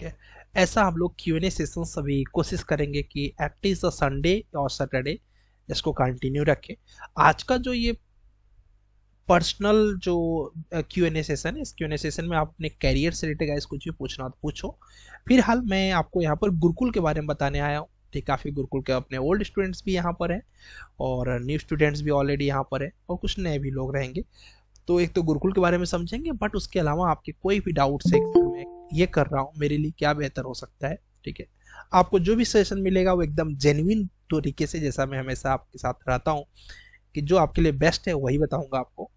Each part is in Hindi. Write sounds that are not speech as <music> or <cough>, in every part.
ठीक है ऐसा हम लोग क्यू एन ए सेशन सभी कोशिश करेंगे कि एटलीस्ट संडे और सैटरडे इसको कंटिन्यू रखें आज का जो ये पर्सनल जो क्यू एन ए सेशन है इस क्यू एन ए सेशन में आप अपने कैरियर से रिलेटेड गाइस कुछ भी पूछना तो पूछो फिलहाल मैं आपको यहाँ पर गुरुकुल के बारे में बताने आया हूँ ठीक काफ़ी गुरुकुल के अपने ओल्ड स्टूडेंट्स भी यहाँ पर हैं और न्यू स्टूडेंट्स भी ऑलरेडी यहाँ पर हैं और कुछ नए भी लोग रहेंगे तो एक तो गुरुकुल के बारे में समझेंगे बट उसके अलावा आपके कोई भी डाउट्स है ये कर रहा हूँ मेरे लिए क्या बेहतर हो सकता है ठीक है आपको जो भी सजेशन मिलेगा वो एकदम जेन्यन तरीके से जैसा मैं हमेशा आपके साथ रहता हूँ कि जो आपके लिए बेस्ट है वही बताऊंगा आपको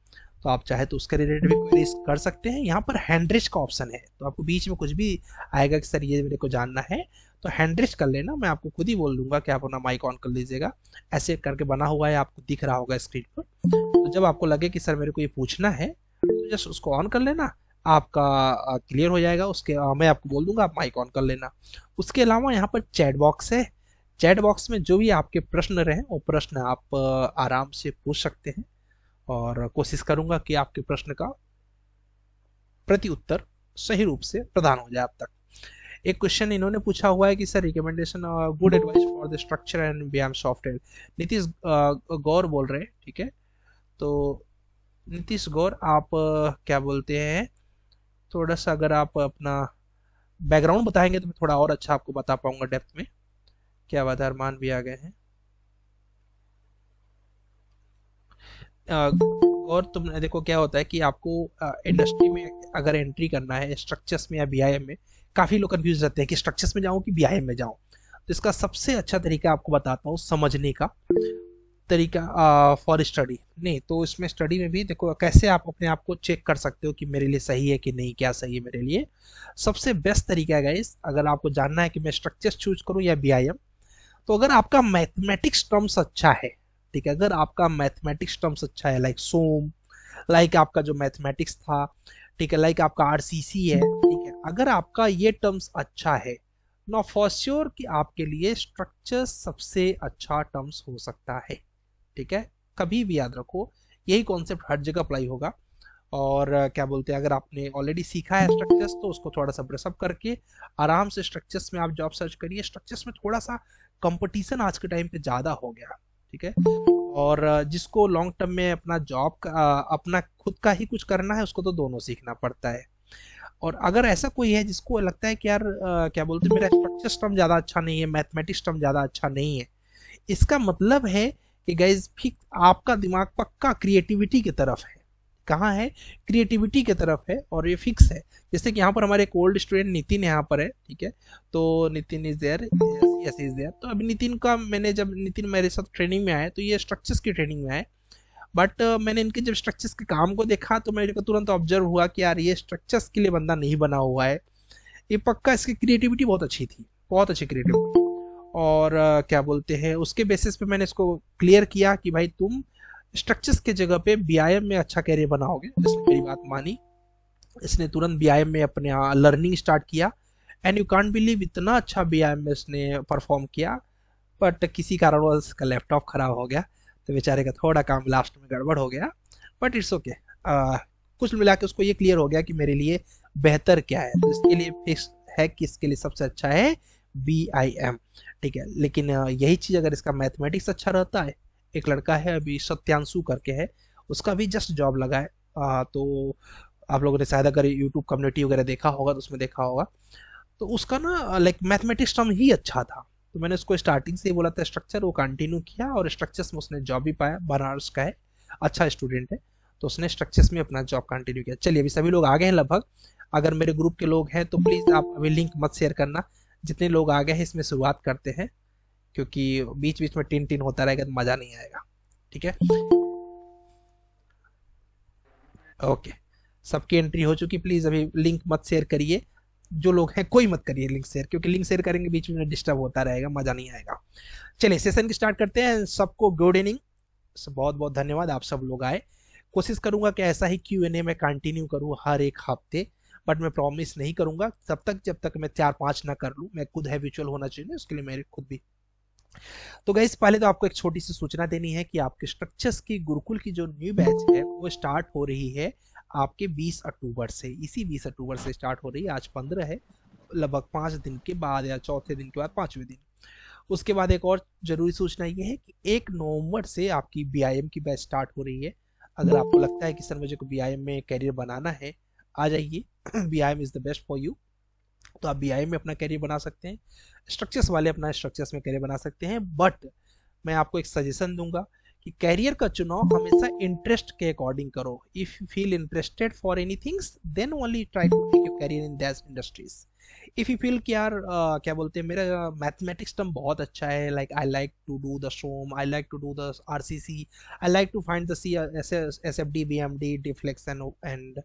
तो आप चाहे तो उसके रिलेटेड भी क्वेरीज कर सकते हैं यहाँ पर हैंड्रिज का ऑप्शन है तो आपको बीच में कुछ भी आएगा कि सर ये मेरे को जानना है तो हैंड्रिज कर लेना मैं आपको खुद ही बोल दूंगा कि आप अपना माइक ऑन कर लीजिएगा ऐसे करके बना हुआ है आपको दिख रहा होगा स्क्रीन पर तो जब आपको लगे कि सर मेरे को ये पूछना है तो जस्ट उसको ऑन कर लेना आपका क्लियर हो जाएगा उसके मैं आपको बोल दूंगा आप माइक ऑन कर लेना उसके अलावा यहाँ पर चैट बॉक्स है चैट बॉक्स में जो भी आपके प्रश्न रहे वो प्रश्न आप आराम से पूछ सकते हैं और कोशिश करूंगा कि आपके प्रश्न का प्रति उत्तर सही रूप से प्रदान हो जाए आप तक एक क्वेश्चन इन्होंने पूछा हुआ है कि sir recommendation good advice for the structure and व्यायाम सॉफ्टवेयर नीतीश गौर बोल रहे हैं ठीक है तो नीतीश गौर आप क्या बोलते हैं थोड़ा सा अगर आप अपना बैकग्राउंड बताएंगे तो मैं थोड़ा और अच्छा आपको बता पाऊंगा डेप्थ में क्या बात अरमान भी आ गए हैं और तुमने देखो क्या होता है कि आपको इंडस्ट्री में अगर एंट्री करना है स्ट्रक्चर्स में या बी में काफ़ी लोग कन्फ्यूज रहते हैं कि स्ट्रक्चर्स में जाऊं कि बी में जाऊं तो इसका सबसे अच्छा तरीका आपको बताता हूँ समझने का तरीका फॉर स्टडी नहीं तो इसमें स्टडी में भी देखो कैसे आप अपने आप को चेक कर सकते हो कि मेरे लिए सही है कि नहीं क्या सही है मेरे लिए सबसे बेस्ट तरीका है गाइस अगर आपको जानना है कि मैं स्ट्रक्चर्स चूज करूँ या बी तो अगर आपका मैथमेटिक्स टर्म्स अच्छा है ठीक है अगर आपका मैथमेटिक्स टर्म्स अच्छा है लाइक सोम लाइक आपका जो मैथमेटिक्स था ठीक है लाइक आपका आर है ठीक है अगर आपका ये टर्म्स अच्छा है नो फॉर श्योर कि आपके लिए स्ट्रक्चर सबसे अच्छा टर्म्स हो सकता है ठीक है कभी भी याद रखो यही कॉन्सेप्ट हर जगह अप्लाई होगा और क्या बोलते हैं अगर आपने ऑलरेडी सीखा है स्ट्रक्चर्स तो उसको थोड़ा सा ब्रेसअप करके आराम से स्ट्रक्चर्स में आप जॉब सर्च करिए स्ट्रक्चर्स में थोड़ा सा कंपटीशन आज के टाइम पे ज़्यादा हो गया ठीक है और जिसको लॉन्ग टर्म में अपना जॉब का अपना खुद का ही कुछ करना है उसको तो दोनों सीखना पड़ता है और अगर ऐसा कोई है जिसको लगता है कि यार क्या बोलते हैं मेरा स्ट्रक्चर स्टम ज़्यादा अच्छा नहीं है मैथमेटिक्स टर्म ज़्यादा अच्छा नहीं है इसका मतलब है कि गाइज फिक आपका दिमाग पक्का क्रिएटिविटी की तरफ है कहाँ है क्रिएटिविटी की तरफ है और ये फिक्स है जैसे कि यहाँ पर हमारे एक ओल्ड स्टूडेंट नितिन यहाँ पर है ठीक है तो Nitin is there yes is there तो अभी नितिन का मैंने जब नितिन मेरे साथ ट्रेनिंग में आए तो ये स्ट्रक्चर्स की ट्रेनिंग में आए बट uh, मैंने इनके जब स्ट्रक्चर्स के काम को देखा तो मेरे को तुरंत ऑब्जर्व हुआ कि यार ये स्ट्रक्चर्स के लिए बंदा नहीं बना हुआ है ये पक्का इसकी क्रिएटिविटी बहुत अच्छी थी बहुत अच्छी क्रिएटिविटी और क्या बोलते हैं उसके बेसिस पे मैंने इसको क्लियर किया कि भाई तुम स्ट्रक्चर्स के जगह पे बी में अच्छा कैरियर बनाओगे इसने मेरी बात मानी इसने तुरंत बी में अपने लर्निंग स्टार्ट किया एंड यू कांट बिलीव इतना अच्छा बी में इसने परफॉर्म किया बट किसी कारणवश इसका लैपटॉप खराब हो गया तो बेचारे का थोड़ा काम लास्ट में गड़बड़ हो गया बट इट्स ओके कुछ मिला के उसको ये क्लियर हो गया कि मेरे लिए बेहतर क्या है तो इसके लिए फिक्स है कि इसके लिए सबसे अच्छा है बी आई एम ठीक है लेकिन यही चीज़ अगर इसका मैथमेटिक्स अच्छा रहता है एक लड़का है अभी सत्यांशु करके है उसका भी जस्ट जॉब लगा है आ, तो आप लोगों ने शायद अगर यूट्यूब कम्युनिटी वगैरह देखा होगा तो उसमें देखा होगा तो उसका ना लाइक मैथमेटिक्स टर्म ही अच्छा था तो मैंने उसको स्टार्टिंग से ही बोला था स्ट्रक्चर वो कंटिन्यू किया और स्ट्रक्चर्स में उसने जॉब भी पाया बनारस का है अच्छा स्टूडेंट है तो उसने स्ट्रक्चर्स में अपना जॉब कंटिन्यू किया चलिए अभी सभी लोग आ गए हैं लगभग अगर मेरे ग्रुप के लोग हैं तो प्लीज़ आप अभी लिंक मत शेयर करना जितने लोग आ गए हैं इसमें शुरुआत करते हैं क्योंकि बीच बीच में टिन टिन होता रहेगा तो मज़ा नहीं आएगा ठीक है ओके सबकी एंट्री हो चुकी प्लीज़ अभी लिंक मत शेयर करिए जो लोग हैं कोई मत करिए लिंक शेयर क्योंकि लिंक शेयर करेंगे बीच में डिस्टर्ब होता रहेगा मज़ा नहीं आएगा चलिए सेशन की स्टार्ट करते हैं सबको गुड इनिंग बहुत बहुत धन्यवाद आप सब लोग आए कोशिश करूंगा कि ऐसा ही क्यू एन ए में कंटिन्यू करूँ हर एक हफ्ते बट मैं प्रॉमिस नहीं करूंगा तब तक जब तक मैं चार पांच ना कर लूँ मैं खुद हैबिचुअल होना चाहिए उसके लिए मेरे खुद भी तो गई पहले तो आपको एक छोटी सी सूचना देनी है कि आपके स्ट्रक्चर्स की गुरुकुल की जो न्यू बैच है वो स्टार्ट हो रही है आपके 20 अक्टूबर से इसी 20 अक्टूबर से स्टार्ट हो रही है आज 15 है लगभग पांच दिन के बाद या चौथे दिन के बाद पांचवें दिन उसके बाद एक और जरूरी सूचना ये है कि एक नवंबर से आपकी बी की बैच स्टार्ट हो रही है अगर आपको लगता है कि सर मुझे को बी में करियर बनाना है आ जाइए B I M is the best for you तो आप बी आई में अपना कैरियर बना सकते हैं स्ट्रक्चर्स वाले अपना स्ट्रक्चर्स में कैरियर बना सकते हैं बट मैं आपको एक सजेशन दूंगा कि कैरियर का चुनाव हमेशा इंटरेस्ट के अकॉर्डिंग करो if you feel interested for any things then only try to make your career in these industries if you feel कि यार uh, क्या बोलते हैं मेरा मैथमेटिक्स टर्म बहुत अच्छा है like I like to do the some I like to do the R C C I like to find the C S F D B M D deflects and and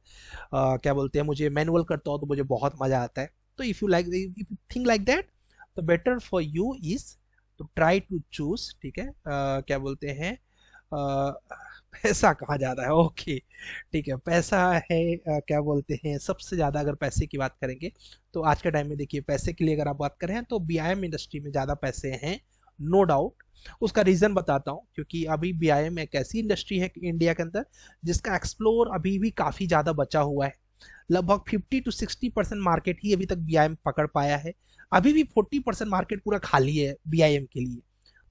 क्या बोलते हैं मुझे मैनुअल करता हूँ तो मुझे बहुत मजा आता है तो if you like if you think like that the better for you is to try to choose ठीक है uh, क्या बोलते हैं uh, पैसा कहा जा रहा है ओके ठीक है पैसा है आ, क्या बोलते हैं सबसे ज़्यादा अगर पैसे की बात करेंगे तो आज के टाइम में देखिए पैसे के लिए अगर आप बात करें तो बी इंडस्ट्री में ज़्यादा पैसे हैं नो no डाउट उसका रीज़न बताता हूँ क्योंकि अभी बी एक ऐसी इंडस्ट्री है इंडिया के अंदर जिसका एक्सप्लोर अभी भी काफ़ी ज़्यादा बचा हुआ है लगभग 50 टू 60 परसेंट मार्केट ही अभी तक बी पकड़ पाया है अभी भी 40 परसेंट मार्केट पूरा खाली है बी के लिए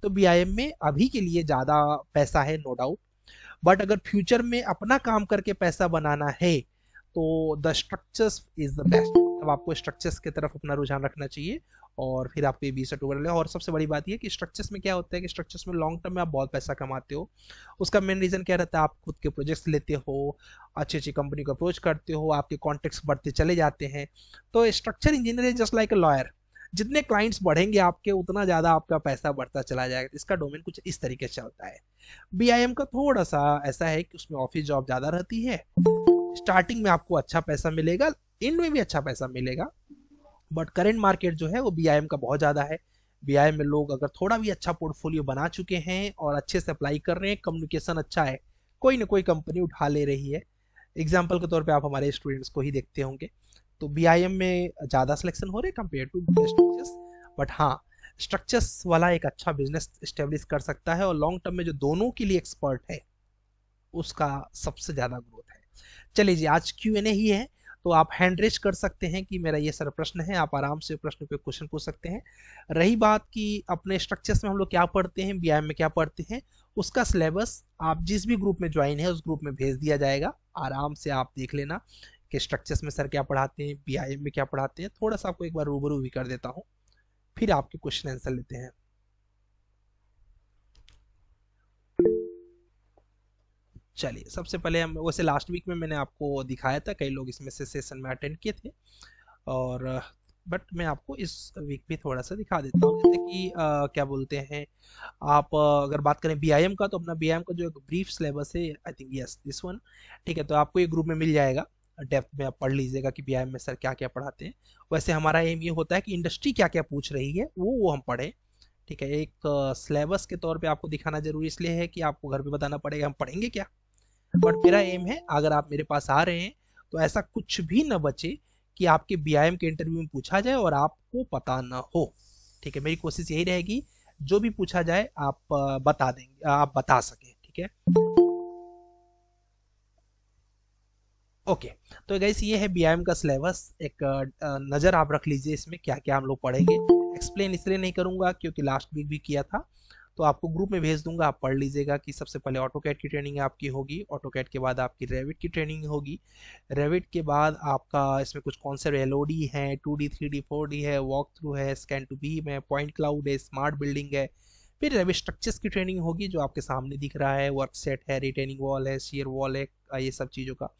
तो बी में अभी के लिए ज़्यादा पैसा है नो डाउट बट अगर फ्यूचर में अपना काम करके पैसा बनाना है तो the structures is the best अब आपको स्ट्रक्चर्स की तरफ अपना रुझान रखना चाहिए और फिर आपको बीस अटूबर ले और सबसे बड़ी बात यह कि स्ट्रक्चर्स में क्या होता है कि स्ट्रक्चर्स में लॉन्ग टर्म में आप बहुत पैसा कमाते हो उसका मेन रीज़न क्या रहता है आप खुद के प्रोजेक्ट्स लेते हो अच्छी अच्छी कंपनी को अप्रोच करते हो आपके कॉन्टेक्ट्स बढ़ते चले जाते हैं तो structure engineer is just like a lawyer जितने क्लाइंट्स बढ़ेंगे आपके उतना ज़्यादा आपका पैसा बढ़ता चला जाएगा इसका डोमेन कुछ इस तरीके से चलता है बी का थोड़ा सा ऐसा है कि उसमें ऑफिस जॉब ज़्यादा रहती है स्टार्टिंग में आपको अच्छा पैसा मिलेगा एंड में भी अच्छा पैसा मिलेगा बट करेंट मार्केट जो है वो बी का बहुत ज़्यादा है बी में लोग अगर थोड़ा भी अच्छा पोर्टफोलियो बना चुके हैं और अच्छे से अप्लाई कर रहे हैं कम्युनिकेशन अच्छा है कोई ना कोई कंपनी उठा ले रही है एग्जाम्पल के तौर पे आप हमारे स्टूडेंट्स को ही देखते होंगे तो बी में ज़्यादा सिलेक्शन हो रहे कंपेयर टू स्ट्रक्चर्स बट हाँ स्ट्रक्चर्स वाला एक अच्छा बिजनेस इस्टेब्लिश कर सकता है और लॉन्ग टर्म में जो दोनों के लिए एक्सपर्ट है उसका सबसे ज़्यादा ग्रोथ है चलिए जी आज क्यू एन ए ही है तो आप हैंड रेज कर सकते हैं कि मेरा ये सर प्रश्न है आप आराम से प्रश्न पे क्वेश्चन पूछ सकते हैं रही बात कि अपने स्ट्रक्चर्स में हम लोग क्या पढ़ते हैं बी में क्या पढ़ते हैं उसका सिलेबस आप जिस भी ग्रुप में ज्वाइन है उस ग्रुप में भेज दिया जाएगा आराम से आप देख लेना कि स्ट्रक्चर्स में सर क्या पढ़ाते हैं पी में क्या पढ़ाते हैं थोड़ा सा आपको एक बार रूबरू भी कर देता हूँ फिर आपके क्वेश्चन आंसर लेते हैं चलिए सबसे पहले हम वैसे लास्ट वीक में मैंने आपको दिखाया था कई लोग इसमें से सेशन में अटेंड किए थे और बट मैं आपको इस वीक भी थोड़ा सा दिखा देता हूँ जैसे कि आ, क्या बोलते हैं आप अगर बात करें बी का तो अपना बी का जो एक ब्रीफ सिलेबस है I think yes this one ठीक है तो आपको ये ग्रुप में मिल जाएगा डेप्थ में आप पढ़ लीजिएगा कि बी में सर क्या क्या पढ़ाते हैं वैसे हमारा एम ये होता है कि इंडस्ट्री क्या क्या पूछ रही है वो वो हम पढ़ें ठीक है एक सिलेबस के तौर पे आपको दिखाना जरूरी इसलिए है कि आपको घर पे बताना पड़ेगा हम पढ़ेंगे क्या बट मेरा एम है अगर आप मेरे पास आ रहे हैं तो ऐसा कुछ भी ना बचे कि आपके बी के इंटरव्यू में पूछा जाए और आपको पता ना हो ठीक है मेरी कोशिश यही रहेगी जो भी पूछा जाए आप बता देंगे आप बता सकें ठीक है ओके तो गैस ये है बी का सिलेबस एक नज़र आप रख लीजिए इसमें क्या क्या हम लोग पढ़ेंगे एक्सप्लेन इसलिए नहीं करूँगा क्योंकि लास्ट वीक भी किया था तो आपको ग्रुप में भेज दूंगा आप पढ़ लीजिएगा कि सबसे पहले ऑटो कैट की ट्रेनिंग आपकी होगी ऑटो कैट के बाद आपकी रेविट की ट्रेनिंग होगी रेविट के बाद आपका इसमें कुछ कॉन्सेप्ट एल ओ डी है two D three D four D है वॉक थ्रू है स्कैन टू बी है पॉइंट क्लाउड है स्मार्ट बिल्डिंग है फिर रेविट स्ट्रक्चर्स की ट्रेनिंग होगी जो आपके सामने दिख रहा है वर्क सेट है रिटेनिंग वॉल है शेयर वॉल है ये सब चीज़ों का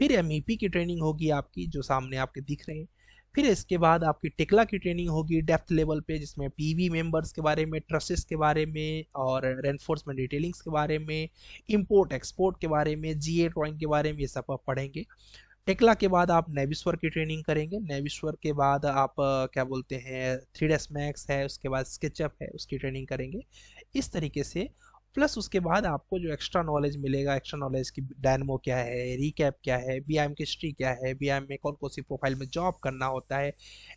फिर एम e की ट्रेनिंग होगी आपकी जो सामने आपके दिख रहे हैं फिर इसके बाद आपकी टिकला की ट्रेनिंग होगी डेप्थ लेवल पे जिसमें पीवी मेंबर्स के बारे में ट्रसेस के बारे में और रेनफोर्समेंट डिटेलिंग्स के बारे में इंपोर्ट एक्सपोर्ट के बारे में जीए ड्राइंग के बारे में ये सब आप पढ़ेंगे टिकला के बाद आप नेविश्वर की ट्रेनिंग करेंगे नेविश्वर के बाद आप क्या बोलते हैं थ्री मैक्स है उसके बाद स्केचअप है उसकी ट्रेनिंग करेंगे इस तरीके से प्लस उसके बाद आपको जो एक्स्ट्रा नॉलेज मिलेगा एक्स्ट्रा नॉलेज की डायनमो क्या है रिकैप क्या है बी आई एम की हिस्ट्री क्या है बी आई एम में कौन कौन सी प्रोफाइल में जॉब करना होता है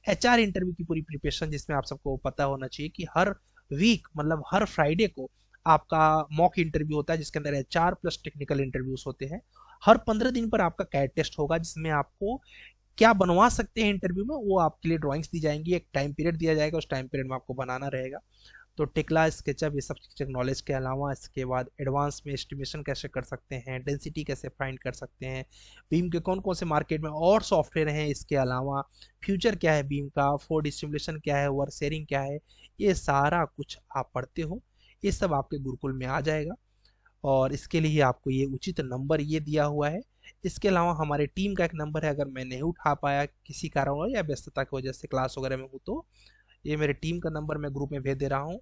एच आर इंटरव्यू की पूरी प्रिपरेशन जिसमें आप सबको पता होना चाहिए कि हर वीक मतलब हर फ्राइडे को आपका मॉक इंटरव्यू होता है जिसके अंदर H R plus technical interviews होते हैं हर पंद्रह दिन पर आपका कैट टेस्ट होगा जिसमें आपको क्या बनवा सकते हैं इंटरव्यू में वो आपके लिए ड्राइंग्स दी जाएंगी एक टाइम पीरियड दिया जाएगा उस टाइम पीरियड में आपको बनाना रहेगा तो टिकला स्केचअप ये सब नॉलेज के अलावा इसके बाद एडवांस में एस्टिमेशन कैसे कर सकते हैं डेंसिटी कैसे फाइंड कर सकते हैं बीम के कौन कौन से मार्केट में और सॉफ्टवेयर हैं इसके अलावा फ्यूचर क्या है बीम का फोर्ड स्टिमुलेशन क्या है वर्क शेयरिंग क्या है ये सारा कुछ आप पढ़ते हो ये सब आपके गुरुकुल में आ जाएगा और इसके लिए आपको ये उचित नंबर ये दिया हुआ है इसके अलावा हमारे टीम का एक नंबर है अगर मैं नहीं उठा पाया किसी कारण या व्यस्तता की वजह से क्लास वगैरह में हूँ तो ये मेरे टीम का नंबर मैं ग्रुप में भेज दे रहा हूँ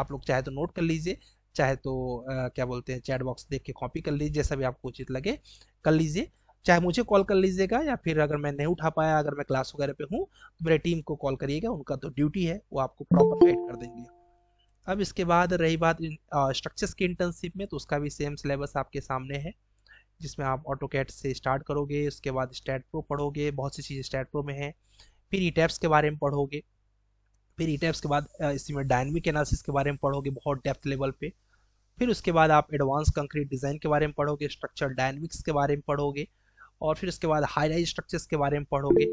आप लोग चाहे तो नोट कर लीजिए चाहे तो आ, क्या बोलते हैं चैट बॉक्स देख के कॉपी कर लीजिए जैसा भी आपको उचित लगे कर लीजिए चाहे मुझे कॉल कर लीजिएगा या फिर अगर मैं नहीं उठा पाया अगर मैं क्लास वगैरह पे हूँ तो मेरे टीम को कॉल करिएगा उनका तो ड्यूटी है वो आपको प्रॉपर गाइड कर देंगे अब इसके बाद रही बात स्ट्रक्चर्स की इंटर्नशिप में तो उसका भी सेम सिलेबस आपके सामने है जिसमें आप ऑटो कैट से स्टार्ट करोगे उसके बाद स्टैट प्रो पढ़ोगे बहुत सी चीज़ें स्टैट प्रो में हैं फिर ई के बारे में पढ़ोगे फिर ई के बाद इसी में डायनमिक एनालिसिस के बारे में पढ़ोगे बहुत डेप्थ लेवल पे फिर उसके बाद आप एडवांस कंक्रीट डिज़ाइन के बारे में पढ़ोगे स्ट्रक्चर डायनमिक्स के बारे में पढ़ोगे और फिर उसके बाद हाई राइज स्ट्रक्चर्स के बारे में पढ़ोगे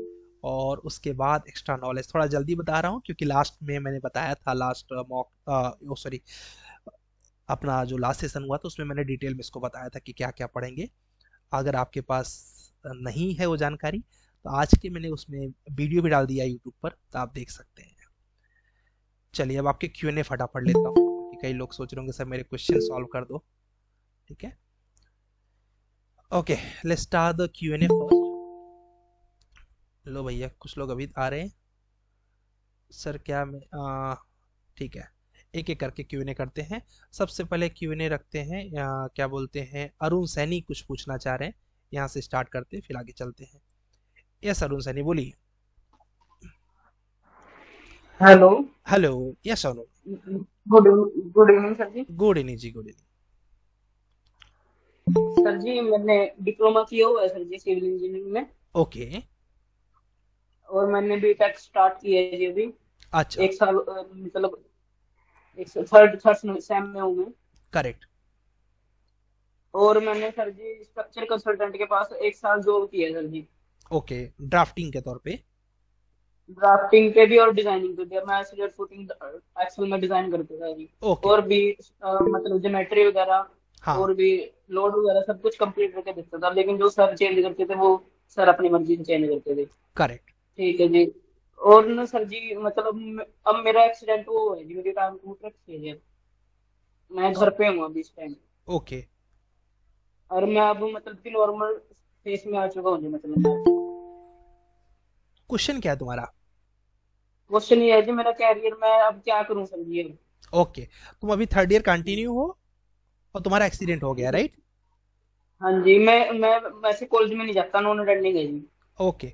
और उसके बाद एक्स्ट्रा नॉलेज थोड़ा जल्दी बता रहा हूँ क्योंकि लास्ट में मैंने बताया था लास्ट मॉक सॉरी अपना जो लास्ट सेशन हुआ था उसमें मैंने डिटेल में इसको बताया था कि क्या क्या पढ़ेंगे अगर आपके पास नहीं है वो जानकारी तो आज के मैंने उसमें वीडियो भी डाल दिया यूट्यूब पर तो आप देख सकते हैं चलिए अब आपके क्यू एन ए फटाफट लेता हूँ कई लोग सोच रहे होंगे सर मेरे क्वेश्चन सॉल्व कर दो ठीक है okay let's start the Q N A first लो भैया कुछ लोग अभी आ रहे हैं सर क्या मैं ठीक है एक एक करके क्यू एन ए करते हैं सबसे पहले क्यू एन ए रखते हैं या क्या बोलते हैं अरुण सैनी कुछ पूछना चाह रहे हैं यहाँ से स्टार्ट करते फिर आगे चलते हैं यस अरुण सैनी बोलिए hello hello yes Arun good good evening good evening ji good evening sir ji मैंने डिप्लोमा किया हुआ है सर जी सिविल इंजीनियरिंग में ओके okay. और मैंने बीटेक स्टार्ट किया है जी अभी अच्छा एक साल मतलब थर्ड थर्ड सेम में हूँ मैं करेक्ट और मैंने सर जी स्ट्रक्चर कंसल्टेंट के पास एक साल जॉब किया सर जी ओके ड्राफ्टिंग के तौर पे ड्राफ्टिंग पे भी और डिजाइनिंग पे भी मैं सीरियल फुटिंग एक्सेल में डिजाइन था जी okay. और भी आ, uh, मतलब ज्योमेट्री वगैरह हाँ. और भी लोड वगैरह सब कुछ कंप्लीट करके देता था लेकिन जो सर चेंज करते थे वो सर अपनी मर्जी से चेंज करते थे करेक्ट ठीक है जी और ना सर जी मतलब अब मेरा एक्सीडेंट वो है जी मेरी टांग टूट रखी है मैं घर पे हूँ अभी इस टाइम ओके और मैं अब मतलब कि नॉर्मल फेस में आ चुका हूँ जी मतलब क्वेश्चन क्या है तुम्हारा क्वेश्चन ये है जी मेरा कैरियर मैं अब क्या करूँ सर जी ओके तुम अभी थर्ड ईयर कंटिन्यू हो और तुम्हारा एक्सीडेंट हो गया राइट हाँ जी मैं मैं वैसे कॉलेज में नहीं जाता नॉन अटेंडिंग है जी ओके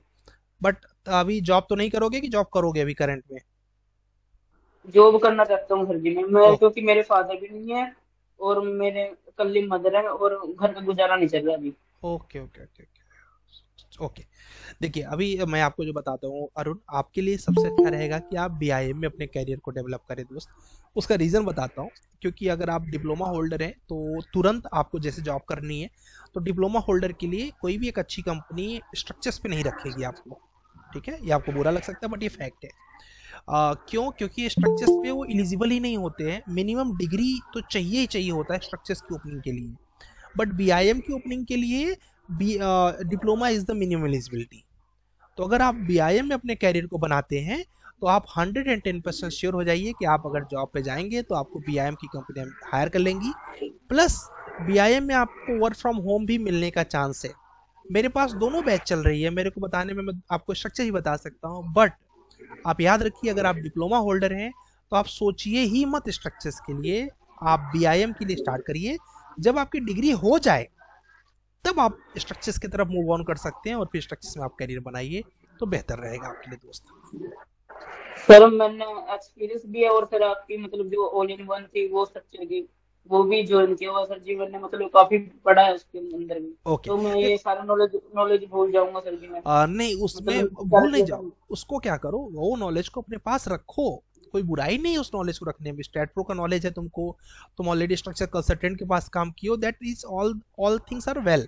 बट तो अभी जॉब तो नहीं करोगे कि जॉब करोगे अभी करंट में जॉब करना चाहता हूँ सर जी मैं, मैं oh. क्योंकि तो मेरे फादर भी नहीं है और मेरे कल्ली मदर है और घर का गुजारा नहीं चल रहा अभी okay okay okay okay okay देखिए अभी मैं आपको जो बताता हूँ अरुण आपके लिए सबसे अच्छा रहेगा कि आप बी में अपने कैरियर को डेवलप करें दोस्त उसका रीज़न बताता हूँ क्योंकि अगर आप डिप्लोमा होल्डर हैं तो तुरंत आपको जैसे जॉब करनी है तो डिप्लोमा होल्डर के लिए कोई भी एक अच्छी कंपनी स्ट्रक्चर्स पे नहीं रखेगी आपको ठीक है ये आपको बुरा लग सकता है बट ये फैक्ट है आ, क्यों क्योंकि स्ट्रक्चर्स पे वो एलिजिबल ही नहीं होते हैं मिनिमम डिग्री तो चाहिए ही चाहिए होता है स्ट्रक्चर्स की ओपनिंग के लिए बट बी आई एम की ओपनिंग के लिए B diploma is the minimum eligibility तो अगर आप बी आई एम में अपने कैरियर को बनाते हैं तो आप hundred and ten percent sure हो जाइए कि आप अगर जॉब पे जाएंगे तो आपको बी आई एम की कंपनी हायर कर लेंगी प्लस बी आई एम में आपको वर्क फ्रॉम होम भी मिलने का चांस है मेरे पास दोनों बैच चल रही है मेरे को बताने में मैं आपको स्ट्रक्चर ही बता सकता हूँ बट आप याद रखिए अगर आप डिप्लोमा होल्डर हैं तो आप सोचिए ही मत स्ट्रक्चर्स के लिए आप बी के लिए स्टार्ट करिए जब आपकी डिग्री हो जाए तब आप स्ट्रक्चर्स की तरफ मूव ऑन कर सकते हैं और फिर स्ट्रक्चर्स में आप करियर बनाइए तो बेहतर रहेगा आपके लिए दोस्त सर मैंने एक्सपीरियंस भी है और सर आपकी मतलब जो ऑल इन वन थी वो स्ट्रक्चर की वो भी ज्वाइन किया हुआ सर जी मैंने मतलब काफी पढ़ा है उसके अंदर भी okay. तो मैं ये सारा नॉलेज नॉलेज भूल जाऊंगा सर जी मैं आ, नहीं उसमें मतलब भूल नहीं जाओ उसको क्या करो वो नॉलेज को अपने पास रखो कोई बुराई नहीं है उस नॉलेज को रखने में स्टेट प्रो का नॉलेज है तुमको तुम ऑलरेडी स्ट्रक्चर कंसल्टेंट के पास काम कियो that is all all things are well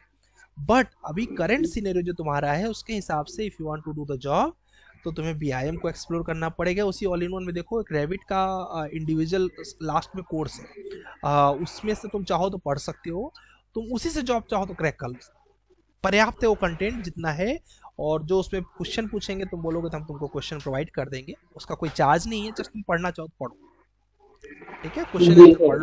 but अभी करंट सिनेरियो जो तुम्हारा है उसके हिसाब से if you want to do the job तो तुम्हें बी को एक्सप्लोर करना पड़ेगा उसी ऑल इन वन में देखो एक रेविट का इंडिविजुअल लास्ट में कोर्स है आ, उसमें से तुम चाहो तो पढ़ सकते हो तुम उसी से जॉब चाहो तो क्रैक कर पर्याप्त है वो कंटेंट जितना है और जो उसमें क्वेश्चन पूछेंगे तुम बोलोगे तो हम तुमको क्वेश्चन प्रोवाइड कर देंगे उसका कोई चार्ज नहीं है जस्ट तुम पढ़ना चाहो तो पढ़ो ठीक है कुछ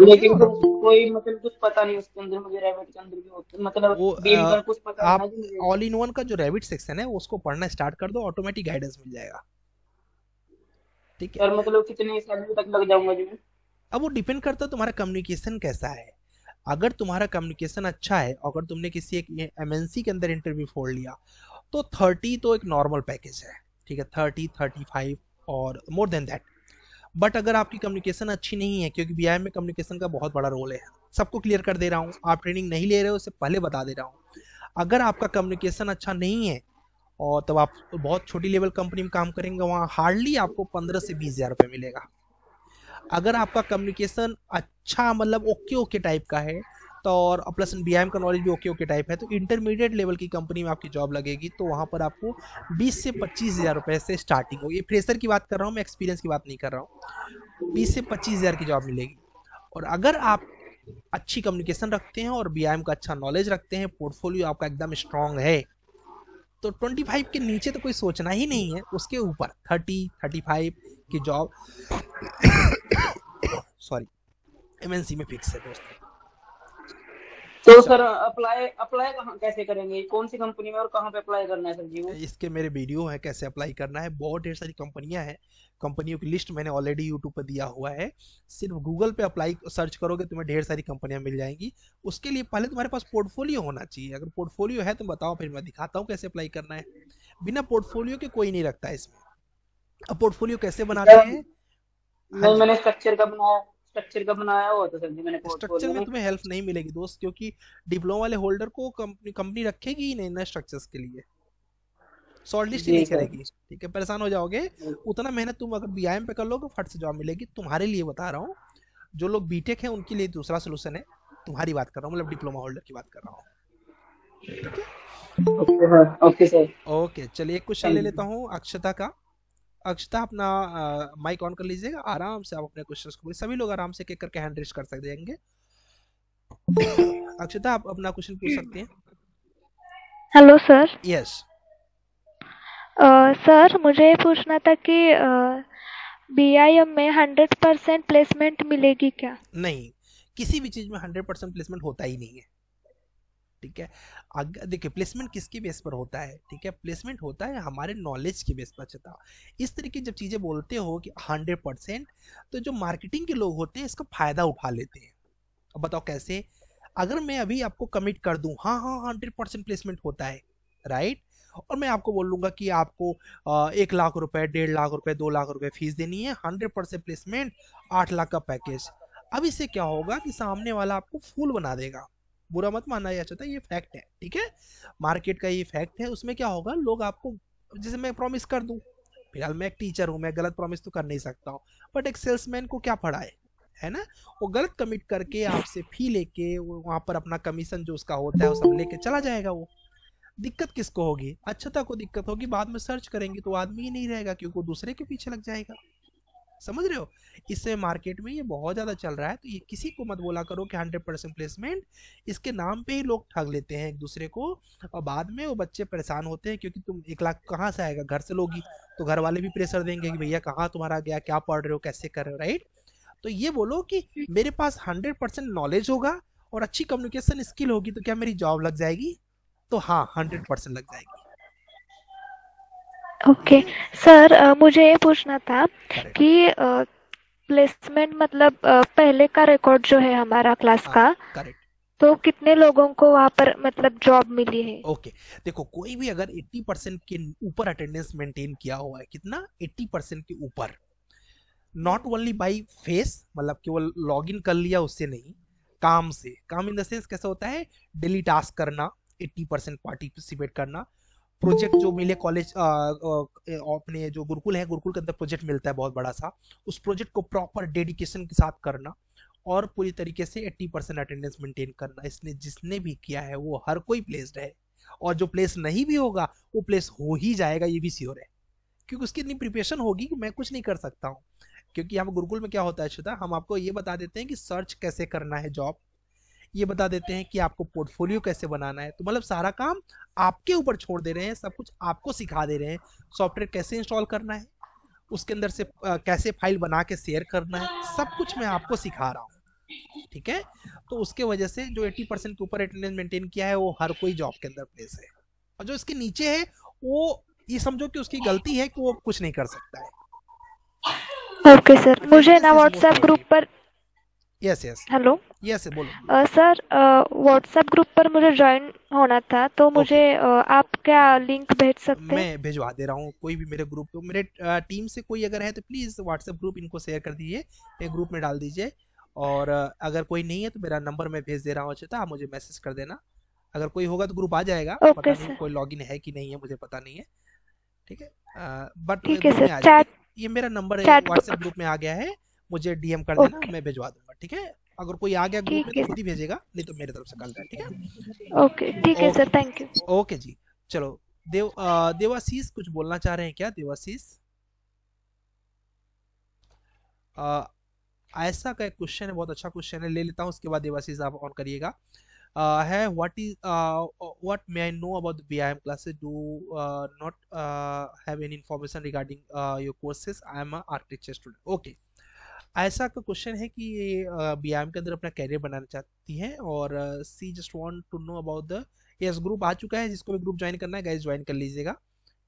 लेकिन तो कोई मतलब कुछ पता नहीं उसके अंदर मुझे रैबिट के अंदर भी होते मतलब वो, आ, कुछ पता आप ऑल इन वन का जो रैबिट सेक्शन है उसको पढ़ना स्टार्ट कर दो ऑटोमेटिक गाइडेंस मिल जाएगा ठीक है और मतलब कितने सैलरी तक लग जाऊंगा जी अब वो डिपेंड करता है तुम्हारा कम्युनिकेशन कैसा है अगर तुम्हारा कम्युनिकेशन अच्छा है अगर तुमने किसी एक एमएनसी के अंदर इंटरव्यू फोड़ लिया तो थर्टी तो एक नॉर्मल पैकेज है ठीक है थर्टी थर्टी फाइव और मोर देन दैट बट अगर आपकी कम्युनिकेशन अच्छी नहीं है क्योंकि बी में कम्युनिकेशन का बहुत बड़ा रोल है सबको क्लियर कर दे रहा हूँ आप ट्रेनिंग नहीं ले रहे हो उससे पहले बता दे रहा हूँ अगर आपका कम्युनिकेशन अच्छा नहीं है और तब आप बहुत छोटी लेवल कंपनी में काम करेंगे वहाँ हार्डली आपको पंद्रह से बीस हज़ार रुपये मिलेगा अगर आपका कम्युनिकेशन अच्छा मतलब ओके ओके टाइप का है तो और प्लस बी का नॉलेज भी ओके ओके टाइप है तो इंटरमीडिएट लेवल की कंपनी में आपकी जॉब लगेगी तो वहाँ पर आपको बीस से पच्चीस हज़ार रुपये से स्टार्टिंग होगी ये फ्रेशर की बात कर रहा हूँ मैं एक्सपीरियंस की बात नहीं कर रहा हूँ बीस से पच्चीस हज़ार की जॉब मिलेगी और अगर आप अच्छी कम्युनिकेशन रखते हैं और बी आई एम का अच्छा नॉलेज रखते हैं पोर्टफोलियो आपका एकदम स्ट्रांग है तो ट्वेंटी फाइव के नीचे तो कोई सोचना ही नहीं है उसके ऊपर थर्टी थर्टी फाइव की job sorry M N C में फिक्स है दोस्तों तो अच्छा। सर अप्लाई अप्लाई कहाँ कैसे करेंगे कौन सी कंपनी में और कहाँ पे अप्लाई करना है सर जी इसके मेरे वीडियो है कैसे अप्लाई करना है बहुत ढेर सारी कंपनियां हैं कंपनियों की लिस्ट मैंने ऑलरेडी यूट्यूब पर दिया हुआ है सिर्फ गूगल पे अप्लाई सर्च करोगे तुम्हें ढेर सारी कंपनियां मिल जाएंगी उसके लिए पहले तुम्हारे पास पोर्टफोलियो होना चाहिए अगर पोर्टफोलियो है तो बताओ फिर मैं दिखाता हूँ कैसे अप्लाई करना है बिना पोर्टफोलियो के कोई नहीं रखता इसमें अब पोर्टफोलियो कैसे बनाते हैं हाँ मैंने स्ट्रक्चर का बनाया स्ट्रक्चर का बनाया हुआ था सर जी मैंने स्ट्रक्चर में तुम्हें हेल्प नहीं मिलेगी दोस्त क्योंकि डिप्लोमा वाले होल्डर को कंपनी कंपनी रखेगी ही नहीं ना स्ट्रक्चर्स के लिए शॉर्ट लिस्ट नहीं करेगी ठीक है परेशान हो जाओगे उतना मेहनत तुम अगर बी पे कर लोगे फट से जॉब मिलेगी तुम्हारे लिए बता रहा हूँ जो लोग बीटेक हैं उनके लिए दूसरा सलूशन है तुम्हारी बात कर रहा हूँ मतलब डिप्लोमा होल्डर की बात कर रहा हूँ हाँ। ओके सर ओके चलिए एक क्वेश्चन ले लेता हूँ अक्षता का अक्षता अपना माइक ऑन कर लीजिएगा आराम से आप अपने क्वेश्चंस को सभी लोग आराम से करके हैंड रेस कर सकते हैं अक्षता आप अपना क्वेश्चन पूछ सकते हैं हेलो सर यस सर मुझे पूछना था कि बी आई एम में हंड्रेड परसेंट प्लेसमेंट मिलेगी क्या नहीं किसी भी चीज़ में हंड्रेड परसेंट प्लेसमेंट होता ही नहीं है ठीक है अगर देखिए प्लेसमेंट किसके बेस पर होता है ठीक है प्लेसमेंट होता है हमारे नॉलेज के बेस पर चलता अच्छा। इस तरीके की जब चीज़ें बोलते हो कि हंड्रेड परसेंट तो जो मार्केटिंग के लोग होते हैं इसका फ़ायदा उठा लेते हैं अब बताओ कैसे अगर मैं अभी आपको कमिट कर दूँ हाँ हाँ हंड्रेड परसेंट प्लेसमेंट होता है राइट और मैं आपको बोल लूँगा कि आपको एक लाख रुपये डेढ़ लाख रुपये दो लाख रुपये फीस देनी है हंड्रेड प्लेसमेंट आठ लाख का पैकेज अब इससे क्या होगा कि सामने वाला आपको फूल बना देगा बुरा मत मानना यह चाहता है ये फैक्ट अच्छा है ठीक है मार्केट का ये फैक्ट है उसमें क्या होगा लोग आपको जैसे मैं प्रॉमिस कर दूँ फिलहाल मैं एक टीचर हूँ मैं गलत प्रॉमिस तो कर नहीं सकता हूँ बट एक सेल्समैन को क्या पढ़ाए है है ना वो गलत कमिट करके आपसे फी लेके वहाँ पर अपना कमीशन जो उसका होता है वो सब लेके चला जाएगा वो दिक्कत किसको होगी अच्छता को दिक्कत होगी बाद में सर्च करेंगे तो आदमी ही नहीं रहेगा क्योंकि वो दूसरे के पीछे लग जाएगा समझ रहे हो इससे मार्केट में ये बहुत ज़्यादा चल रहा है तो ये किसी को मत बोला करो कि हंड्रेड परसेंट प्लेसमेंट इसके नाम पे ही लोग ठग लेते हैं एक दूसरे को और बाद में वो बच्चे परेशान होते हैं क्योंकि तुम एक लाख कहाँ से आएगा घर से लोगी तो घर वाले भी प्रेशर देंगे कि भैया कहाँ तुम्हारा गया क्या पढ़ रहे हो कैसे कर रहे हो राइट तो ये बोलो कि मेरे पास हंड्रेड परसेंट नॉलेज होगा और अच्छी कम्युनिकेशन स्किल होगी तो क्या मेरी जॉब लग जाएगी तो हाँ हंड्रेड परसेंट लग जाएगी ओके सर uh, मुझे ये पूछना था कि प्लेसमेंट uh, मतलब uh, पहले का रिकॉर्ड जो है हमारा क्लास हाँ, का तो कितने लोगों को वहाँ पर मतलब जॉब मिली है ओके okay. देखो कोई भी अगर 80 परसेंट के ऊपर अटेंडेंस मेंटेन किया हुआ है कितना 80 परसेंट के ऊपर नॉट ओनली बाई फेस मतलब केवल लॉग इन कर लिया उससे नहीं काम से काम इन द सेंस कैसा होता है डेली टास्क करना 80 परसेंट पार्टिसिपेट करना प्रोजेक्ट जो मिले कॉलेज अपने जो गुरुकुल है गुरुकुल के अंदर प्रोजेक्ट मिलता है बहुत बड़ा सा उस प्रोजेक्ट को प्रॉपर डेडिकेशन के साथ करना और पूरी तरीके से 80 परसेंट अटेंडेंस मेंटेन करना इसने जिसने भी किया है वो हर कोई प्लेस्ड है और जो प्लेस नहीं भी होगा वो प्लेस हो ही जाएगा ये भी सियोर है क्योंकि उसकी इतनी प्रिपरेशन होगी कि मैं कुछ नहीं कर सकता हूँ क्योंकि हम गुरुकुल में क्या होता है शुदा हम आपको ये बता देते हैं कि सर्च कैसे करना है जॉब ये बता देते हैं कि आपको पोर्टफोलियो कैसे बनाना है तो मतलब सारा काम आपके ऊपर छोड़ दे रहे हैं सब कुछ आपको सिखा दे रहे हैं सॉफ्टवेयर कैसे इंस्टॉल करना है उसके अंदर से आ, कैसे फाइल बना के शेयर करना है सब कुछ मैं आपको सिखा रहा हूँ ठीक है तो उसके वजह से जो 80 परसेंट के ऊपर अटेंडेंस मेंटेन किया है वो हर कोई जॉब के अंदर प्लेस है और जो इसके नीचे है वो ये समझो कि उसकी गलती है कि वो कुछ नहीं कर सकता है ओके okay, सर मुझे ना व्हाट्सएप ग्रुप पर यस यस हेलो यस बोलो सर व्हाट्सएप ग्रुप पर मुझे ज्वाइन होना था तो मुझे okay. आप क्या लिंक भेज सकते हैं मैं भेजवा दे रहा हूँ कोई भी मेरे ग्रुप तो मेरे टीम से कोई अगर है तो प्लीज व्हाट्सएप ग्रुप इनको शेयर कर दीजिए एक ग्रुप में डाल दीजिए और अगर कोई नहीं है तो मेरा नंबर मैं भेज दे रहा हूँ अच्छा तो आप मुझे मैसेज कर देना अगर कोई होगा तो ग्रुप आ जाएगा okay, पता नहीं कोई लॉग है कि नहीं है मुझे पता नहीं है ठीक है बट ठीक है सर चैट ये मेरा नंबर है व्हाट्सएप ग्रुप में आ गया है मुझे डीएम कर देना मैं भिजवा दूंगा ठीक है अगर कोई आ गया ग्रुप में तो खुद ही भेजेगा नहीं तो मेरे तरफ से कर ठीक है ओके ठीक है sir thank you okay ji चलो देव देवाशीष कुछ बोलना चाह रहे हैं क्या देवाशीष ऐसा का एक क्वेश्चन है बहुत अच्छा क्वेश्चन है ले लेता हूँ उसके बाद देवाशीष आप ऑन करिएगा है what is what may I know about B I M classes do not have any information regarding your courses I am architecture student okay ऐसा का क्वेश्चन है कि ये बी के अंदर अपना कैरियर बनाना चाहती है और see just want to know about the yes group आ चुका है जिसको भी ग्रुप ज्वाइन करना है गाइज ज्वाइन कर लीजिएगा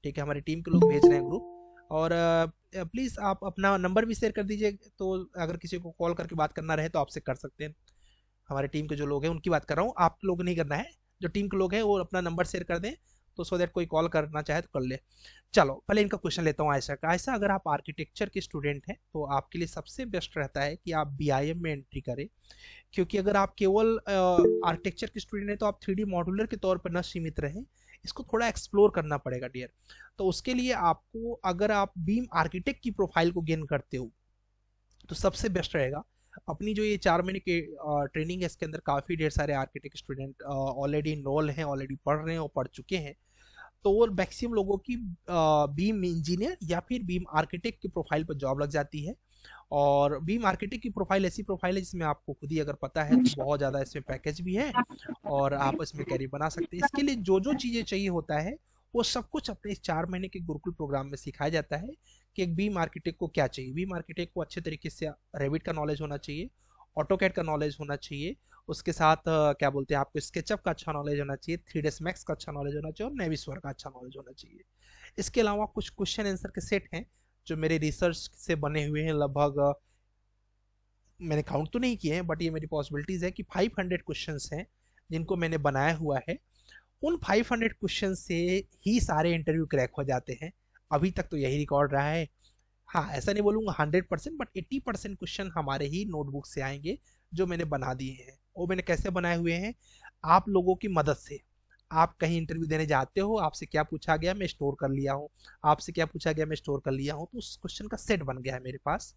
ठीक है हमारी टीम के लोग भेज रहे हैं ग्रुप और प्लीज़ आप अपना नंबर भी शेयर कर दीजिए तो अगर किसी को कॉल करके बात करना रहे तो आपसे कर सकते हैं हमारी टीम के जो लोग हैं उनकी बात कर रहा हूँ आप लोग नहीं करना है जो टीम के लोग हैं वो अपना नंबर शेयर कर दें तो सो देट कोई कॉल करना चाहे तो कर ले चलो पहले इनका क्वेश्चन लेता हूँ ऐसा का ऐसा अगर आप आर्किटेक्चर के स्टूडेंट हैं तो आपके लिए सबसे बेस्ट रहता है कि आप बी में एंट्री करें क्योंकि अगर आप केवल आर्किटेक्चर के स्टूडेंट हैं तो आप थ्री मॉड्यूलर के तौर पर न सीमित रहें इसको थोड़ा एक्सप्लोर करना पड़ेगा डियर तो उसके लिए आपको अगर आप बीम आर्किटेक्ट की प्रोफाइल को गेन करते हो तो सबसे बेस्ट रहेगा अपनी जो ये चार महीने की ट्रेनिंग है इसके अंदर काफ़ी ढेर सारे आर्किटेक्ट स्टूडेंट ऑलरेडी इनरोल हैं ऑलरेडी पढ़ रहे हैं और पढ़ चुके हैं तो वो मैक्सिमम लोगों की बीम इंजीनियर या फिर बीम आर्किटेक्ट की प्रोफाइल पर जॉब लग जाती है और बी मार्केटिंग की प्रोफाइल ऐसी प्रोफाइल है जिसमें आपको खुद ही अगर पता है तो अच्छा। बहुत ज़्यादा इसमें पैकेज भी है और आप इसमें कैरियर बना सकते हैं इसके लिए जो जो चीज़ें चाहिए होता है वो सब कुछ अपने इस चार महीने के गुरुकुल प्रोग्राम में सिखाया जाता है कि एक बी मार्केटिंग को क्या चाहिए बी मार्केटिंग को अच्छे तरीके से रेबिट का नॉलेज होना चाहिए ऑटो कैट का नॉलेज होना चाहिए उसके साथ क्या बोलते हैं आपको स्केचअप का अच्छा नॉलेज होना चाहिए थ्री डेस मैक्स का अच्छा नॉलेज होना चाहिए और नेविस्वर का अच्छा नॉलेज होना चाहिए इसके अलावा कुछ क्वेश्चन आंसर के सेट हैं जो मेरे रिसर्च से बने हुए हैं लगभग मैंने काउंट तो नहीं किए हैं बट ये मेरी पॉसिबिलिटीज़ है कि 500 क्वेश्चन हैं जिनको मैंने बनाया हुआ है उन 500 क्वेश्चन से ही सारे इंटरव्यू क्रैक हो जाते हैं अभी तक तो यही रिकॉर्ड रहा है हाँ ऐसा नहीं बोलूँगा hundred percent but eighty percent question हमारे ही नोटबुक से आएंगे जो मैंने बना दिए हैं वो मैंने कैसे बनाए हुए हैं आप लोगों की मदद से आप कहीं इंटरव्यू देने जाते हो आपसे क्या पूछा गया मैं स्टोर कर लिया हूँ आपसे क्या पूछा गया मैं स्टोर कर लिया हूँ तो उस क्वेश्चन का सेट बन गया है मेरे पास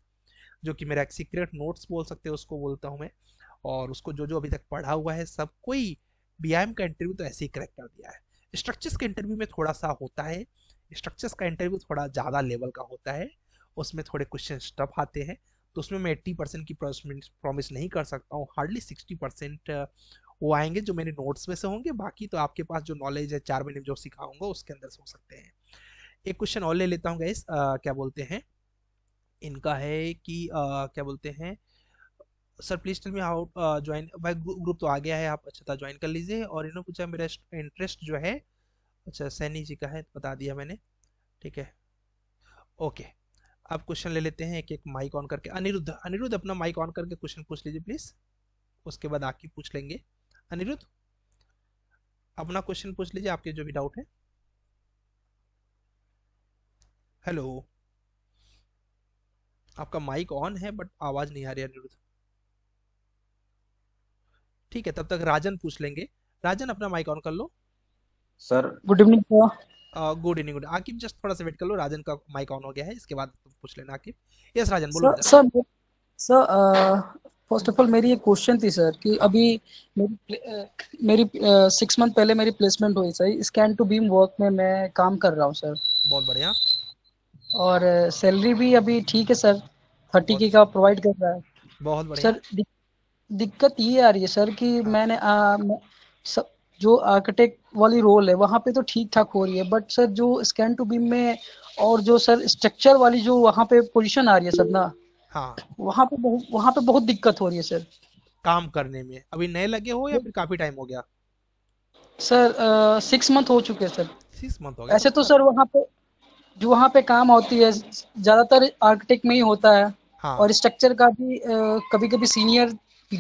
जो कि मेरा एक सीक्रेट नोट्स बोल सकते हैं उसको बोलता हूँ मैं और उसको जो जो अभी तक पढ़ा हुआ है सब कोई बी का इंटरव्यू तो ऐसे ही क्रैक कर दिया है स्ट्रक्चर्स के इंटरव्यू में थोड़ा सा होता है स्ट्रक्चर्स का इंटरव्यू थोड़ा ज़्यादा लेवल का होता है उसमें थोड़े क्वेश्चन टफ आते हैं तो उसमें मैं एट्टी परसेंट की प्रॉमिस नहीं कर सकता हूँ हार्डली सिक्सटी परसेंट वो आएंगे जो मेरे नोट्स में से होंगे बाकी तो आपके पास जो नॉलेज है चार महीने में जो सिखाऊंगा उसके अंदर से हो सकते हैं एक क्वेश्चन और ले लेता हूँ गाइस क्या बोलते हैं इनका है कि आ, क्या बोलते हैं sir please tell me how join भाई ग्रुप तो आ गया है आप अच्छा था ज्वाइन कर लीजिए और इन्होंने पूछा मेरा इंटरेस्ट जो है अच्छा सैनी जी का है बता दिया मैंने ठीक है ओके अब क्वेश्चन ले लेते हैं एक एक माइक ऑन करके अनिरुद्ध अनिरुद्ध अपना माइक ऑन करके क्वेश्चन पूछ लीजिए प्लीज उसके बाद आके पूछ लेंगे अनिरुद्ध अपना क्वेश्चन पूछ लीजिए आपके जो भी डाउट है हेलो आपका माइक ऑन है बट आवाज नहीं आ रही अनिरुद्ध ठीक है तब तक राजन पूछ लेंगे राजन अपना माइक ऑन कर लो sir good evening sir good evening good Aqib just थोड़ा सा वेट कर लो राजन का माइक ऑन हो गया है इसके बाद पूछ लेना आकिब यस राजन बोलो sir sir first of all मेरी एक क्वेश्चन थी सर कि अभी मेरी सिक्स मंथ पहले मेरी प्लेसमेंट हुई sir scan to BIM work में मैं काम कर रहा हूँ सर बहुत बढ़िया और सैलरी भी अभी ठीक है सर थर्टी के का प्रोवाइड कर रहा है बहुत बढ़िया सर दिक्कत ये आ रही है सर कि हाँ। मैंने आ, मैं, सब जो आर्किटेक्ट वाली रोल है वहाँ पे तो ठीक ठाक हो रही है बट सर जो स्कैन टू बीम में और जो सर स्ट्रक्चर वाली जो वहाँ पे पोजीशन आ रही है सर ना हाँ वहाँ पे बहु, वहाँ पे बहुत दिक्कत हो रही है सर काम करने में अभी नए लगे हो या फिर काफी टाइम हो गया सर सिक्स मंथ हो चुके हैं सर सिक्स मंथ हो गया ऐसे तो सर वहाँ पे जो वहाँ पे काम होती है ज्यादातर आर्किटेक्ट में ही होता है हाँ. और स्ट्रक्चर का भी कभी कभी सीनियर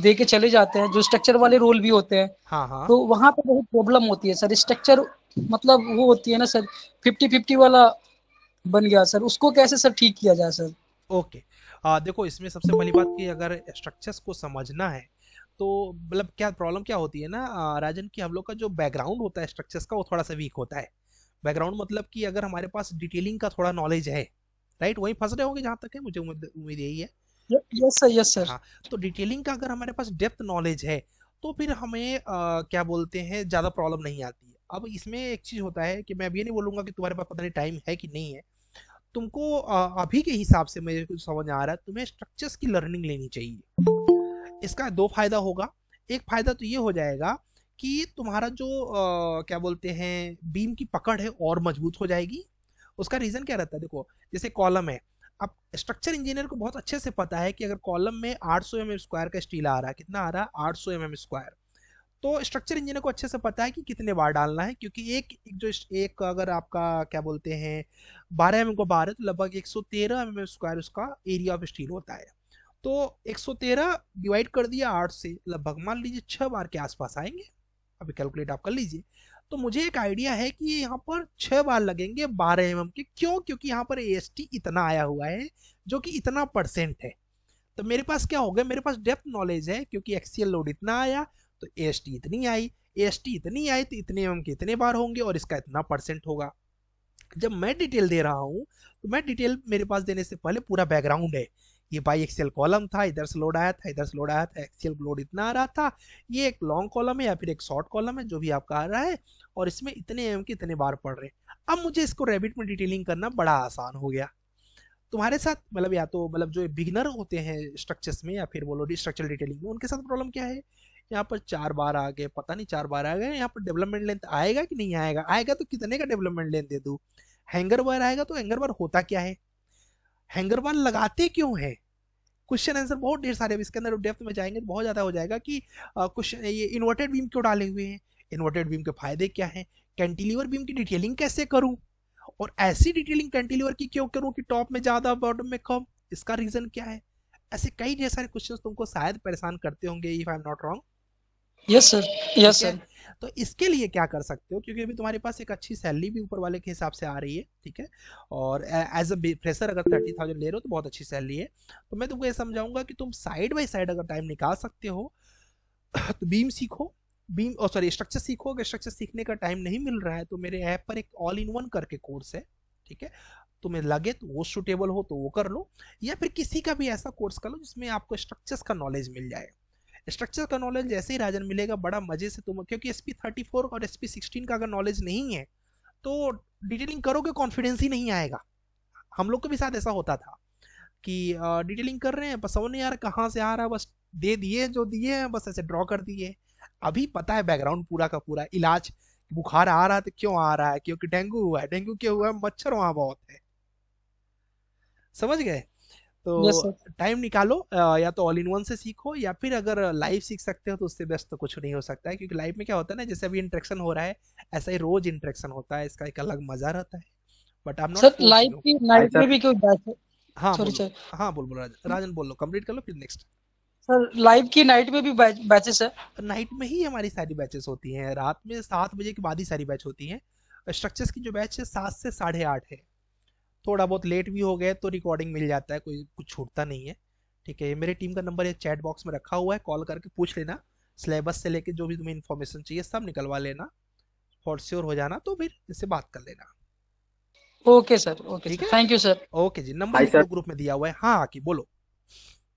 दे के चले जाते हैं जो स्ट्रक्चर वाले रोल भी होते हैं हाँ, हाँ तो वहाँ पे बहुत प्रॉब्लम होती है सर स्ट्रक्चर मतलब वो होती है ना सर फिफ्टी फिफ्टी वाला बन गया सर उसको कैसे सर ठीक किया जाए सर ओके आ, देखो इसमें सबसे पहली बात की अगर स्ट्रक्चर्स को समझना है तो मतलब क्या प्रॉब्लम क्या होती है ना राजन की हम लोग का जो बैकग्राउंड होता है स्ट्रक्चर्स का वो थोड़ा सा वीक होता है बैकग्राउंड मतलब कि अगर हमारे पास डिटेलिंग का थोड़ा नॉलेज है राइट वहीं फंस रहे होंगे जहाँ तक है मुझे उम्मीद यही है यस सर यस सर तो डिटेलिंग का अगर हमारे पास डेप्थ नॉलेज है तो फिर हमें आ, क्या बोलते हैं ज़्यादा प्रॉब्लम नहीं आती है अब इसमें एक चीज़ होता है कि मैं अभी नहीं बोलूंगा कि तुम्हारे पास पता नहीं टाइम है कि नहीं है तुमको आ, अभी के हिसाब से मुझे कुछ समझ आ रहा है तुम्हें स्ट्रक्चर्स की लर्निंग लेनी चाहिए इसका दो फायदा होगा एक फायदा तो ये हो जाएगा कि तुम्हारा जो आ, क्या बोलते हैं बीम की पकड़ है और मजबूत हो जाएगी उसका रीज़न क्या रहता है देखो जैसे कॉलम है अब स्ट्रक्चर इंजीनियर को बहुत अच्छे से पता है कि अगर कॉलम में 800 सौ mm स्क्वायर का स्टील आ रहा है कितना आ रहा है 800 सौ mm स्क्वायर तो स्ट्रक्चर इंजीनियर को अच्छे से पता है कि कितने बार डालना है क्योंकि एक जो एक अगर आपका क्या बोलते हैं बारह एम को बारह तो लगभग एक सौ तेरह एम स्क्वायर उसका एरिया ऑफ स्टील होता है तो 113 डिवाइड कर दिया आठ से लगभग मान लीजिए छः बार के आसपास आएंगे अभी कैलकुलेट आप कर लीजिए तो मुझे एक आइडिया है कि यहाँ पर छः बार लगेंगे बारह एम के क्यों क्योंकि यहाँ पर ए इतना आया हुआ है जो कि इतना परसेंट है तो मेरे पास क्या हो गया मेरे पास डेप्थ नॉलेज है क्योंकि एक्सीएल लोड इतना आया तो ए इतनी आई ए इतनी आई तो इतने एम के इतने बार होंगे और इसका इतना परसेंट होगा जब मैं डिटेल दे रहा हूँ तो मैं डिटेल मेरे पास देने से पहले पूरा बैकग्राउंड है ये बाई एक्सेल कॉलम था इधर से लोड आया था इधर से लोड आया था एक्सेल लोड इतना आ रहा था ये एक लॉन्ग कॉलम है या फिर एक शॉर्ट कॉलम है जो भी आपका आ रहा है और इसमें इतने एम के इतने बार पढ़ रहे हैं अब मुझे इसको रेबिट में डिटेलिंग करना बड़ा आसान हो गया तुम्हारे साथ मतलब या तो मतलब जो बिगनर होते हैं स्ट्रक्चर्स में या फिर बोलो स्ट्रक्चर डिटेलिंग में उनके साथ प्रॉब्लम क्या है यहाँ पर चार बार आ गए पता नहीं चार बार आ गए यहाँ पर डेवलपमेंट लेंथ आएगा कि नहीं आएगा आएगा तो कितने का डेवलपमेंट लेंथ दे दू हैंगर वायर आएगा तो हैंगर बार होता क्या है हैंगर बार लगाते क्यों है क्वेश्चन आंसर बहुत ढेर सारे इसके अंदर डेप्थ में जाएंगे बहुत ज़्यादा हो जाएगा कि क्वेश्चन ये इन्वर्टेड बीम क्यों डाले हुए हैं इन्वर्टेड बीम के फायदे क्या हैं कैंटिलीवर बीम की डिटेलिंग कैसे करूं और ऐसी डिटेलिंग कैंटिलीवर की क्यों करूं कि टॉप में ज़्यादा बॉटम में कम इसका रीज़न क्या है ऐसे कई ढेर सारे क्वेश्चन तुमको शायद परेशान करते होंगे if I am not wrong yes sir yes sir तो इसके लिए क्या कर सकते हो क्योंकि अभी तुम्हारे पास एक अच्छी सैलरी भी ऊपर वाले के हिसाब से आ रही है ठीक है और एज अ फ्रेशर अगर थर्टी थाउजेंड ले रहे हो तो बहुत अच्छी सैलरी है तो मैं तुमको ये समझाऊंगा कि तुम साइड बाई साइड अगर टाइम निकाल सकते हो तो बीम सीखो बीम और सॉरी स्ट्रक्चर सीखो अगर स्ट्रक्चर सीखने का टाइम नहीं मिल रहा है तो मेरे ऐप पर एक ऑल इन वन करके कोर्स है ठीक है तुम्हें लगे तो वो सुटेबल हो तो वो कर लो या फिर किसी का भी ऐसा कोर्स कर लो जिसमें आपको स्ट्रक्चर्स का नॉलेज मिल जाए स्ट्रक्चर का नॉलेज जैसे ही राजन मिलेगा बड़ा मजे से तुम क्योंकि एस पी थर्टी फोर और एस पी सिक्सटीन का अगर नॉलेज नहीं है तो डिटेलिंग करोगे कॉन्फिडेंस ही नहीं आएगा हम लोग के भी साथ ऐसा होता था कि डिटेलिंग कर रहे हैं बस समझ नहीं यार कहाँ से आ रहा है बस दे दिए जो दिए हैं बस ऐसे ड्रॉ कर दिए अभी पता है बैकग्राउंड पूरा का पूरा इलाज बुखार आ रहा है तो क्यों आ रहा है क्योंकि डेंगू हुआ है डेंगू क्यों हुआ है मच्छर वहां बहुत है समझ गए तो टाइम निकालो या तो ऑल इन वन से सीखो या फिर अगर लाइव सीख सकते हो तो उससे बेस्ट तो कुछ नहीं हो सकता है क्योंकि लाइव में क्या होता है ना जैसे अभी इंटरेक्शन हो रहा है ऐसा ही रोज इंटरेक्शन होता है इसका एक अलग मजा रहता है बट आप नॉट लाइव की लाइव में भी कोई बात हाँ सॉरी हाँ बोल बोल राजन राजन बोल लो कंप्लीट कर लो फिर नेक्स्ट सर लाइव की नाइट में भी बैचेस है नाइट में ही हमारी सारी बैचेस होती हैं रात में सात बजे के बाद ही सारी बैच होती हैं स्ट्रक्चर्स की जो बैच है सात से साढ़े आठ है थोड़ा बहुत लेट भी हो गए तो रिकॉर्डिंग मिल जाता है कोई कुछ छूटता नहीं है ठीक है मेरे टीम का नंबर ये चैट बॉक्स में रखा हुआ है कॉल करके पूछ लेना सिलेबस से लेके जो भी तुम्हें इन्फॉर्मेशन चाहिए सब निकलवा लेना फॉर श्योर हो जाना तो फिर इससे बात कर लेना ओके सर ओके ठीक है थैंक यू सर ओके जी नंबर ग्रुप में दिया हुआ है हाँ आकी बोलो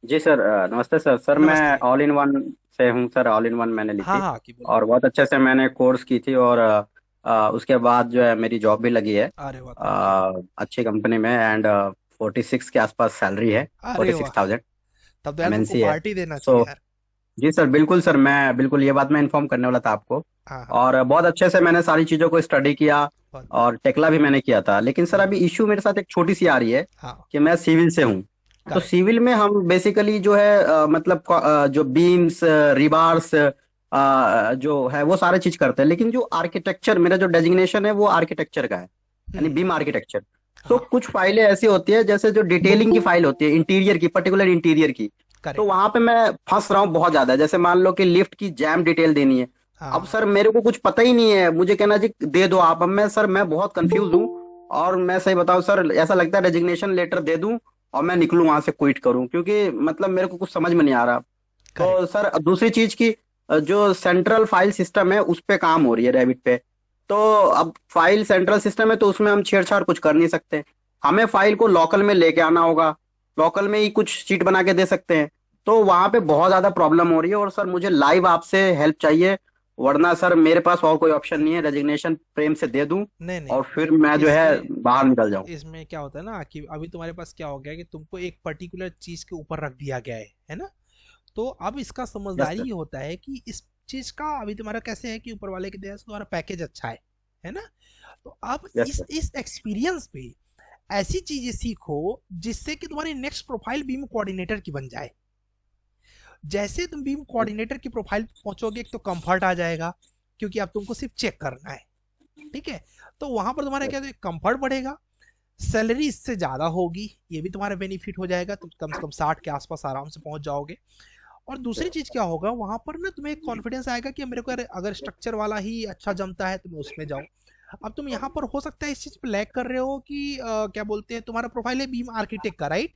जी सर नमस्ते सर सर नमस्ते मैं ऑल इन वन से हूँ सर ऑल इन वन मैंने ली हाँ, थी हाँ, हाँ, और बहुत अच्छे से मैंने कोर्स की थी और आ, उसके बाद जो है मेरी जॉब भी लगी है आ, अच्छी कंपनी में एंड फोर्टी सिक्स के आसपास सैलरी है फोर्टी सिक्स थाउजेंड तब तो यार तुमको पार्टी देना चाहिए so, जी सर बिल्कुल सर मैं बिल्कुल ये बात मैं इन्फॉर्म करने वाला था आपको हाँ, हाँ। और बहुत अच्छे से मैंने सारी चीजों को स्टडी किया और टेकला भी मैंने किया था लेकिन सर अभी इश्यू मेरे साथ एक छोटी सी आ रही है हाँ। कि मैं सिविल से हूँ तो सिविल में हम बेसिकली जो है मतलब जो बीम्स रिबार्स आ, जो है वो सारे चीज करते हैं लेकिन जो आर्किटेक्चर मेरा जो डेजिग्नेशन है वो आर्किटेक्चर का है यानी बीम हम्म। आर्किटेक्चर हाँ। तो कुछ फाइलें ऐसी होती है जैसे जो डिटेलिंग की फाइल होती है इंटीरियर की पर्टिकुलर इंटीरियर की तो वहां पे मैं फंस रहा हूँ बहुत ज्यादा जैसे मान लो कि लिफ्ट की जैम डिटेल देनी है हाँ। अब सर मेरे को कुछ पता ही नहीं है मुझे कहना जी दे दो आप अब मैं सर मैं बहुत कंफ्यूज हूँ और मैं सही बताऊ सर ऐसा लगता है रेजिग्नेशन लेटर दे दू और मैं निकलू वहां से क्विट करूँ क्योंकि मतलब मेरे को कुछ समझ में नहीं आ रहा तो सर दूसरी चीज की जो सेंट्रल फाइल सिस्टम है उस पर काम हो रही है रेबिट पे तो अब फाइल सेंट्रल सिस्टम है तो उसमें हम छेड़छाड़ कुछ कर नहीं सकते हमें फाइल को लोकल में लेके आना होगा लोकल में ही कुछ चीट बना के दे सकते हैं तो वहां पे बहुत ज्यादा प्रॉब्लम हो रही है और सर मुझे लाइव आपसे हेल्प चाहिए वरना सर मेरे पास और कोई ऑप्शन नहीं है रेजिग्नेशन प्रेम से दे दूं नहीं, नहीं, और फिर मैं जो है बाहर निकल जाऊं इसमें क्या होता है ना कि अभी तुम्हारे पास क्या हो गया कि तुमको एक पर्टिकुलर चीज के ऊपर रख दिया गया है है ना तो अब इसका समझदारी ये होता है कि इस चीज का अभी तुम्हारा कैसे है कि ऊपर वाले के दया से तुम्हारा पैकेज अच्छा है है ना तो अब इस इस एक्सपीरियंस पे ऐसी चीजें सीखो जिससे कि तुम्हारी नेक्स्ट प्रोफाइल बीम कोऑर्डिनेटर की बन जाए जैसे तुम बीम कोऑर्डिनेटर की प्रोफाइल पहुंचोगे तो कंफर्ट आ जाएगा क्योंकि अब तुमको सिर्फ चेक करना है ठीक है तो वहां पर तुम्हारा क्या कंफर्ट बढ़ेगा सैलरी इससे ज़्यादा होगी ये भी तुम्हारा बेनिफिट हो जाएगा तुम कम से कम साठ के आसपास आराम से पहुंच जाओगे और दूसरी चीज क्या होगा वहां पर ना तुम्हें एक कॉन्फिडेंस आएगा कि मेरे को अगर स्ट्रक्चर वाला ही अच्छा जमता है तो मैं उसमें जाऊँ अब तुम यहाँ पर हो सकता है इस चीज पे लैक कर रहे हो कि आ, क्या बोलते हैं तुम्हारा प्रोफाइल है बीम आर्किटेक्ट का right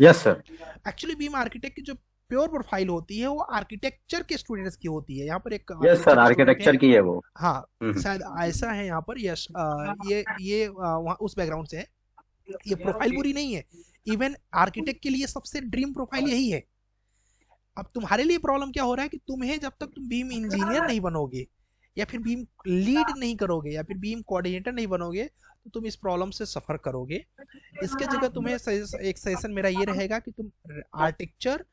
yes sir actually BIM architect की जो प्योर प्रोफाइल होती है वो आर्किटेक्चर के स्टूडेंट्स की होती है यहाँ पर एक यस सर आर्किटेक्चर की है वो हाँ mm-hmm. शायद ऐसा है यहाँ पर यस हाँ। ये ये वहाँ उस बैकग्राउंड से है ये प्रोफाइल बुरी नहीं है इवन आर्किटेक्ट के लिए सबसे ड्रीम प्रोफाइल यही है अब तुम्हारे लिए प्रॉब्लम क्या हो रहा है कि तुम्हें जब तक तुम बीम इंजीनियर नहीं बनोगे या फिर बीम लीड नहीं करोगे या फिर बीम कोऑर्डिनेटर नहीं बनोगे तो तुम इस प्रॉब्लम से सफर करोगे इसके जगह तुम्हें एक सजेशन मेरा ये रहेगा कि तुम आर्किटेक्चर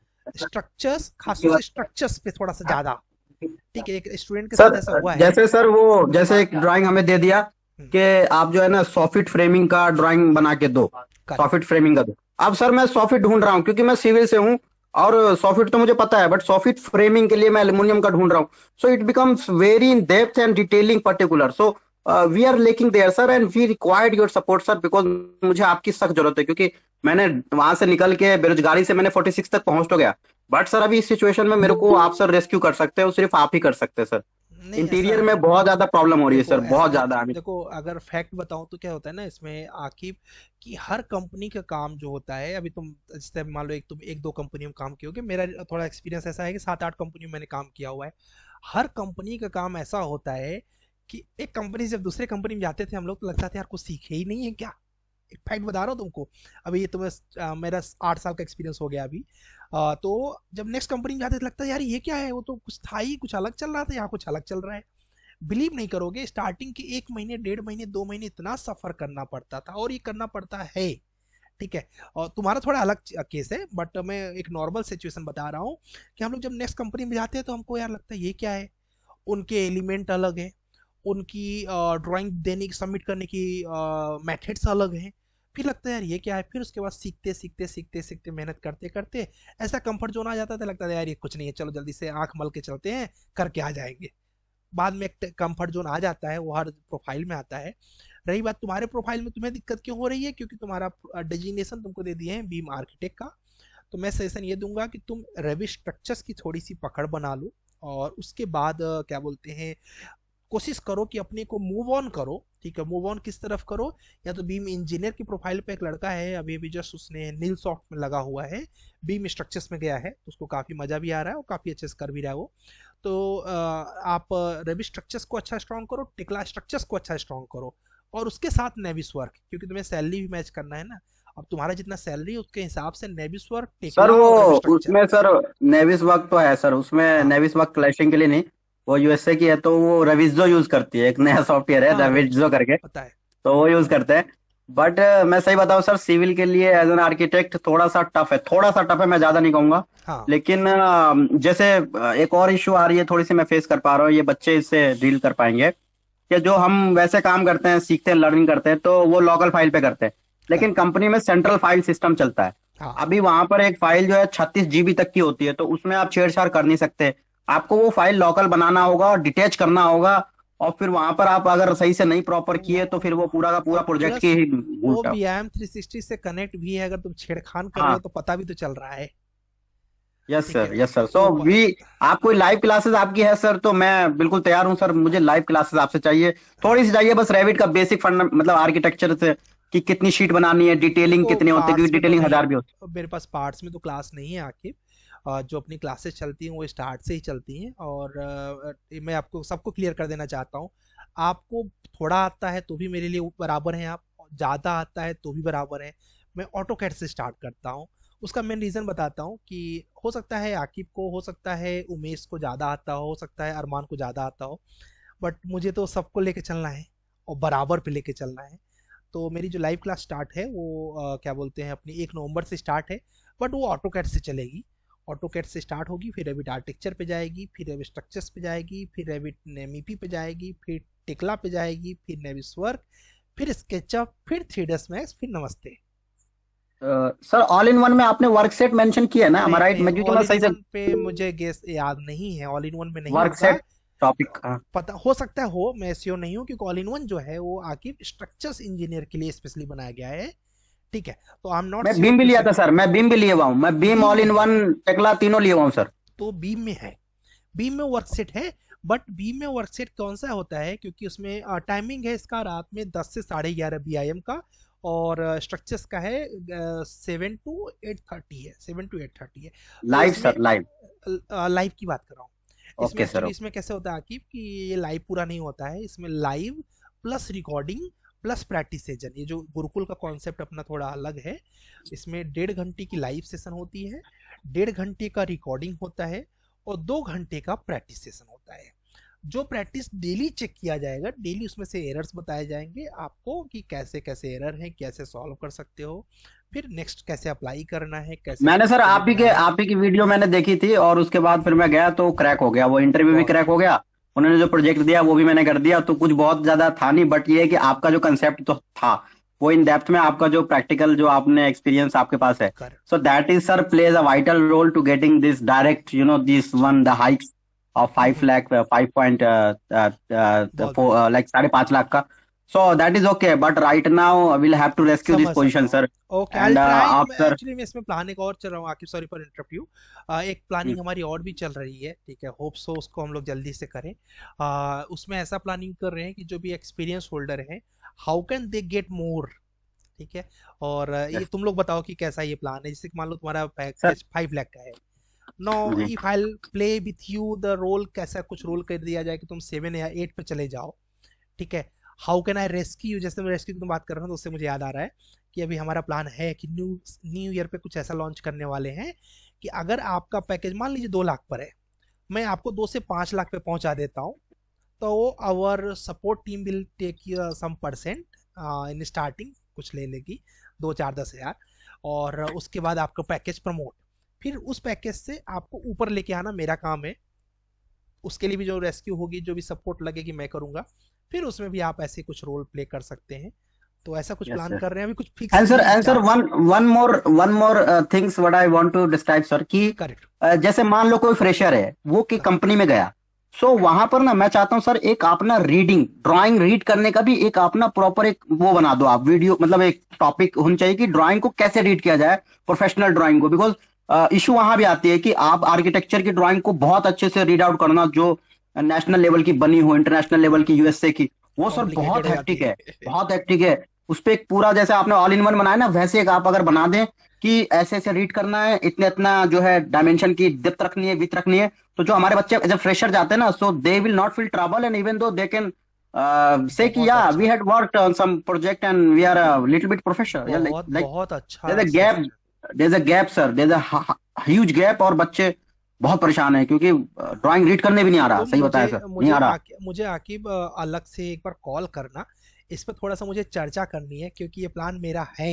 स्ट्रक्चर्स खासतौर स्ट्रक्चर्स पे थोड़ा सा ज्यादा ठीक है एक स्टूडेंट के साथ ऐसा हुआ है जैसे सर वो जैसे एक ड्राइंग हमें दे दिया हम्म। कि आप जो है ना सॉफिट फ्रेमिंग का ड्राइंग बना के दो सॉफिट फ्रेमिंग का दो अब सर मैं सॉफिट ढूंढ रहा हूँ क्योंकि मैं सिविल से हूँ और सॉफिट तो मुझे पता है बट सॉफिट फ्रेमिंग के लिए मैं एल्यूमिनियम का ढूंढ रहा हूँ so it becomes very in depth and detailing particular so we are lacking there sir and we required your support sir because मुझे आपकी सख्त जरूरत है क्योंकि मैंने वहां से निकल के बेरोजगारी से मैंने फोर्टी सिक्स तक पहुंच तो गया बट सर अभी इस सिचुएशन में मेरे को आप सर रेस्क्यू कर सकते हो सिर्फ आप ही कर सकते हैं सर इंटीरियर में बहुत ज्यादा प्रॉब्लम हो रही है सर बहुत ज्यादा देखो अगर फैक्ट बताऊं तो क्या होता है ना इसमें आकिब कि हर कंपनी का काम जो होता है अभी तुम जैसे मान लो एक तुम एक दो कंपनियों में काम किए हो मेरा थोड़ा एक्सपीरियंस ऐसा है कि सात आठ कंपनियों में मैंने काम किया हुआ है हर कंपनी का काम ऐसा होता है कि एक कंपनी से जब दूसरे कंपनी में जाते थे हम लोग तो लगता था यार कुछ सीखे ही नहीं है क्या एक फैक्ट बता रहा हूँ तुमको अभी ये तुम्हें तो आ, मेरा आठ साल का एक्सपीरियंस हो गया अभी आ, तो जब नेक्स्ट कंपनी में जाते थे लगता है यार ये क्या है वो तो कुछ था ही कुछ अलग चल रहा था यहाँ कुछ अलग चल रहा है बिलीव नहीं करोगे स्टार्टिंग के एक महीने डेढ़ महीने दो महीने इतना सफ़र करना पड़ता था और ये करना पड़ता है ठीक है और तुम्हारा थोड़ा अलग केस है बट मैं एक नॉर्मल सिचुएशन बता रहा हूँ कि हम लोग जब नेक्स्ट कंपनी में जाते हैं तो हमको यार लगता है ये क्या है उनके एलिमेंट अलग है उनकी ड्राइंग देने की सबमिट करने की मेथड्स अलग हैं फिर लगता है यार ये क्या है फिर उसके बाद सीखते सीखते सीखते सीखते मेहनत करते करते ऐसा कंफर्ट जोन आ जाता था लगता था यार ये कुछ नहीं है चलो जल्दी से आंख मल के चलते हैं करके आ जाएंगे बाद में एक कंफर्ट जोन आ जाता है वो हर प्रोफाइल में आता है रही बात तुम्हारे प्रोफाइल में तुम्हें दिक्कत क्यों हो रही है क्योंकि तुम्हारा डेजिनेशन तुमको दे दिए हैं बीम आर्किटेक्ट का तो मैं सजेशन ये दूंगा कि तुम रेवी स्ट्रक्चर्स की थोड़ी सी पकड़ बना लो और उसके बाद क्या बोलते हैं कोशिश करो कि अपने को मूव ऑन करो ठीक है मूव ऑन किस तरफ करो या तो बीम इंजीनियर की प्रोफाइल पे एक लड़का है अभी अभी जस्ट उसने नील सॉफ्ट में लगा हुआ है बीम स्ट्रक्चर्स में गया है तो उसको काफ़ी मज़ा भी आ रहा है और काफ़ी अच्छे से कर भी रहा है वो तो आप रेबी स्ट्रक्चर्स को अच्छा स्ट्रॉन्ग करो टिकला स्ट्रक्चर्स को अच्छा स्ट्रॉन्ग करो और उसके साथ नेविस वर्क क्योंकि तुम्हें सैलरी भी मैच करना है ना अब तुम्हारा जितना सैलरी उसके हिसाब से नेविस वर्क सर वो उसमें सर नेविस वर्क तो है सर उसमें नेविस वर्क क्लैशिंग के लिए नहीं वो यूएसए की है तो वो रविजो यूज करती है एक नया सॉफ्टवेयर है हाँ। रविजो करके पता है तो वो यूज करते हैं बट uh, मैं सही बताऊं सर सिविल के लिए एज एन आर्किटेक्ट थोड़ा सा टफ है थोड़ा सा टफ है मैं ज्यादा नहीं कहूंगा हाँ. लेकिन um, uh, जैसे एक और इश्यू आ रही है थोड़ी सी मैं फेस कर पा रहा हूँ ये बच्चे इससे डील कर पाएंगे कि जो हम वैसे काम करते हैं सीखते हैं लर्निंग करते हैं तो वो लोकल फाइल पे करते हैं लेकिन कंपनी हाँ। में सेंट्रल फाइल सिस्टम चलता है हाँ. अभी वहां पर एक फाइल जो है छत्तीस जीबी तक की होती है तो उसमें आप छेड़छाड़ कर नहीं सकते आपको वो फाइल लोकल बनाना होगा और डिटेच करना होगा और फिर वहां पर आप अगर सही से नहीं प्रॉपर किए तो फिर वो पूरा का पूरा प्रोजेक्ट के ही वो बीआईएम से कनेक्ट भी है अगर तुम छेड़खान कर रहे हाँ। हो तो पता भी तो चल रहा है yes sir yes sir so we आप कोई लाइव क्लासेस आपकी है सर तो मैं बिल्कुल तैयार हूँ सर मुझे लाइव क्लासेस आपसे चाहिए थोड़ी सी चाहिए बस रेविट का बेसिक फंड मतलब आर्किटेक्चर से कि कितनी शीट बनानी है डिटेलिंग तो कितने होते हैं क्योंकि डिटेलिंग तो हजार भी होती है मेरे पास पार्ट्स में तो क्लास नहीं है आखिर जो अपनी क्लासेस चलती हैं वो स्टार्ट से ही चलती हैं और मैं आपको सबको क्लियर कर देना चाहता हूँ आपको थोड़ा आता है तो भी मेरे लिए बराबर हैं आप ज़्यादा आता है तो भी बराबर हैं मैं ऑटो कैट से स्टार्ट करता हूँ उसका मेन रीज़न बताता हूँ कि हो सकता है आकिब को हो सकता है उमेश को ज़्यादा आता हो हो सकता है अरमान को ज़्यादा आता हो बट मुझे तो सबको लेके चलना है और बराबर पे लेके चलना है तो मेरी जो लाइव क्लास स्टार्ट है वो आ, क्या बोलते हैं अपनी एक नवंबर से स्टार्ट है बट वो ऑटो कैट से चलेगी ऑटो कैट से स्टार्ट होगी फिर रेविट आर्टिक्चर पे जाएगी फिर रेविट स्ट्रक्चर्स पे जाएगी फिर रेविट नेमीपी पे जाएगी फिर टिकला पे जाएगी फिर नेविस वर्क फिर स्केचअप फिर थ्री डस मैक्स फिर नमस्ते सर ऑल इन वन में आपने वर्क सेट मेंशन किया ना हमारा राइट मैं मैं सही से पे मुझे गेस याद नहीं है ऑल इन वन में नहीं वर्क सेट टॉपिक पता हो सकता है हो मैं श्योर नहीं हूँ क्योंकि ऑल इन वन जो है वो आकिब स्ट्रक्चर्स इंजीनियर के लिए स्पेशली बनाया गया है ठीक है तो आई एम नॉट मैं बीम भी लिया था सर मैं बीम भी लिए हुआ हूँ मैं BIM all in one Tekla तीनों लिए हुआ हूँ सर तो बीम में है बीम में वर्कसेट है बट बीम में वर्कसेट कौन सा होता है क्योंकि उसमें टाइमिंग है इसका रात में दस से साढ़े ग्यारह बी आई एम का और स्ट्रक्चर्स का है सेवन टू एट थर्टी है सेवन टू एट थर्टी है लाइव तो सर लाइव लाइव की बात कर रहा हूँ okay, इसमें, इसमें कैसे होता है आकिब कि ये लाइव पूरा नहीं होता है इसमें live plus recording plus practice session ये जो गुरुकुल का कॉन्सेप्ट अपना थोड़ा अलग है इसमें डेढ़ घंटे की लाइव सेशन होती है डेढ़ घंटे का रिकॉर्डिंग होता है और दो घंटे का प्रैक्टिस सेशन होता है जो प्रैक्टिस डेली चेक किया जाएगा डेली उसमें से एरर्स बताए जाएंगे आपको कि कैसे कैसे एरर हैं कैसे सॉल्व कर सकते हो फिर नेक्स्ट कैसे अप्लाई करना है कैसे मैंने सर आप ही के आप ही की वीडियो मैंने देखी थी और उसके बाद फिर मैं गया तो क्रैक हो गया वो इंटरव्यू भी क्रैक हो गया उन्होंने जो प्रोजेक्ट दिया वो भी मैंने कर दिया तो कुछ बहुत ज्यादा था नहीं बट ये कि आपका जो कंसेप्ट तो था वो इन डेप्थ में आपका जो प्रैक्टिकल जो आपने एक्सपीरियंस आपके पास है so that is sir plays a vital role to getting this direct you know this one the hikes of five lakh five point like साढ़े पांच लाख का So that is okay, but right now we'll have to rescue this position, sir. Okay, and, I'll uh, try. Uh, after... Actually, मैं इसमें प्लान एक और चल रहा हूँ Aqib sorry for interrupt you एक प्लानिंग hmm. हमारी और भी चल रही है ठीक है होप सो उसको हम लोग जल्दी से करें uh, उसमें ऐसा प्लानिंग कर रहे हैं कि जो भी एक्सपीरियंस होल्डर है how can they get more ठीक है और uh, ये तुम लोग बताओ कि कैसा ये प्लान है जैसे मान लो तुम्हारा पैकेज फाइव लाख का है no if I play with you the role कैसा कुछ रोल कर दिया जाए कि तुम सेवन या एट पे चले जाओ ठीक है हाउ कैन आई रेस्क्यू जैसे मैं रेस्क्यू की बात कर रहा हूँ तो उससे मुझे याद आ रहा है कि अभी हमारा प्लान है कि न्यू न्यू ईयर पे कुछ ऐसा लॉन्च करने वाले हैं कि अगर आपका पैकेज मान लीजिए दो लाख पर है मैं आपको दो से पाँच लाख पे पहुंचा देता हूँ तो our support team will take some percent in starting कुछ ले लेगी दो चार दस हज़ार और उसके बाद आपका पैकेज प्रमोट फिर उस पैकेज से आपको ऊपर लेके आना मेरा काम है उसके लिए भी जो रेस्क्यू होगी जो भी सपोर्ट लगेगी मैं करूँगा फिर उसमें भी आप ऐसे कुछ रोल प्ले कर सकते हैं तो ऐसा कुछ yes, plan sir. कर रहे हैं अभी कुछ fix and sir and sir one one more one more things what I want to describe sir कि uh, जैसे मान लो कोई फ्रेशर है वो कि कंपनी में गया सो so, वहां पर ना मैं चाहता हूँ सर एक अपना रीडिंग ड्राइंग रीड करने का भी एक अपना प्रॉपर एक वो बना दो आप वीडियो मतलब एक टॉपिक होना चाहिए कि ड्राइंग को कैसे रीड किया जाए प्रोफेशनल ड्राइंग को बिकॉज इशू वहां भी आती है कि आप आर्किटेक्चर की ड्राइंग को बहुत अच्छे से रीड आउट करना जो नेशनल लेवल की बनी हो इंटरनेशनल लेवल की यूएसए की वो सर बहुत हेक्टिक है बहुत हेक्टिक है उस पर एक पूरा जैसे आपने ऑल इन वन बनाया ना वैसे एक आप अगर बना दें कि ऐसे ऐसे रीड करना है इतने इतना जो है डायमेंशन की डिप्थ रखनी है विथ रखनी है तो जो हमारे बच्चे जब फ्रेशर जाते हैं ना so they will not feel trouble and even though they can say कि या we had worked on some project and we are little bit professional बहुत अच्छा there is a gap there is a gap sir there is a huge gap और बच्चे बहुत परेशान है क्योंकि ड्राइंग रीड करने भी नहीं आ रहा तो सही बताया सर नहीं आ रहा आकि, मुझे आकिब अलग से एक बार कॉल करना इस पर थोड़ा सा मुझे चर्चा करनी है क्योंकि ये प्लान मेरा है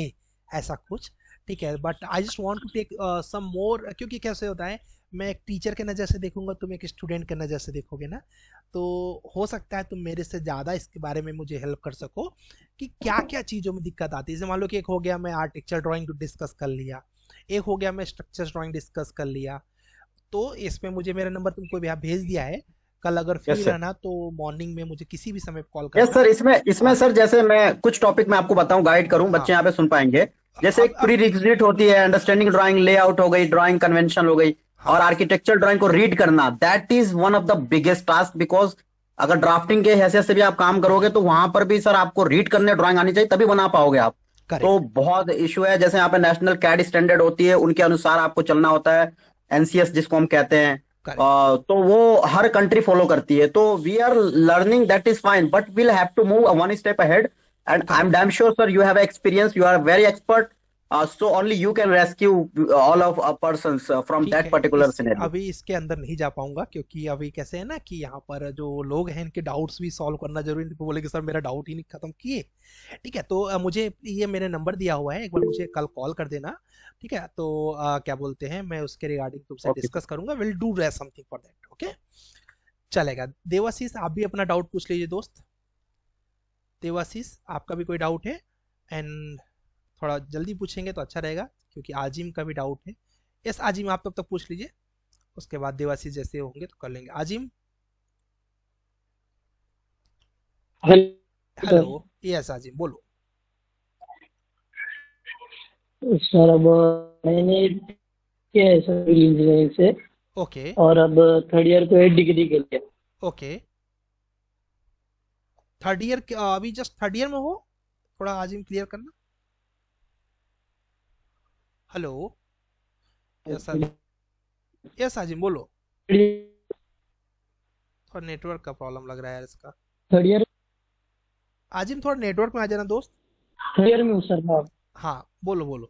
ऐसा कुछ ठीक है but I just want to take some more क्योंकि कैसे होता है मैं एक टीचर के नज़र से देखूंगा तुम एक स्टूडेंट के नज़र से देखोगे ना तो हो सकता है तुम मेरे से ज़्यादा इसके बारे में मुझे हेल्प कर सको कि क्या क्या चीज़ों में दिक्कत आती है जैसे मान लो कि एक हो गया मैं आर्टिक्चर ड्राइंग डिस्कस कर लिया एक हो गया मैं स्ट्रक्चर ड्राइंग डिस्कस कर लिया तो इसमें मुझे मेरा नंबर तुमको भेज दिया है कल अगर फ्री yes, रहना तो मॉर्निंग में मुझे किसी भी समय कॉल करना यस yes, सर इसमें इसमें सर हाँ। जैसे मैं कुछ टॉपिक मैं आपको बताऊं गाइड करूं बच्चे हाँ। यहाँ पे सुन पाएंगे जैसे एक प्री रिक्विजिट होती है अंडरस्टैंडिंग ड्राइंग लेआउट हो गई ड्राइंग कन्वेंशन हो गई हाँ। और आर्किटेक्चर ड्राइंग को रीड करना that is one of the biggest task because अगर ड्राफ्टिंग के हैसियत से भी आप काम करोगे तो वहां पर भी सर आपको रीड करने ड्राइंग आनी चाहिए तभी बना पाओगे आप Correct. तो बहुत इशू है जैसे यहाँ पे नेशनल कैड स्टैंडर्ड होती है उनके अनुसार आपको चलना होता है एनसीएस जिसको हम कहते हैं तो वो हर कंट्री फॉलो करती है तो we are learning that is fine but we'll have to move one step ahead and I am damn sure sir you have experience you are very expert Uh, so only you can rescue uh, all of a uh, persons uh, from particular particular scenario. अभी इसके अंदर नहीं जा पाऊंगा क्योंकि अभी कैसे है ना कि यहाँ पर जो लोग हैं इनके डाउट्स भी सॉल्व करना जरूरी है बोले कि सर मेरा डाउट ही नहीं खत्म किए ठीक है तो मुझे ये मेरे नंबर दिया हुआ है एक बार मुझे कल कॉल कर देना ठीक है तो आ, क्या बोलते हैं मैं उसके रिगार्डिंग तुमसे okay. डिस्कस करूंगा विल डू रे समथिंग फॉर दैट ओके चलेगा देवाशीष आप भी अपना डाउट पूछ लीजिए दोस्त देवाशीष आपका भी कोई डाउट है एंड थोड़ा जल्दी पूछेंगे तो अच्छा रहेगा क्योंकि आजिम का भी डाउट है यस आजिम आप तब तक पूछ लीजिए उसके बाद देवासी जैसे होंगे तो कर लेंगे आजिम हेलो यस आजिम बोलो सर अब मैंने इंजीनियरिंग से ओके okay. और अब थर्ड ईयर को डिग्री के लिए ओके थर्ड ईयर अभी जस्ट थर्ड ईयर में हो थोड़ा आजिम क्लियर करना हेलो यस यस आजिम बोलो थोड़ा नेटवर्क का प्रॉब्लम लग रहा है इसका थर्ड ईयर आजिम थोड़ा नेटवर्क में आ जाना दोस्त थर्ड ईयर में हूँ सर मैं हाँ बोलो बोलो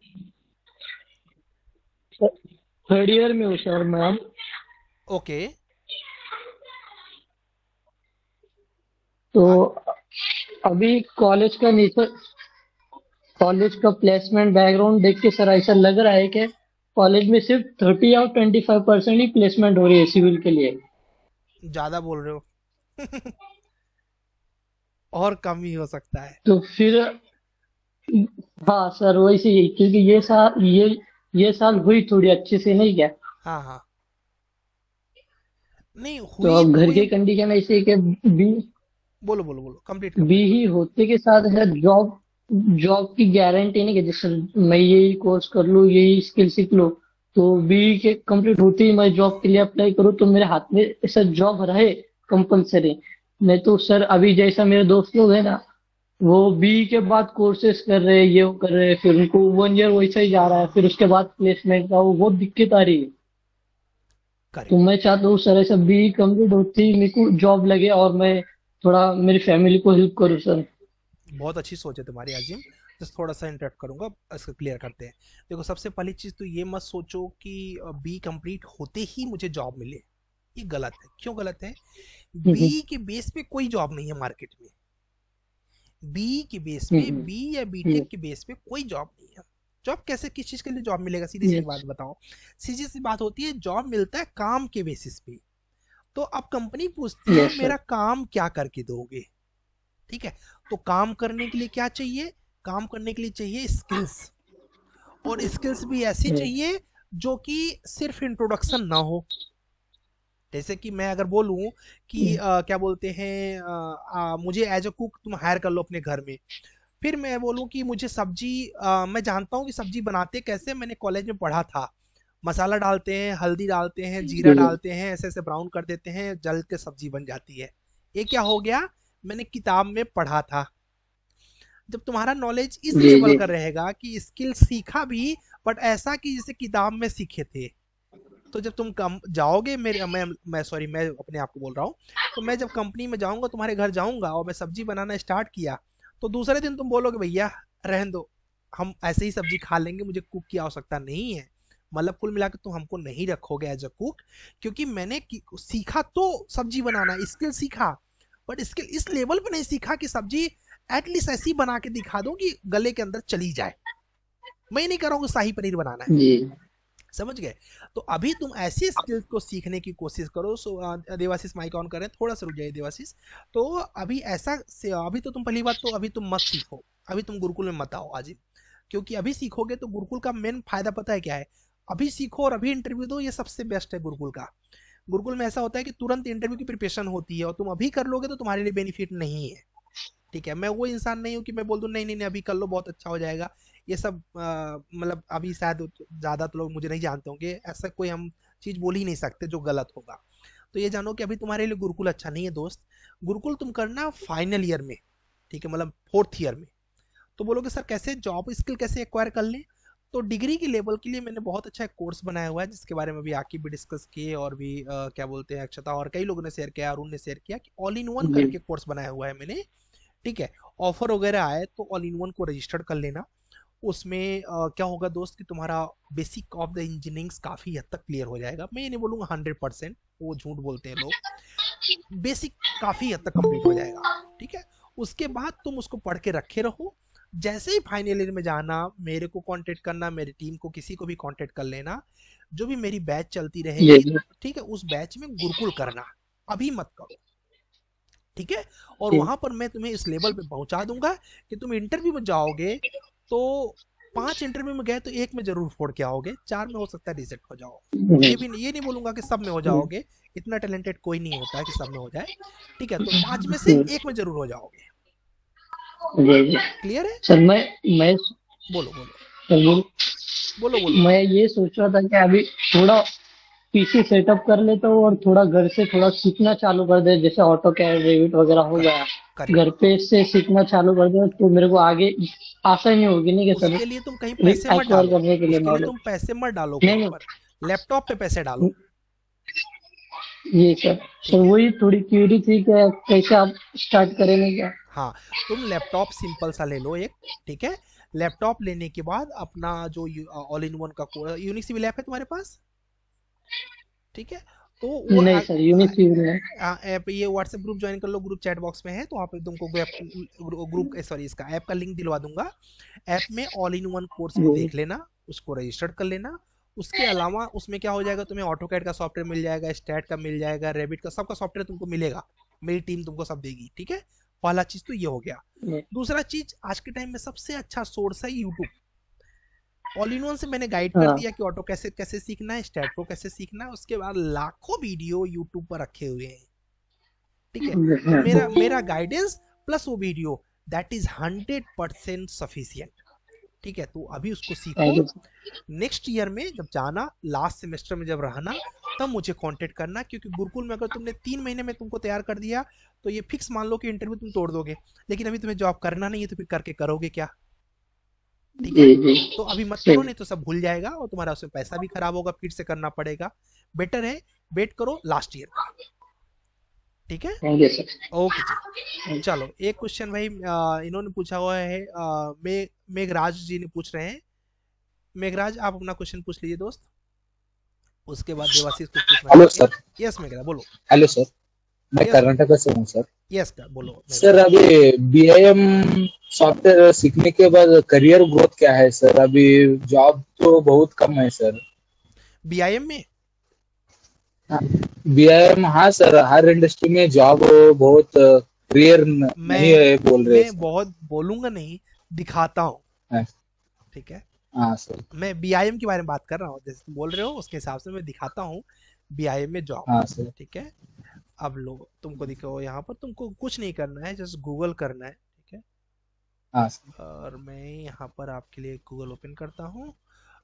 थर्ड ईयर में हूँ सर मैं ओके तो अभी कॉलेज का नेचर कॉलेज का प्लेसमेंट बैकग्राउंड देख के सर ऐसा लग रहा है कि कॉलेज में सिर्फ थर्टी और ट्वेंटी फाइव परसेंट ही प्लेसमेंट हो रही है सिविल के लिए ज्यादा बोल रहे हो और कम ही हो सकता है तो फिर हाँ सर वैसे ही क्योंकि ये साल ये ये साल हुई थोड़ी अच्छे से नहीं क्या हाँ हाँ नहीं हुई, तो अब घर की कंडीशन ऐसी है कि बी बोलो बोलो बोलो कंप्लीट बी ही होते के साथ है जॉब जॉब की गारंटी नहीं कि जैसे मैं यही कोर्स कर लू यही स्किल सीख लू तो बी के कम्प्लीट होते ही मैं जॉब के लिए अप्लाई करूँ तो मेरे हाथ में ऐसा जॉब रहे कंपलसरी नहीं तो सर अभी जैसा मेरे दोस्त लोग है ना वो बी के बाद कोर्सेस कर रहे हैं ये वो कर रहे हैं फिर उनको वन ईयर वैसा ही जा रहा है फिर उसके बाद प्लेसमेंट का वो बहुत दिक्कत आ रही है तो मैं चाहता हूँ सर ऐसा बी कम्प्लीट होती मेरे को जॉब लगे और मैं थोड़ा मेरी फैमिली को हेल्प करूँ सर बहुत अच्छी सोच है तुम्हारी आजिम जस्ट थोड़ा सा इंटरेक्ट करूँगा इसको क्लियर करते हैं देखो सबसे पहली चीज़ तो ये मत सोचो कि बी कंप्लीट होते ही मुझे जॉब मिले ये गलत है क्यों गलत है बी हम्म, हम्म। के बेस पे कोई जॉब नहीं है मार्केट में बी के बेस हम्म, पे बी या बी टेक के बेस पे कोई जॉब नहीं है जॉब तो कैसे किस चीज के लिए जॉब मिलेगा सीधी सी बात बताओ सीधी सी बात होती है जॉब मिलता है काम के बेसिस पे तो अब कंपनी पूछती है मेरा काम क्या करके दोगे ठीक है तो काम करने के लिए क्या चाहिए काम करने के लिए चाहिए स्किल्स और स्किल्स भी ऐसी हम्म। चाहिए जो कि सिर्फ इंट्रोडक्शन ना हो जैसे कि मैं अगर बोलूं कि आ, हम्म। क्या बोलते हैं आ, आ, मुझे एज अ कुक तुम हायर कर लो अपने घर में फिर मैं बोलूं कि मुझे सब्जी मैं जानता हूं कि सब्जी बनाते कैसे मैंने कॉलेज में पढ़ा था मसाला डालते हैं हल्दी डालते हैं जीरा हम्म। डालते हैं ऐसे ऐसे ब्राउन कर देते हैं जल के सब्जी बन जाती है ये क्या हो गया मैंने किताब में पढ़ा था जब तुम्हारा नॉलेज इस लेवल का रहेगा कि स्किल सीखा भी बट ऐसा कि जैसे किताब में सीखे थे तो जब तुम कम जाओगे मेरे मैं मैं सॉरी मैं अपने आप को बोल रहा हूँ तो मैं जब कंपनी में जाऊँगा तुम्हारे घर जाऊँगा और मैं सब्जी बनाना स्टार्ट किया तो दूसरे दिन तुम बोलोगे भैया रहन दो हम ऐसे ही सब्जी खा लेंगे मुझे कुक की आवश्यकता नहीं है मतलब कुल मिलाकर तुम हमको नहीं रखोगे एज अ कुक क्योंकि मैंने सीखा तो सब्जी बनाना स्किल सीखा बट स्किल इस लेवल पे नहीं सीखा कि सब्जी एटलीस्ट ऐसी बना के दिखा दूं कि गले के अंदर चली जाए मैं नहीं कर रहा हूँ शाही पनीर बनाना है समझ गए तो अभी तुम ऐसी स्किल्स को सीखने की कोशिश करो सो देवाशीष माइक ऑन करें थोड़ा सा रुक जाइए देवाशीष तो अभी ऐसा से, अभी तो तुम पहली बात तो अभी तुम मत सीखो अभी तुम गुरुकुल में मत आओ आज क्योंकि अभी सीखोगे तो गुरुकुल का मेन फायदा पता है क्या है अभी सीखो और अभी इंटरव्यू दो ये सबसे बेस्ट है गुरुकुल का गुरुकुल में ऐसा होता है कि तुरंत इंटरव्यू की प्रिपरेशन होती है और तुम अभी कर लोगे तो तुम्हारे लिए बेनिफिट नहीं है ठीक है मैं वो इंसान नहीं हूँ कि मैं बोल दूँ नहीं नहीं नहीं अभी कर लो बहुत अच्छा हो जाएगा ये सब मतलब अभी शायद ज़्यादा तो लोग मुझे नहीं जानते होंगे ऐसा कोई हम चीज़ बोल ही नहीं सकते जो गलत होगा तो ये जानो कि अभी तुम्हारे लिए गुरुकुल अच्छा नहीं है दोस्त गुरुकुल तुम करना फाइनल ईयर में ठीक है मतलब फोर्थ ईयर में तो बोलोगे सर कैसे जॉब स्किल कैसे एक्वायर कर लें तो डिग्री के लेवल के लिए मैंने बहुत अच्छा एक कोर्स बनाया हुआ है जिसके बारे में भी आके भी डिस्कस किए और भी आ, क्या बोलते हैं अक्षता और कई लोगों ने शेयर किया अरुण ने शेयर किया कि ऑल इन वन करके कोर्स बनाया हुआ है मैंने ठीक है ऑफर वगैरह आए तो ऑल इन वन को रजिस्टर कर लेना उसमें आ, क्या होगा दोस्त कि तुम्हारा बेसिक ऑफ द इंजीनियरिंग काफी हद तक क्लियर हो जाएगा मैं ये नहीं बोलूंगा हंड्रेड परसेंट वो झूठ बोलते हैं लोग बेसिक काफी हद तक कंप्लीट हो जाएगा ठीक है उसके बाद तुम उसको पढ़ के रखे रहो जैसे ही फाइनल ईयर में जाना मेरे को कांटेक्ट करना मेरी टीम को किसी को भी कांटेक्ट कर लेना जो भी मेरी बैच चलती रहेगी ठीक है उस बैच में गुरुकुल करना अभी मत करो ठीक है और वहां पर मैं तुम्हें इस लेवल पे पहुंचा दूंगा कि तुम इंटरव्यू में जाओगे तो पांच इंटरव्यू में गए तो एक में जरूर फोड़ के आओगे चार में हो सकता है रिजेक्ट हो जाओ ये भी ये नहीं बोलूंगा कि सब में हो जाओगे इतना टैलेंटेड कोई नहीं होता है कि सब में हो जाए ठीक है तो पांच में से एक में जरूर हो जाओगे क्लियर है सर मैं मैं बोलो बोलो सर बोलो बोलो बोलो मैं ये सोच रहा था कि अभी थोड़ा पीसी सेटअप कर ले तो और थोड़ा घर से थोड़ा सीखना चालू कर दे जैसे ऑटो कैड रेविट वगैरह हो गया घर पे से सीखना चालू कर दे तो मेरे को आगे आसानी होगी नहीं क्या सर लिए तुम कहीं पैसे मत डालो करने के लिए तुम पैसे मत डालो लैपटॉप पे पैसे डालो ये सर सर वही थोड़ी क्यूरी थी कि कैसे आप स्टार्ट करेंगे क्या हाँ तुम लैपटॉप सिंपल सा ले लो एक ठीक है लैपटॉप लेने के बाद अपना जो ऑल इन वन का कोर्स यूनिक सिविल ऐप है तुम्हारे पास ठीक है तो ऐप ये व्हाट्सएप ग्रुप ज्वाइन कर लो ग्रुप चैट बॉक्स में है तो वहाँ पे तुमको ग्रुप सॉरी इसका ऐप का लिंक दिलवा दूंगा ऐप में ऑल इन वन कोर्स को देख लेना उसको रजिस्टर्ड कर लेना उसके अलावा उसमें क्या हो जाएगा तुम्हें ऑटो कैड का सॉफ्टवेयर मिल जाएगा स्टैट का मिल जाएगा रेबिट का सबका सॉफ्टवेयर तुमको मिलेगा मेरी टीम तुमको सब देगी ठीक है पहला चीज तो ये हो गया हम्म। दूसरा चीज आज के टाइम में सबसे अच्छा सोर्स है यूट्यूब ऑल इन वन से मैंने गाइड कर हाँ। दिया कि ऑटो कैसे कैसे सीखना है स्टेट को कैसे सीखना है उसके बाद लाखों वीडियो यूट्यूब पर रखे हुए हैं ठीक है <laughs> मेरा मेरा गाइडेंस प्लस वो video that is hundred percent sufficient ठीक है तो अभी उसको सीखो नेक्स्ट ईयर में जब जाना लास्ट सेमेस्टर में जब रहना तब मुझे कॉन्टेक्ट करना क्योंकि गुरुकुल में अगर तुमने तीन महीने में तुमको तैयार कर दिया तो ये फिक्स मान लो कि इंटरव्यू तुम तोड़ दोगे लेकिन अभी तुम्हें जॉब करना नहीं है तो फिर करके करोगे क्या ठीक है तो अभी मत करो नहीं तो सब भूल जाएगा और तुम्हारा उसमें पैसा भी खराब होगा फिर से करना पड़ेगा बेटर है वेट करो लास्ट ईयर ठीक है ओके जी चलो एक क्वेश्चन भाई इन्होंने पूछा हुआ है मेघराज जी ने पूछ रहे हैं मेघराज आप अपना क्वेश्चन पूछ लीजिए दोस्त हाँ उसके बाद देवाशीष कुछ कुछ हेलो सर यस मेघरा बोलो हेलो सर मैं कर्नाटक से हूँ सर यस का बोलो सर अभी बी सॉफ्टवेयर सीखने के बाद करियर ग्रोथ क्या है सर अभी जॉब तो बहुत कम है सर बी में बी हाँ सर हाँ, हर इंडस्ट्री में जॉब बहुत क्लियर uh, नहीं है बोल रहे मैं बहुत बोलूंगा नहीं दिखाता हूँ हाँ। ठीक है हाँ, मैं बी आई एम के बारे में बात कर रहा हूँ जैसे तुम बोल रहे हो उसके हिसाब से मैं दिखाता हूँ बी आई एम में जॉब हाँ, ठीक है अब लो तुमको दिखाओ यहाँ पर तुमको कुछ नहीं करना है जस्ट गूगल करना है ठीक है हाँ, और मैं यहाँ पर आपके लिए गूगल ओपन करता हूँ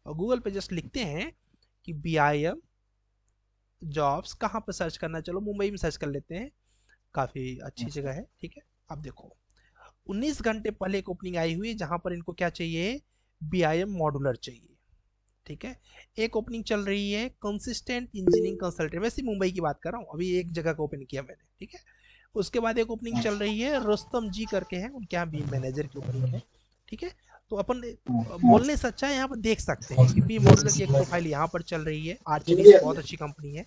और गूगल पे जस्ट लिखते हैं कि बी आई एम जॉब्स कहाँ पर सर्च करना है चलो मुंबई में सर्च कर लेते हैं काफ़ी अच्छी अच्छा। जगह है ठीक है अब देखो 19 घंटे पहले एक ओपनिंग आई हुई है जहाँ पर इनको क्या चाहिए बी आई एम मॉडुलर चाहिए ठीक है एक ओपनिंग चल रही है कंसिस्टेंट इंजीनियरिंग कंसल्टेंट वैसे मुंबई की बात कर रहा हूँ अभी एक जगह का ओपन किया मैंने ठीक है उसके बाद एक ओपनिंग हाँ। चल रही है रोस्तम जी करके हैं उनके यहाँ बी मैनेजर की ओपनिंग है ठीक है तो अपन हाँ, हाँ। बोलने से अच्छा यहाँ पर देख सकते हैं कि बी मॉडल की एक प्रोफाइल यहाँ पर चल रही है आर्चरी बहुत अच्छी कंपनी है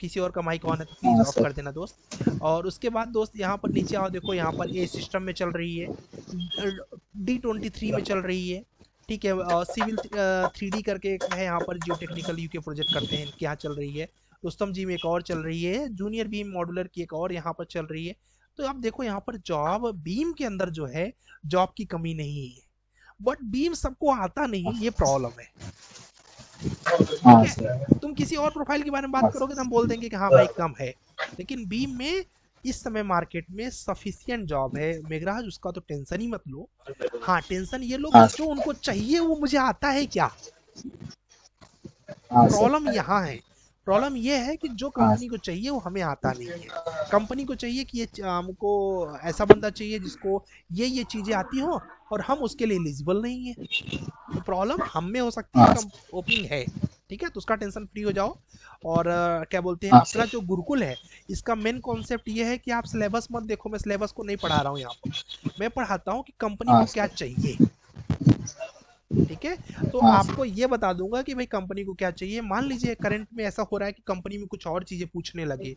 किसी और का माइक ऑन है तो प्लीज ऑफ कर देना दोस्त और उसके बाद दोस्त यहाँ पर नीचे आओ देखो यहाँ पर ए सिस्टम में चल रही है डी ट्वेंटी थ्री में चल रही है ठीक है सिविल थ्री करके एक है यहाँ पर जियो टेक्निकल यू प्रोजेक्ट करते हैं इनके यहाँ चल रही है रुस्तम जी में एक और चल रही है जूनियर बीम मॉडुलर की एक और यहाँ पर चल रही है तो आप देखो यहाँ पर जॉब बीम के अंदर जो है जॉब की कमी नहीं है बट बीम सबको आता नहीं ये प्रॉब्लम है हाँ, तुम किसी और प्रोफाइल के बारे में बात हाँ, करोगे तो हम बोल देंगे कि हाँ भाई कम है लेकिन बीम में इस समय मार्केट में सफिशियंट जॉब है मेघराज उसका तो टेंशन ही मत लो हाँ टेंशन ये लोग हाँ। जो उनको चाहिए वो मुझे आता है क्या प्रॉब्लम हाँ, यहाँ है प्रॉब्लम ये है कि जो कंपनी हाँ। को चाहिए वो हमें आता नहीं है कंपनी को चाहिए कि ये हमको ऐसा बंदा चाहिए जिसको ये ये चीजें आती हो और हम उसके लिए एलिजिबल नहीं है तो प्रॉब्लम हम में हो सकती है ओपनिंग है ठीक है तो उसका टेंशन फ्री हो जाओ और आ, क्या बोलते हैं अपना हाँ, जो गुरुकुल है इसका मेन कॉन्सेप्ट ये है कि आप सिलेबस मत देखो मैं सिलेबस को नहीं पढ़ा रहा हूँ यहाँ पर मैं पढ़ाता हूँ कि कंपनी हाँ, को क्या चाहिए ठीक है तो हाँ, आपको ये बता दूंगा कि भाई कंपनी को क्या चाहिए मान लीजिए करंट में ऐसा हो रहा है कि कंपनी में कुछ और चीजें पूछने लगे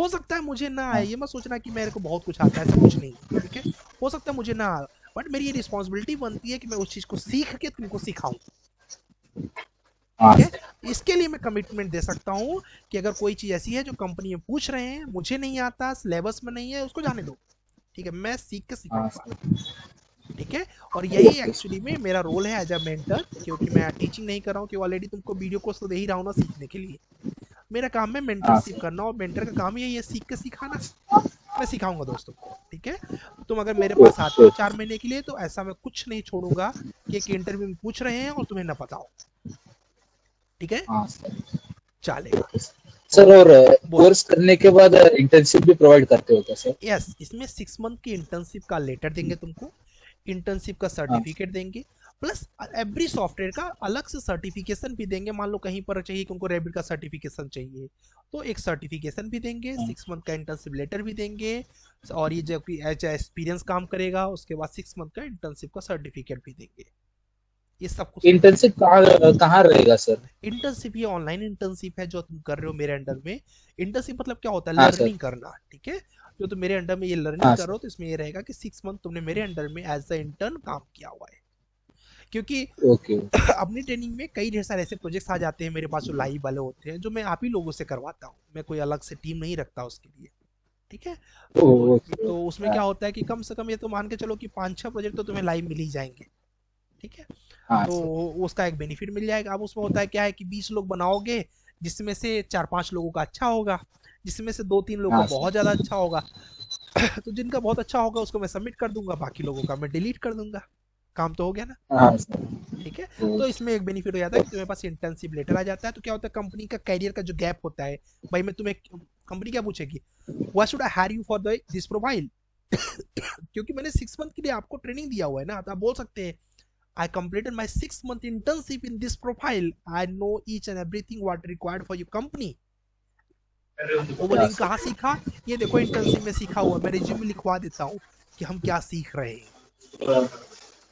हो सकता है मुझे ना आए ये मैं सोचना कि मेरे को बहुत कुछ आता है ऐसा कुछ नहीं ठीक है हो सकता है मुझे ना आए बट मेरी ये रिस्पॉन्सिबिलिटी बनती है कि मैं उस चीज को सीख के तुमको सिखाऊं ठीक है हाँ। इसके लिए मैं कमिटमेंट दे सकता हूँ कि अगर कोई चीज़ ऐसी है जो कंपनी में पूछ रहे हैं मुझे नहीं आता सिलेबस में नहीं है उसको जाने दो ठीक है मैं सीख के हाँ। सिखाऊंगा ठीक है और यही एक्चुअली में मेरा रोल है एज अ मेंटर क्योंकि मैं टीचिंग नहीं कर रहा हूँ कि ऑलरेडी तुमको वीडियो कोर्स तो दे ही रहा हूँ ना सीखने के लिए मेरा काम है मेंटरशिप हाँ। करना और मेंटर का काम यही है सीख के सिखाना मैं सिखाऊंगा दोस्तों को ठीक है तुम अगर मेरे पास आते हो चार महीने के लिए तो ऐसा मैं कुछ नहीं छोड़ूंगा कि एक इंटरव्यू में पूछ रहे हैं और तुम्हें ना पता हो ठीक है हाँ, चलेगा सर और कोर्स करने के बाद इंटर्नशिप भी प्रोवाइड करते हो क्या सर यस इसमें सिक्स मंथ की इंटर्नशिप का लेटर देंगे तुमको इंटर्नशिप का सर्टिफिकेट हाँ। देंगे प्लस एवरी सॉफ्टवेयर का अलग से सर्टिफिकेशन भी देंगे मान लो कहीं पर चाहिए कि उनको रेबिट का सर्टिफिकेशन चाहिए तो एक सर्टिफिकेशन भी देंगे सिक्स हाँ। मंथ का इंटर्नशिप लेटर भी देंगे और ये जबकि एज एक्सपीरियंस काम करेगा उसके बाद सिक्स मंथ का इंटर्नशिप का सर्टिफिकेट भी देंगे ये सब कुछ इंटर्नशिप कहाँ रहेगा सर इंटर्नशिप ये ऑनलाइन इंटर्नशिप है जो तुम कर रहे हो मेरे अंडर में इंटर्नशिप मतलब क्या होता है हाँ लर्निंग करना ठीक है जो तुम मेरे अंडर में ये लर्निंग हाँ कर रहे हो तो इसमें ये रहेगा कि सिक्स मंथ तुमने मेरे अंडर में एज अ इंटर्न काम किया हुआ है क्योंकि okay. <coughs> अपनी ट्रेनिंग में कई ढेर सारे ऐसे प्रोजेक्ट्स आ जाते हैं मेरे पास जो लाइव वाले होते हैं जो मैं आप ही लोगों से करवाता हूँ मैं कोई अलग से टीम नहीं रखता उसके लिए ठीक है तो, तो उसमें क्या होता है कि कम से कम ये तो मान के चलो कि पांच छह प्रोजेक्ट तो तुम्हें लाइव मिल ही जाएंगे ठीक है हाँ, तो उसका एक बेनिफिट मिल जाएगा अब उसमें होता है क्या है कि बीस लोग बनाओगे जिसमें से चार पांच लोगों का अच्छा होगा जिसमें से दो तीन लोगों हाँ, का बहुत ज्यादा अच्छा होगा <coughs> तो जिनका बहुत अच्छा होगा उसको मैं सबमिट कर दूंगा बाकी लोगों का मैं डिलीट कर दूंगा काम तो हो गया ना हाँ, ठीक है तो, तो इसमें एक बेनिफिट हो जाता है कि तुम्हारे पास इंटर्नशिप लेटर आ जाता है तो क्या होता है कंपनी का कैरियर का जो गैप होता है भाई मैं तुम्हें कंपनी क्या पूछेगी why should I hire you for this profile क्योंकि मैंने सिक्स मंथ के लिए आपको ट्रेनिंग दिया हुआ है ना तो आप बोल सकते हैं I completed my six month internship in this profile. I know each and everything what required for your company. वो कहाँ सीखा ये देखो इंटर्नशिप में सीखा हुआ मैं रिज्यूम लिखवा देता हूँ कि हम क्या सीख रहे हैं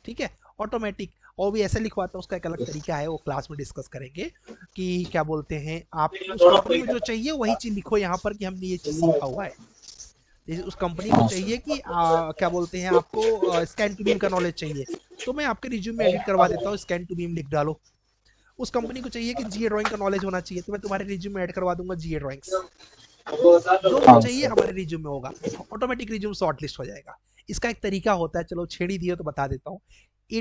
ठीक है ऑटोमेटिक और भी ऐसे लिखवाता हूँ उसका एक अलग तरीका है वो क्लास में डिस्कस करेंगे कि क्या बोलते हैं आप उस जो चाहिए वही चीज लिखो यहाँ पर कि हमने ये चीज सीखा हुआ है उस कंपनी को चाहिए कि आ, क्या बोलते हैं आपको स्कैन टू बीम का नॉलेज चाहिए तो मैं आपके रिज्यूम में एडिट करवा देता हूँ स्कैन टू बीम लिख डालो उस कंपनी को चाहिए कि जीए ड्राइंग का नॉलेज होना चाहिए तो मैं तुम्हारे रिज्यूम में ऐड करवा दूंगा जीए ड्राइंग्स जो हाँ। चाहिए हमारे रिज्यूम में होगा ऑटोमेटिक रिज्यूम शॉर्ट लिस्ट हो जाएगा इसका एक तरीका होता है चलो छेड़ी दिए तो बता देता हूँ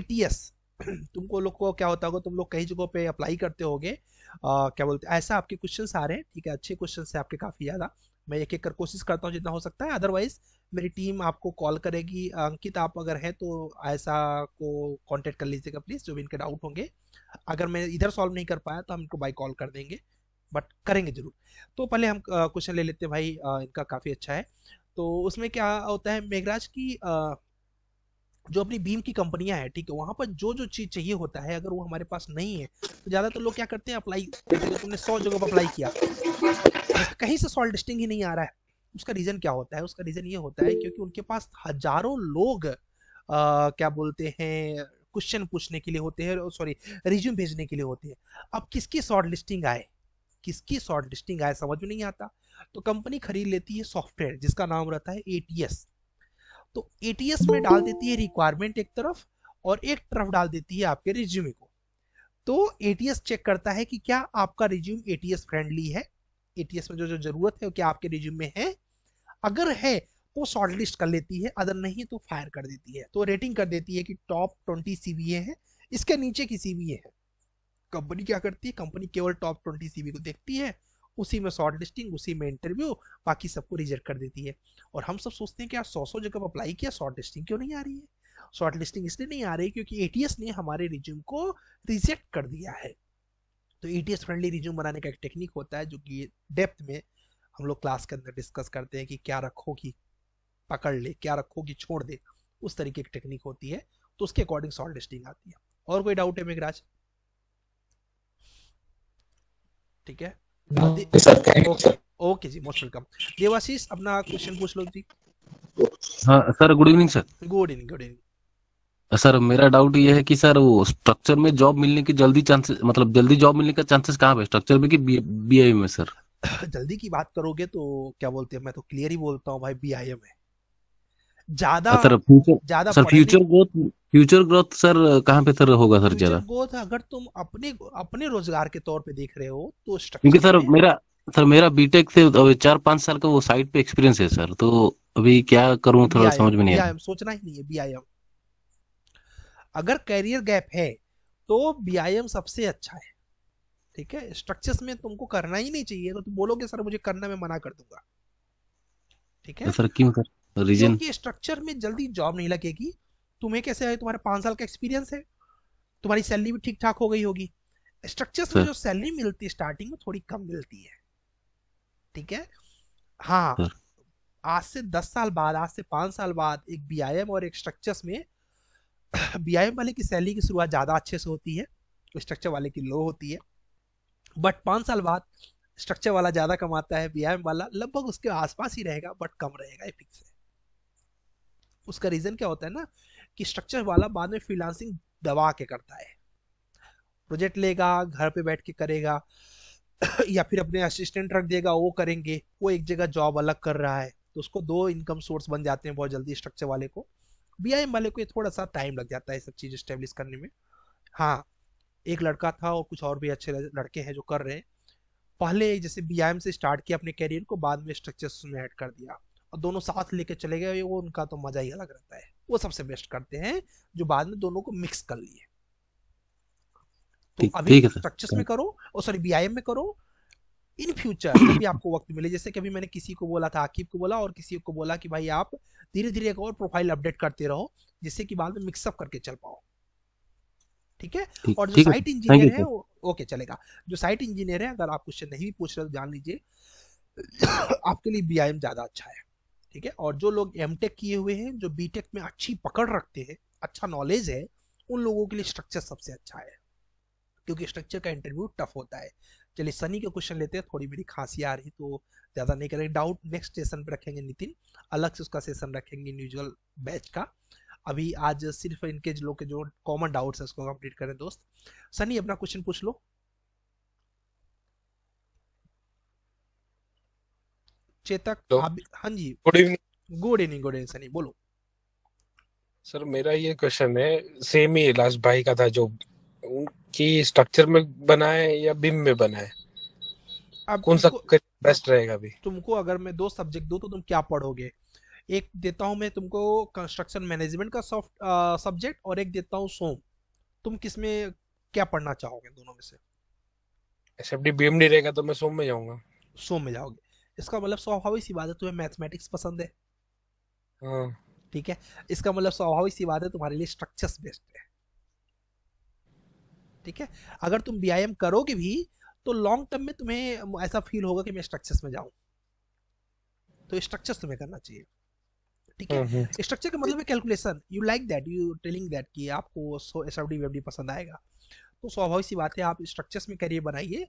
एटीएस तुमको लोग को क्या होता होगा तुम लोग कई जगहों पे अप्लाई करते होगे क्या बोलते हैं ऐसा आपके क्वेश्चन आ रहे हैं ठीक है अच्छे क्वेश्चन है आपके काफ़ी ज़्यादा मैं एक एक कर कोशिश करता हूँ जितना हो सकता है अदरवाइज मेरी टीम आपको कॉल करेगी अंकित आप अगर हैं तो ऐसा को कॉन्टेक्ट कर लीजिएगा प्लीज़ जो भी इनके डाउट होंगे अगर मैं इधर सॉल्व नहीं कर पाया तो हम इनको बाई कॉल कर देंगे बट करेंगे जरूर तो पहले हम क्वेश्चन ले लेते हैं भाई आ, इनका काफ़ी अच्छा है तो उसमें क्या होता है मेघराज की जो अपनी भीम की कंपनियां है ठीक है वहां पर जो जो चीज चाहिए होता है अगर वो हमारे पास नहीं है तो ज्यादातर लोग क्या करते हैं अप्लाई तुमने सौ जगह पर अप्लाई किया कहीं से सॉल्ट डिस्टिंग ही नहीं आ रहा है उसका रीजन क्या होता है उसका रीजन ये होता है क्योंकि उनके पास हजारों लोग आ, क्या बोलते हैं क्वेश्चन पूछने के लिए होते हैं सॉरी रिज्यूम भेजने के लिए होते हैं अब किसकी शॉर्ट लिस्टिंग आए किसकी शॉर्ट लिस्टिंग आए समझ में नहीं आता तो कंपनी खरीद लेती है सॉफ्टवेयर जिसका नाम रहता है एटीएस तो एटीएस में डाल देती है रिक्वायरमेंट एक तरफ और एक तरफ डाल देती है आपके रिज्यूमे को तो एटीएस चेक करता है कि क्या आपका रिज्यूम एटीएस फ्रेंडली है एटीएस में जो जो जरूरत है वो क्या आपके रिज्यूम में है अगर है तो शॉर्ट लिस्ट कर लेती है अगर नहीं तो फायर कर देती है तो रेटिंग कर देती है कि टॉप ट्वेंटी सी है इसके नीचे की सी है कंपनी क्या करती है कंपनी केवल टॉप ट्वेंटी सी को देखती है उसी में शॉर्ट लिस्टिंग उसी में इंटरव्यू बाकी सबको रिजेक्ट कर देती है और हम सब सोचते हैं कि यार सौ सौ जगह अप्लाई किया शॉर्ट लिस्टिंग क्यों नहीं आ रही है शॉर्ट लिस्टिंग इसलिए नहीं आ रही क्योंकि एटीएस ने हमारे रिज्यूम को रिजेक्ट कर दिया है तो एटीएस फ्रेंडली रिज्यूम बनाने का एक टेक्निक होता है जो कि डेप्थ में हम लोग क्लास के अंदर डिस्कस करते हैं कि क्या रखो कि पकड़ ले क्या रखो कि छोड़ दे उस तरीके की टेक्निक होती है तो उसके अकॉर्डिंग शॉर्ट लिस्टिंग आती है और कोई डाउट है मेघराज ठीक है ओके जी मोस्ट वेलकम देवाशीष अपना क्वेश्चन पूछ लो जी हाँ sir good evening sir good evening good evening sir मेरा डाउट ये है कि सर वो स्ट्रक्चर में जॉब मिलने की जल्दी चांसेस मतलब जल्दी जॉब मिलने का चांसेस कहाँ पे स्ट्रक्चर में कि बीआईएम में सर <coughs> जल्दी की बात करोगे तो क्या बोलते हैं मैं तो क्लियर ही बोलता हूँ भाई बीआईएम है ज्यादा सर ज्यादा sir future growth future growth sir कहाँ पे सर होगा सर ज्यादा ग्रोथ अगर तुम अपने अपने रोजगार के तौर पे देख रहे हो तो क्योंकि सर मेरा सर मेरा बीटेक से चार पांच साल का वो साइट पे एक्सपीरियंस है सर तो अभी क्या करूं थोड़ा समझ में नहीं आया सोचना ही नहीं है बीआईएम अगर कैरियर गैप है तो बीआईएम सबसे अच्छा है ठीक है स्ट्रक्चर्स में तुमको करना ही नहीं चाहिए तो तुम बोलोगे सर मुझे करना मैं मना कर दूंगा ठीक है तो सर क्यों सर रीजन क्योंकि स्ट्रक्चर में जल्दी जॉब नहीं लगेगी तुम्हें कैसे है तुम्हारे पांच साल का एक्सपीरियंस है तुम्हारी सैलरी भी ठीक ठाक हो गई होगी स्ट्रक्चर में जो सैलरी मिलती है स्टार्टिंग में थोड़ी कम मिलती है ठीक है हाँ आज से दस साल बाद आज से पांच साल बाद एक बी और एक स्ट्रक्चर में बी <clears throat> वाले की सैलरी की शुरुआत ज़्यादा अच्छे से होती है स्ट्रक्चर तो वाले की लो होती है बट पांच साल बाद स्ट्रक्चर वाला ज़्यादा कमाता है बी वाला लगभग उसके आसपास ही रहेगा बट कम रहेगा ये फिक्स है उसका रीजन क्या होता है ना कि स्ट्रक्चर वाला बाद में फ्रीलांसिंग दबा के करता है प्रोजेक्ट लेगा घर पे बैठ के करेगा <coughs> या फिर अपने असिस्टेंट रख देगा वो करेंगे वो एक जगह जॉब अलग कर रहा है तो उसको दो इनकम सोर्स बन जाते हैं बहुत जल्दी स्ट्रक्चर वाले को बी वाले को थोड़ा सा टाइम लग जाता है सब चीज़ स्टेब्लिश करने में हाँ एक लड़का था और कुछ और भी अच्छे लड़के हैं जो कर रहे हैं पहले जैसे बी से स्टार्ट किया अपने कैरियर को बाद में स्ट्रक्चर में ऐड कर दिया और दोनों साथ लेके चले गए वो उनका तो मजा ही अलग रहता है वो सबसे बेस्ट करते हैं जो बाद में दोनों को मिक्स कर लिए तो अभी स्ट्रक्चर्स में करो और सॉरी बी में करो इन फ्यूचर भी आपको वक्त मिले जैसे कि अभी मैंने किसी को बोला था आकिब को बोला और किसी को बोला कि भाई आप धीरे धीरे एक और प्रोफाइल अपडेट करते रहो जिससे कि बाद में मिक्सअप करके चल पाओ ठीक है और जो साइट इंजीनियर है वो ओके चलेगा जो साइट इंजीनियर है अगर आप क्वेश्चन नहीं भी पूछ रहे तो जान लीजिए <coughs> आपके लिए बी ज्यादा अच्छा है ठीक है और जो लोग एम किए हुए हैं जो बी में अच्छी पकड़ रखते हैं अच्छा नॉलेज है उन लोगों के लिए स्ट्रक्चर सबसे अच्छा है क्योंकि स्ट्रक्चर का इंटरव्यू टफ होता है चलिए सनी के क्वेश्चन लेते हैं थोड़ी मेरी खांसी आ रही तो ज़्यादा नहीं करेंगे डाउट नेक्स्ट सेशन पर रखेंगे नितिन अलग से उसका सेशन रखेंगे इंडिविजुअल बैच का अभी आज सिर्फ इनके लोग के जो कॉमन डाउट्स है उसको कंप्लीट करें दोस्त सनी अपना क्वेश्चन पूछ लो चेतक आप तो हाँ जी good evening good evening good evening Sunny बोलो सर मेरा ये क्वेश्चन है सेम ही लास्ट भाई का था जो उनकी स्ट्रक्चर में बनाए या बिम में बनाए अब कौन सा बेस्ट रहेगा अभी तुमको अगर मैं दो सब्जेक्ट दूं तो तुम क्या पढ़ोगे एक देता हूं मैं तुमको कंस्ट्रक्शन मैनेजमेंट का सॉफ्ट सब्जेक्ट और एक देता हूं सोम तुम किस में क्या पढ़ना चाहोगे दोनों में से एसएफडी बीएमडी रहेगा तो मैं सोम में जाऊंगा सोम में जाओगे इसका मतलब स्वाभाविक सी बात है तुम्हें मैथमेटिक्स पसंद है हाँ। ठीक है इसका मतलब स्वाभाविक सी बात है तुम्हारे लिए स्ट्रक्चर्स बेस्ट है ठीक है अगर तुम बी करोगे भी तो लॉन्ग टर्म में तुम्हें ऐसा फील होगा कि मैं स्ट्रक्चर्स में जाऊं तो स्ट्रक्चर्स तुम्हें करना चाहिए ठीक है स्ट्रक्चर हम्म, हम्म। का मतलब है calculation you like that you telling that कि आपको एस एफ डी पसंद आएगा तो स्वाभाविक सी बात है आप स्ट्रक्चर्स में करियर बनाइए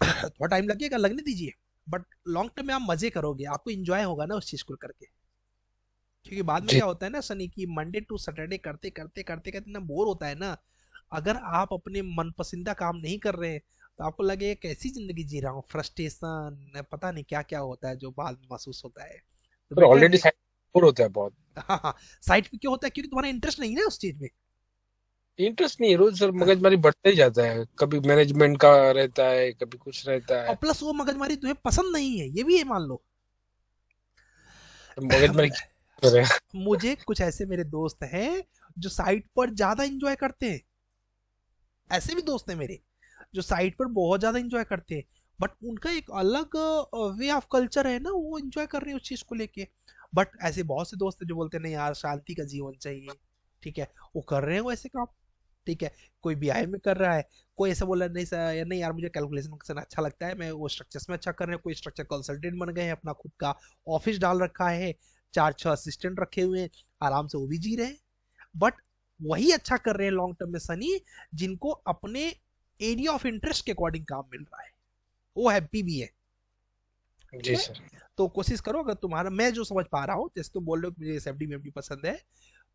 <coughs> थोड़ा टाइम लगेगा लगने दीजिए बट लॉन्ग टर्म में आप मजे करोगे आपको इंजॉय होगा ना उस चीज को करके क्योंकि बाद में क्या होता है ना सनी की मंडे टू सैटरडे करते करते करते करते ना बोर होता है ना अगर आप अपने मनपसंदा काम नहीं कर रहे हैं तो आपको लगे कैसी जिंदगी जी रहा हूँ फ्रस्ट्रेशन पता नहीं क्या क्या होता है जो बाद में महसूस होता है तो ऑलरेडी साइड होता है बहुत हाँ हाँ साइड हाँ। पे क्यों होता है क्योंकि तुम्हारा इंटरेस्ट नहीं है उस चीज में इंटरेस्ट नहीं रोज सर मगजमारी बढ़ता ही जाता है कभी मैनेजमेंट का रहता है कभी कुछ रहता है और प्लस वो मगजमारी तुम्हें पसंद नहीं है ये भी है मान लो तो मगजमारी <laughs> मुझे कुछ ऐसे मेरे दोस्त हैं जो साइट पर ज्यादा एंजॉय करते हैं ऐसे भी दोस्त हैं मेरे जो साइट पर बहुत ज्यादा एंजॉय करते हैं बट उनका एक अलग वे ऑफ कल्चर है ना वो एंजॉय कर रहे हैं उस चीज को लेके बट ऐसे बहुत से दोस्त हैं जो बोलते हैं नहीं यार शांति का जीवन चाहिए ठीक है वो कर रहे हैं वो ऐसे काम ठीक है कोई बी में कर रहा है कोई ऐसा बोला नहीं सर यार नहीं यार मुझे कैलकुलेशन फंक्शन अच्छा लगता है मैं वो स्ट्रक्चर्स में अच्छा कर रहे हैं कोई स्ट्रक्चर कंसल्टेंट बन गए हैं अपना खुद का ऑफिस डाल रखा है चार छः असिस्टेंट रखे हुए हैं आराम से वो भी जी रहे हैं बट वही अच्छा कर रहे हैं लॉन्ग टर्म में सनी जिनको अपने एरिया ऑफ इंटरेस्ट के अकॉर्डिंग काम मिल रहा है वो हैप्पी भी है जी सर तो कोशिश करो अगर तुम्हारा मैं जो समझ पा रहा हूँ जैसे तुम बोल रहे हो कि मुझे एस एफ डी पसंद है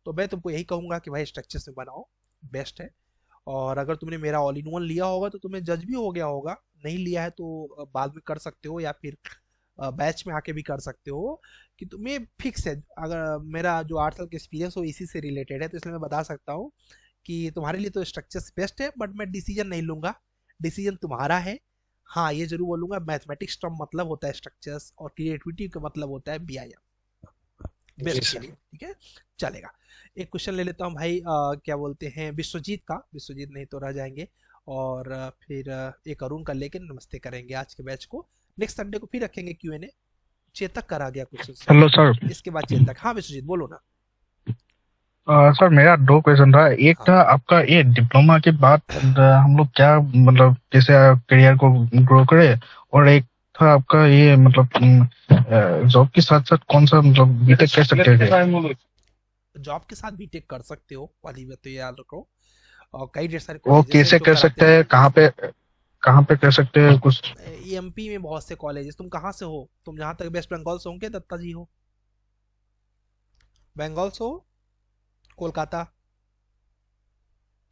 तो मैं तुमको यही कहूंगा कि भाई स्ट्रक्चर में बनाओ बेस्ट है और अगर तुमने मेरा ऑल इन वन लिया होगा तो तुम्हें जज भी हो गया होगा नहीं लिया है तो बाद में कर सकते हो या फिर बैच में आके भी कर सकते हो कि तुम्हें फिक्स है अगर मेरा जो आठ साल का एक्सपीरियंस हो इसी से रिलेटेड है तो इसलिए मैं बता सकता हूँ कि तुम्हारे लिए तो स्ट्रक्चर्स बेस्ट है बट मैं डिसीजन नहीं लूँगा डिसीजन तुम्हारा है हाँ ये जरूर बोलूँगा मैथमेटिक्स मतलब का मतलब होता है स्ट्रक्चर्स और क्रिएटिविटी का मतलब होता है बी आई एम चलेगा एक क्वेश्चन ले लेता हूँ भाई आ, क्या बोलते हैं विश्वजीत का विश्वजीत नहीं तो रह जाएंगे और फिर एक अरुण का लेके नमस्ते करेंगे आज के बैच को नेक्स्ट संडे को फिर रखेंगे क्यू एन ए चेतक करा गया क्वेश्चन हेलो सर इसके बाद चेतक हाँ विश्वजीत बोलो ना सर uh, मेरा दो क्वेश्चन था एक था आपका ये डिप्लोमा के बाद हम लोग क्या मतलब कैसे करियर को ग्रो करे और एक था आपका ये मतलब जॉब के साथ साथ कौन सा मतलब बीटेक कर सकते हैं जॉब के साथ बीटेक कर सकते हो वाली बात तो याद रखो और कई ढेर सारे वो कैसे कर सकते हैं कहाँ पे कहाँ पे कर सकते हैं कुछ एमपी e में बहुत से कॉलेजेस तुम कहाँ से हो तुम जहाँ तक वेस्ट बंगाल से होंगे दत्ता जी हो बंगाल से हो कोलकाता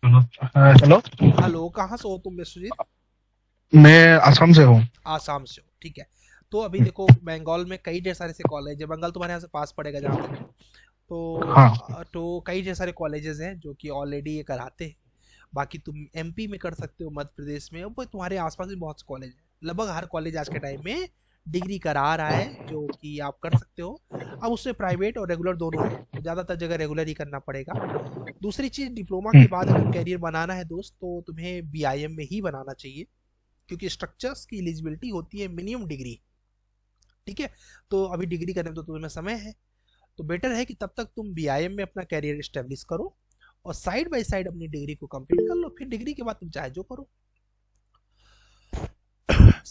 हाँ, हेलो हेलो कहाँ से हो तुम विश्वजीत मैं आसाम से हूँ आसाम से हो ठीक है तो अभी देखो बंगाल में कई ढेर सारे से कॉलेज है बंगाल तुम्हारे यहाँ से पास पड़ेगा जहाँ तक तो हाँ। तो कई ढेर सारे कॉलेजेस हैं जो कि ऑलरेडी ये कराते हैं बाकी तुम एमपी में कर सकते हो मध्य प्रदेश में और तुम्हारे आसपास भी बहुत से कॉलेज हैं लगभग हर कॉलेज आज के टाइम में डिग्री करा रहा है जो कि आप कर सकते हो अब उससे प्राइवेट और रेगुलर दोनों है तो ज़्यादातर जगह रेगुलर ही करना पड़ेगा दूसरी चीज़ डिप्लोमा के बाद अगर कैरियर बनाना है दोस्त तो तुम्हें बी में ही बनाना चाहिए क्योंकि स्ट्रक्चर्स की एलिजिबिलिटी होती है मिनिमम डिग्री ठीक है तो अभी डिग्री करने में तो तुम्हें समय है तो बेटर है कि तब तक तुम बी में अपना कैरियर स्टेब्लिश करो और साइड बाई साइड अपनी डिग्री को कंप्लीट कर लो फिर डिग्री के बाद तुम चाहे जो करो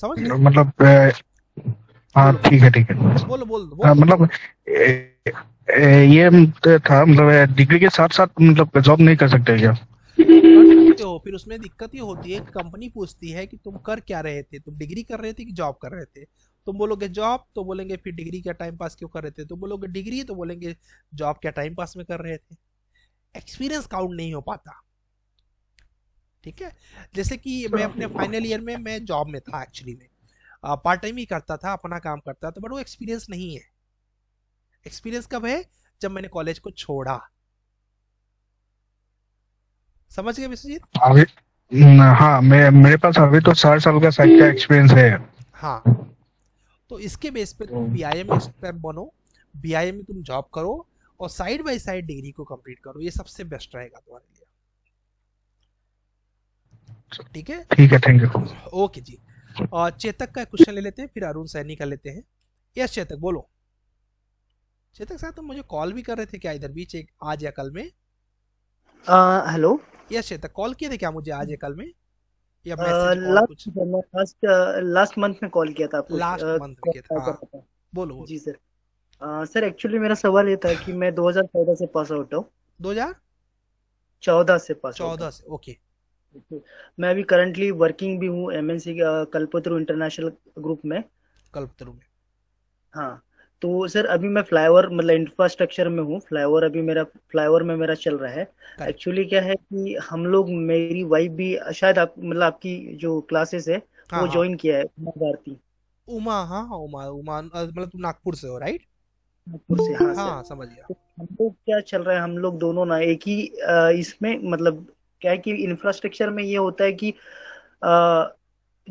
समझ लो? मतलब हाँ ठीक है ठीक है बोलो बोलो, बोल, हाँ, मतलब ये था मतलब डिग्री के साथ साथ मतलब जॉब नहीं कर सकते क्या करते हो फिर उसमें दिक्कत ये होती है कंपनी पूछती है कि तुम कर क्या रहे थे तुम डिग्री कर रहे थे कि जॉब कर रहे थे तुम बोलोगे जॉब तो बोलेंगे फिर डिग्री का टाइम पास क्यों कर रहे थे तुम बोलोगे डिग्री तो बोलेंगे जॉब क्या टाइम पास में कर रहे थे एक्सपीरियंस काउंट नहीं हो पाता ठीक है जैसे कि मैं अपने फाइनल हाँ। ईयर में मैं जॉब में था एक्चुअली में पार्ट टाइम ही करता था अपना काम करता था बट वो एक्सपीरियंस नहीं है एक्सपीरियंस कब है जब मैंने कॉलेज को छोड़ा समझ गए विश्वजीत अभी हाँ मैं मेरे पास अभी तो साठ साल का साइट का एक्सपीरियंस है हाँ तो इसके बेस पे तुम बी आई एम बनो बी आई एम में तुम जॉब करो और साइड बाय साइड डिग्री को कंप्लीट करो ये सबसे बेस्ट रहेगा तुम्हारे लिए ठीक है ठीक है थैंक यू ओके जी और चेतक का क्वेश्चन ले लेते हैं फिर अरुण सैनी का लेते हैं यस चेतक बोलो चेतक साहब तुम मुझे कॉल भी कर रहे थे क्या इधर बीच एक आज या कल में हेलो यस श्वेता कॉल किए थे क्या मुझे आज या कल में या मैसेज uh, कुछ लास्ट लास्ट मंथ में कॉल किया था आपको लास्ट uh, मंथ में किया था हाँ, बोलो बोलो जी सर सर एक्चुअली मेरा सवाल ये था कि मैं 2014 से पास आउट हूँ 2014 से पास 14 से ओके मैं अभी करंटली वर्किंग भी हूँ एमएनसी कल्पतरु इंटरनेशनल ग्रुप में कल्पतरु में हाँ तो सर अभी मैं फ्लाईओवर मतलब इंफ्रास्ट्रक्चर में हूँ फ्लाईओवर अभी मेरा फ्लाईओवर में मेरा चल रहा है एक्चुअली क्या है कि हम लोग मेरी वाइफ भी शायद आप मतलब आपकी जो क्लासेस है वो हाँ. ज्वाइन हाँ। किया है उमा भारती उमा हाँ, हाँ उमा उमा मतलब तुम नागपुर से हो राइट नागपुर से हाँ, हाँ समझ गया तो हम लोग क्या चल रहा है हम लोग दोनों ना एक ही इसमें मतलब क्या है कि इंफ्रास्ट्रक्चर में ये होता है कि आ,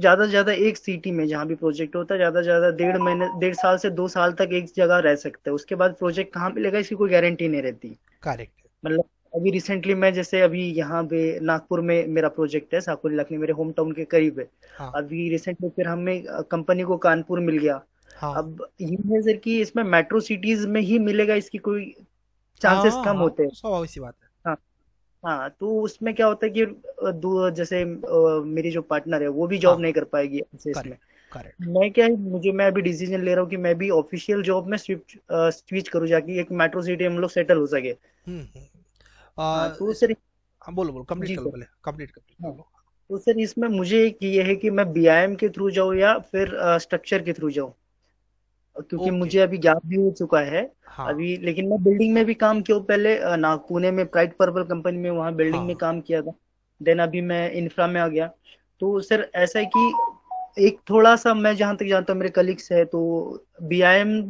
ज्यादा से ज्यादा एक सिटी में जहाँ भी प्रोजेक्ट होता है ज्यादा से ज्यादा डेढ़ महीने डेढ़ साल से दो साल तक एक जगह रह सकते हैं उसके बाद प्रोजेक्ट कहाँ मिलेगा इसकी कोई गारंटी नहीं रहती करेक्ट मतलब अभी रिसेंटली मैं जैसे अभी यहाँ पे नागपुर में मेरा प्रोजेक्ट है साकुर लखनऊ मेरे होम टाउन के करीब है हाँ. अभी रिसेंटली फिर हमें कंपनी को कानपुर मिल गया हाँ. अब ये है सर कि इसमें मेट्रो सिटीज में ही मिलेगा इसकी कोई चांसेस हाँ, कम हाँ, होते हैं बात है हाँ तो उसमें क्या होता है कि जैसे मेरी जो पार्टनर है वो भी जॉब हाँ, नहीं कर पाएगी इसमें करेक्ट मैं क्या है मुझे मैं अभी डिसीजन ले रहा हूँ कि मैं भी ऑफिशियल जॉब में स्विच स्विच करूँ जाके एक मेट्रो सिटी हम लोग सेटल हो सके हम्म, हम्म। हाँ, तो सर हाँ, बोलो बोलो कंप्लीट कर कंप्लीट कर तो सर इसमें मुझे ये है कि मैं बीआईएम के थ्रू जाऊँ या फिर स्ट्रक्चर के थ्रू जाऊँ क्योंकि okay. मुझे अभी गैप भी हो चुका है हाँ. अभी लेकिन मैं बिल्डिंग में भी काम किया पहले ना पुणे में प्राइट पर्पल कंपनी में वहाँ बिल्डिंग हाँ. में काम किया था देन अभी मैं इंफ्रा में आ गया तो सर ऐसा है कि एक थोड़ा सा मैं जहाँ तक जानता हूँ मेरे कलीग्स है तो बी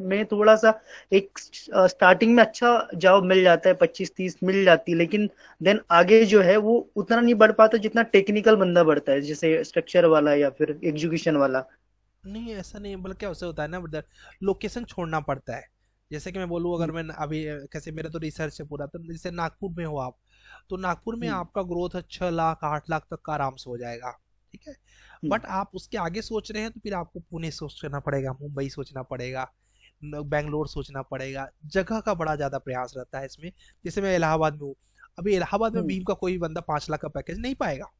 में थोड़ा सा एक स्टार्टिंग में अच्छा जॉब मिल जाता है पच्चीस तीस मिल जाती है लेकिन देन आगे जो है वो उतना नहीं बढ़ पाता जितना टेक्निकल बंदा बढ़ता है जैसे स्ट्रक्चर वाला या फिर एग्जीक्यूशन वाला नहीं ऐसा नहीं बल्कि उसे होता है ना ब्रदर मतलब लोकेशन छोड़ना पड़ता है जैसे कि मैं बोलूँ अगर हम्म। मैं अभी कैसे मेरा तो रिसर्च है पूरा तो जैसे नागपुर में हो आप तो नागपुर में हम्म। आपका ग्रोथ छः लाख आठ लाख तक का आराम से हो जाएगा ठीक है बट हम्म। आप उसके आगे सोच रहे हैं तो फिर आपको पुणे सोचना पड़ेगा मुंबई सोचना पड़ेगा बैंगलोर सोचना पड़ेगा जगह का बड़ा ज़्यादा प्रयास रहता है इसमें जैसे मैं इलाहाबाद में हूँ अभी इलाहाबाद में भीम का कोई बंदा पाँच लाख का पैकेज नहीं पाएगा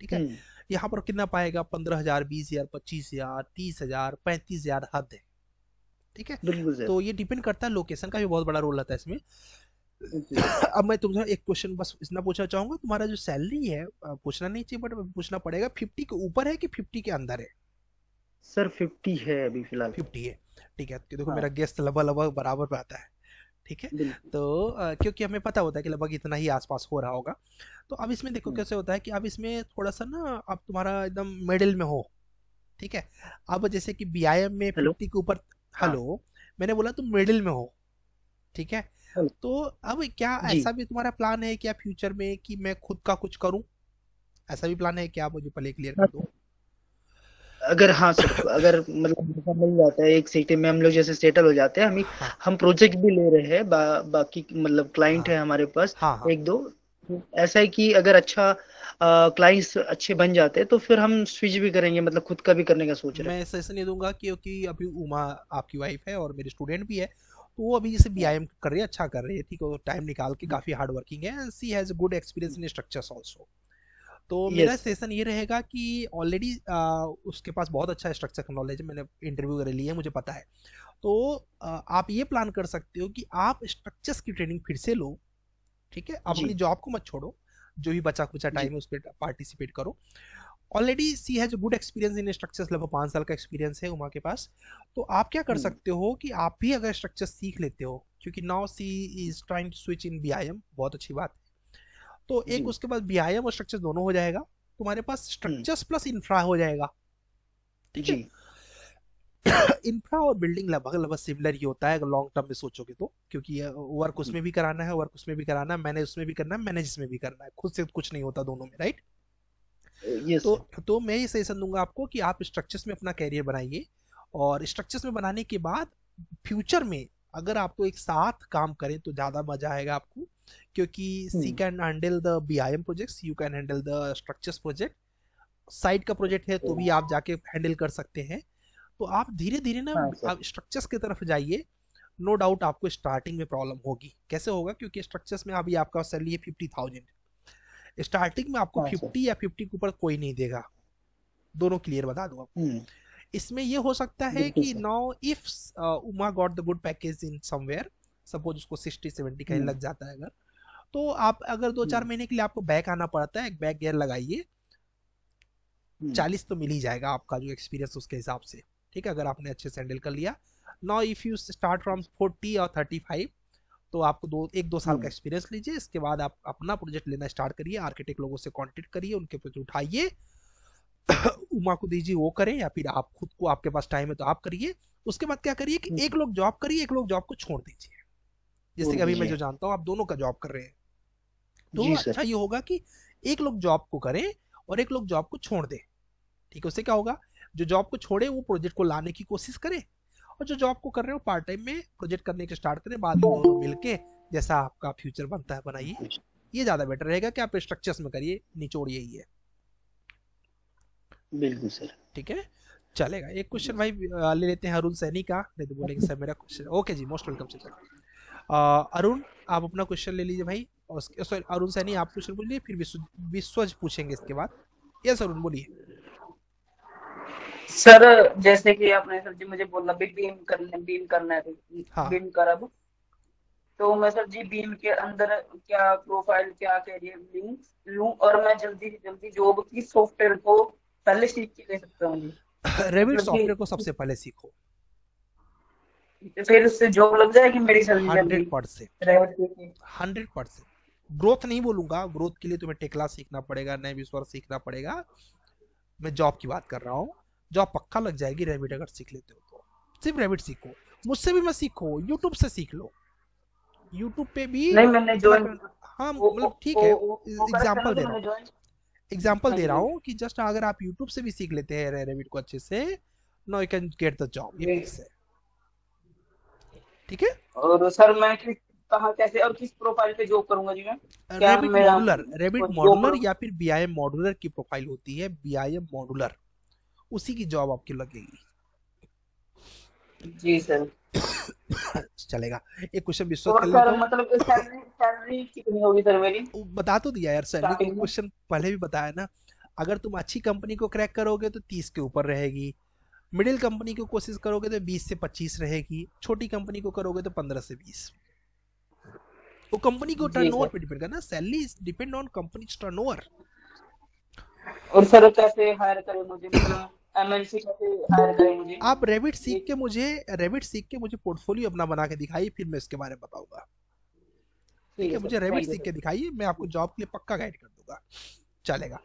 ठीक है यहाँ पर कितना पाएगा पंद्रह हजार बीस हजार पच्चीस हजार तीस हजार पैंतीस हजार हद है ठीक है तो ये डिपेंड करता है लोकेशन का भी बहुत बड़ा रोल रहता है इसमें <coughs> अब मैं तुमसे एक क्वेश्चन बस इतना पूछना चाहूंगा तुम्हारा जो सैलरी है पूछना नहीं चाहिए बट पूछना पड़ेगा फिफ्टी के ऊपर है कि फिफ्टी के अंदर है सर फिफ्टी है अभी फिलहाल फिफ्टी है ठीक है तो देखो हाँ। मेरा गेस्ट लबा लबा बराबर पे आता है ठीक है तो आ, क्योंकि हमें पता होता है कि लगभग इतना ही आसपास हो रहा होगा तो अब इसमें देखो हम्म। कैसे होता है कि अब इसमें थोड़ा सा ना अब तुम्हारा एकदम मिडिल में हो ठीक है अब जैसे कि बी आई एम में फिफ्टी के ऊपर हाँ। हेलो मैंने बोला तुम मिडिल में हो ठीक है तो अब क्या ऐसा भी तुम्हारा प्लान है क्या फ्यूचर में कि मैं खुद का कुछ करूं ऐसा भी प्लान है क्या मुझे पहले क्लियर कर दो अगर हाँ सर अगर मतलब मिल जाता है एक सिटी में हम लोग जैसे सेटल हो जाते हैं हम हाँ, हम प्रोजेक्ट भी ले रहे हैं बा, बाकी मतलब क्लाइंट हाँ, है हमारे पास हाँ, हाँ, एक दो ऐसा है कि अगर अच्छा क्लाइंट्स अच्छे बन जाते हैं तो फिर हम स्विच भी करेंगे मतलब खुद का भी करने का सोच रहे हैं मैं ऐसा नहीं दूंगा क्योंकि अभी उमा आपकी वाइफ है और मेरी स्टूडेंट भी है तो वो अभी जैसे बी हाँ। कर रही है अच्छा कर रही है ठीक है टाइम निकाल के काफ़ी हार्ड वर्किंग है and she has good experience in structures also तो yes. मेरा सेशन ये रहेगा कि ऑलरेडी उसके पास बहुत अच्छा स्ट्रक्चर का नॉलेज है मैंने इंटरव्यू वगैरह लिया है मुझे पता है तो आ, आप ये प्लान कर सकते हो कि आप स्ट्रक्चर्स की ट्रेनिंग फिर से लो ठीक है आप अपनी जॉब को मत छोड़ो जो भी बचा कुचा टाइम है उस पर पार्टिसिपेट करो already she has good experience in structures लगभग पाँच साल का एक्सपीरियंस है उमा के पास तो आप क्या कर हम्म। सकते हो कि आप भी अगर स्ट्रक्चर सीख लेते हो क्योंकि now she is trying to switch in B बहुत अच्छी बात तो एक उसके बाद बीआईएम और स्ट्रक्चर दोनों हो जाएगा तुम्हारे पास स्ट्रक्चर्स प्लस इंफ्रा हो जाएगा ठीक है इंफ्रा <coughs> और बिल्डिंग लगभग लगभग सिमिलर ही होता है अगर लॉन्ग टर्म में सोचोगे तो क्योंकि वर्क हम्म। उसमें भी कराना है वर्क उसमें भी कराना है मैनेज उसमें भी करना है मैनेज इसमें भी करना है खुद से कुछ नहीं होता दोनों में राइट तो तो मैं ये सजेशन दूंगा आपको कि आप स्ट्रक्चर्स में अपना कैरियर बनाइए और स्ट्रक्चर्स में बनाने के बाद फ्यूचर में अगर आपको तो एक साथ काम करें तो ज़्यादा मजा आएगा आपको क्योंकि hmm. She can handle the B I M project you can handle the structure project site का प्रोजेक्ट है तो भी आप जाके हैंडल कर सकते हैं तो आप धीरे धीरे ना हाँ, आप स्ट्रक्चर्स की तरफ जाइए नो डाउट आपको स्टार्टिंग में प्रॉब्लम होगी कैसे होगा क्योंकि स्ट्रक्चर्स में अभी आपका सैलरी है फिफ्टी थाउजेंड स्टार्टिंग में आपको हाँ, फिफ्टी या फिफ्टी के ऊपर कोई नहीं देगा दोनों क्लियर बता दो आपको हम्म। इसमें ये हो सकता है कि now if Uma got the good package in somewhere suppose उसको सिक्सटी सेवेंटी कहीं हम्म। लग जाता है अगर तो आप अगर दो चार हम्म। महीने के लिए आपको बैक आना पड़ता है एक बैक गेयर लगाइए हम्म। चालीस तो मिल ही जाएगा आपका जो एक्सपीरियंस उसके हिसाब से ठीक है अगर आपने अच्छे से हैंडल कर लिया now if you start from forty और थर्टी फाइव तो आपको दो एक दो साल का एक्सपीरियंस लीजिए इसके बाद आप अपना प्रोजेक्ट लेना स्टार्ट करिए आर्किटेक्ट लोगों से कॉन्टेक्ट करिए उनके प्रोजेक्ट उठाइए उमा को दीजिए वो करें या फिर आप खुद को आपके पास टाइम है तो आप करिए उसके बाद क्या करिए कि हम्म। एक लोग जॉब करिए एक लोग जॉब को छोड़ दीजिए जैसे कि अभी मैं जो जानता हूँ आप दोनों का जॉब कर रहे हैं तो अच्छा ये होगा कि एक लोग जॉब को करें और एक लोग जॉब को छोड़ दे ठीक है उससे क्या होगा जो जॉब को छोड़े वो प्रोजेक्ट को लाने की कोशिश करे और जो जॉब को कर रहे हो पार्ट टाइम में प्रोजेक्ट करने के स्टार्ट करें बाद में दोनों मिलके जैसा आपका फ्यूचर बनता है बनाइए ये ज्यादा बेटर रहेगा कि आप स्ट्रक्चर्स में करिए निचोड़िए ये बिल्कुल सर ठीक है चलेगा एक क्वेश्चन भाई ले लेते हैं अरुण सैनी का नहीं तो बोलेंगे सर मेरा क्वेश्चन ओके जी मोस्ट वेलकम सर अरुण आप अपना क्वेश्चन ले लीजिए भाई और सॉरी अरुण सैनी आप क्वेश्चन पूछ फिर विश्व विश्वज पूछेंगे इसके बाद यस अरुण बोलिए सर जैसे कि आपने सर जी मुझे बोला भी बीम करने बीम करना है हाँ. बीम कर अब तो मैं सर जी बीम के अंदर क्या प्रोफाइल क्या कैरियर लिंक लूं और मैं जल्दी से जल्दी जॉब की सॉफ्टवेयर को पहले सीख के ले सकता हूँ जी रेविट सॉफ्टवेयर को सबसे पहले सीखो फिर उससे जॉब लग जाएगी मेरी service hundred percent hundred percent growth नहीं बोलूंगा ग्रोथ के लिए तुम्हें टेकला सीखना पड़ेगा नए विश्वास सीखना पड़ेगा मैं जॉब की बात कर रहा हूँ जॉब पक्का लग जाएगी रेविट अगर सीख लेते हो तो सिर्फ रेविट सीखो मुझसे भी मैं सीखो यूट्यूब से सीख लो यूट्यूब पे भी नहीं मैंने ज्वाइन हाँ मतलब ठीक है एग्जाम्पल तो दे रहा हूँ एग्जाम्पल हाँ दे रहा हाँ हूँ कि जस्ट अगर आप यूट्यूब से भी सीख लेते हैं रेविट को अच्छे से no you can get the job ठीक है और सर मैं कहा कैसे और किस प्रोफाइल पे जॉब करूंगा जी मैं रेबिट मॉडुलर मॉडुलर की प्रोफाइल होती है एम मॉडुलर उसी की जॉब आपकी लगेगी जी सर <coughs> चलेगा एक क्वेश्चन विश्व मतलब सैलरी सैलरी कितनी होगी सर मेरी बता तो दिया यार सैलरी का क्वेश्चन पहले भी बताया ना अगर तुम अच्छी कंपनी को क्रैक करोगे तो तीस के ऊपर रहेगी मिडिल कंपनी को कोशिश करोगे तो बीस से पच्चीस रहेगी छोटी कंपनी को करोगे तो पंद्रह से बीस वो कंपनी को टर्नओवर पे डिपेंड करना salary depend on company turnover और सर कैसे हायर करें मुझे मतलब मुझे आप रेविट सीख के मुझे रेविट सीख के मुझे पोर्टफोलियो अपना बना के दिखाइए फिर मैं इसके बारे में बताऊंगा ठीक है मुझे रेविट सीख के दिखाइए मैं आपको जॉब के लिए पक्का गाइड कर दूंगा चलेगा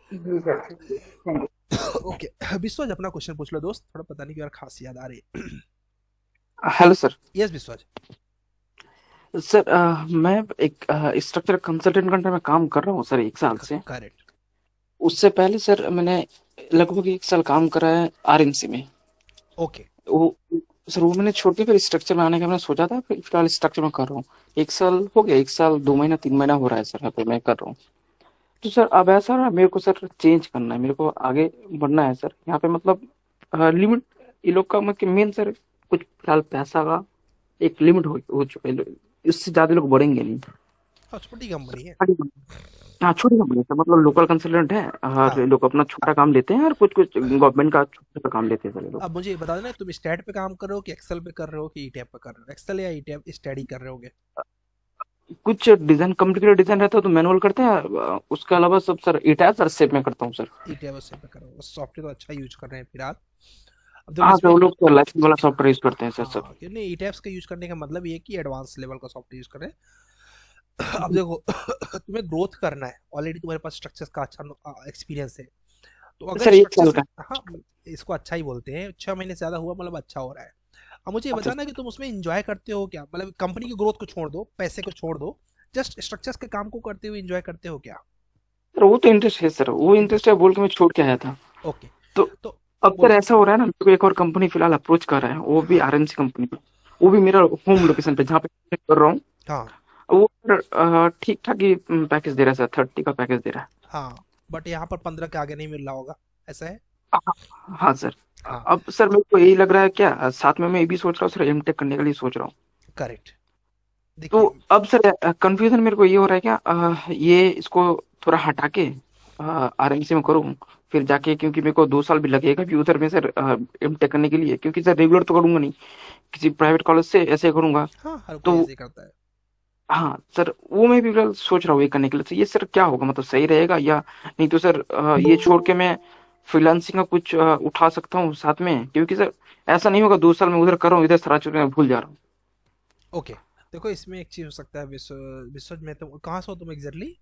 ओके विश्वज अपना क्वेश्चन पूछ लो दोस्त थोड़ा पता नहीं क्यों खास याद आ रही हेलो सर यस विश्वज सर मैं एक स्ट्रक्चर कंसल्टेंट कंट्री में काम कर रहा हूँ सर एक साल से करेक्ट उससे पहले सर मैंने लगभग एक साल काम करा है आरएमसी में ओके वो सर वो मैंने छोड़ के फिर स्ट्रक्चर में आने का मैंने सोचा था फिर फिलहाल स्ट्रक्चर में कर रहा हूँ एक साल हो गया एक साल दो महीना तीन महीना हो रहा है सर अभी मैं कर रहा हूँ तो सर अब ऐसा ना मेरे को सर चेंज करना है मेरे को आगे बढ़ना है सर यहाँ पे मतलब लिमिट ये लोग का मतलब मेन सर कुछ फिलहाल पैसा का एक लिमिट हो, हो चुका है इससे ज्यादा लोग बढ़ेंगे नहीं छोटी अच्छा, कंपनी है हाँ छोटी कंपनी सर मतलब लोकल कंसल्टेंट है हाँ, हाँ। तो लोग अपना छोटा काम लेते हैं और कुछ कुछ गवर्नमेंट का छोटा सा काम लेते हैं सारे लोग अब मुझे बता देना तुम स्टैट पे काम कर रहे हो कि एक्सेल पे कर रहे हो कि ईटैब e पे कर रहे हो एक्सेल या ईटैब e स्टडी कर रहे होगे कुछ डिजाइन कंप्यूटर डिजाइन रहता है तो मैनुअल करते हैं उसके अलावा सब सर ईटैब सर सेव में करता हूँ सर ईटैब और सेव में कर रहा हूँ सॉफ्टवेयर तो अच्छा यूज कर रहे हैं फिलहाल हाँ सर तो लोग तो लाइसेंस वाला सॉफ्टवेयर यूज करते हैं सर सब हाँ, नहीं ईटैब्स का यूज करने का मतलब ये कि एडवांस लेवल का सॉफ्टवेयर यूज कर रहे हैं <coughs> अब देखो <coughs> तुम्हें ग्रोथ करना है ऑलरेडी तुम्हारे पास स्ट्रक्चर्स का अच्छा एक्सपीरियंस है तो अगर सर, हाँ इसको अच्छा ही बोलते हैं छह महीने से ज्यादा हुआ मतलब अच्छा हो रहा है अब मुझे अच्छा। बताना कि तुम उसमें इंजॉय करते हो क्या मतलब कंपनी की ग्रोथ को छोड़ दो पैसे को छोड़ दो जस्ट स्ट्रक्चर्स के काम को करते हुए इंजॉय करते हो क्या सर वो तो इंटरेस्ट है सर वो इंटरेस्ट है बोल के मैं छोड़ के आया था ओके तो तो अब सर ऐसा हो रहा है ना मेरे को एक और कंपनी फिलहाल अप्रोच कर रहा है वो भी आरएनसी कंपनी पर वो भी मेरा होम लोकेशन पे जहाँ पे कर रहा हूँ हाँ वो हाँ, ठीक ठाक ही पैकेज दे रहा है सर थर्टी का पैकेज दे रहा है हाँ बट यहाँ पर पंद्रह के आगे नहीं मिल रहा होगा ऐसा है हाँ, सर हाँ, हाँ. अब सर मेरे को यही लग रहा है क्या साथ में मैं ये भी सोच रहा हूँ सर एमटेक करने के लिए सोच रहा हूँ करेक्ट तो अब सर कंफ्यूजन मेरे को ये हो रहा है क्या आ, ये इसको थोड़ा हटा के आरएमसी में करूँ फिर जाके क्योंकि मेरे को दो साल भी लगेगा भी उधर में सर एम करने के लिए क्योंकि सर रेगुलर तो करूंगा नहीं किसी प्राइवेट कॉलेज से ऐसे करूंगा हाँ, तो करता है हाँ सर वो मैं भी फिलहाल सोच रहा हूँ ये करने के लिए तो ये सर क्या होगा मतलब सही रहेगा या नहीं तो सर ये छोड़ के मैं फ्रीलांसिंग का कुछ उठा सकता हूँ साथ में क्योंकि सर ऐसा नहीं होगा दो साल में उधर कर रहा हूँ इधर सरा चुके मैं भूल जा रहा हूँ ओके देखो इसमें एक चीज हो सकता है विश्व- में तुम कहाँ से हो तुम exactly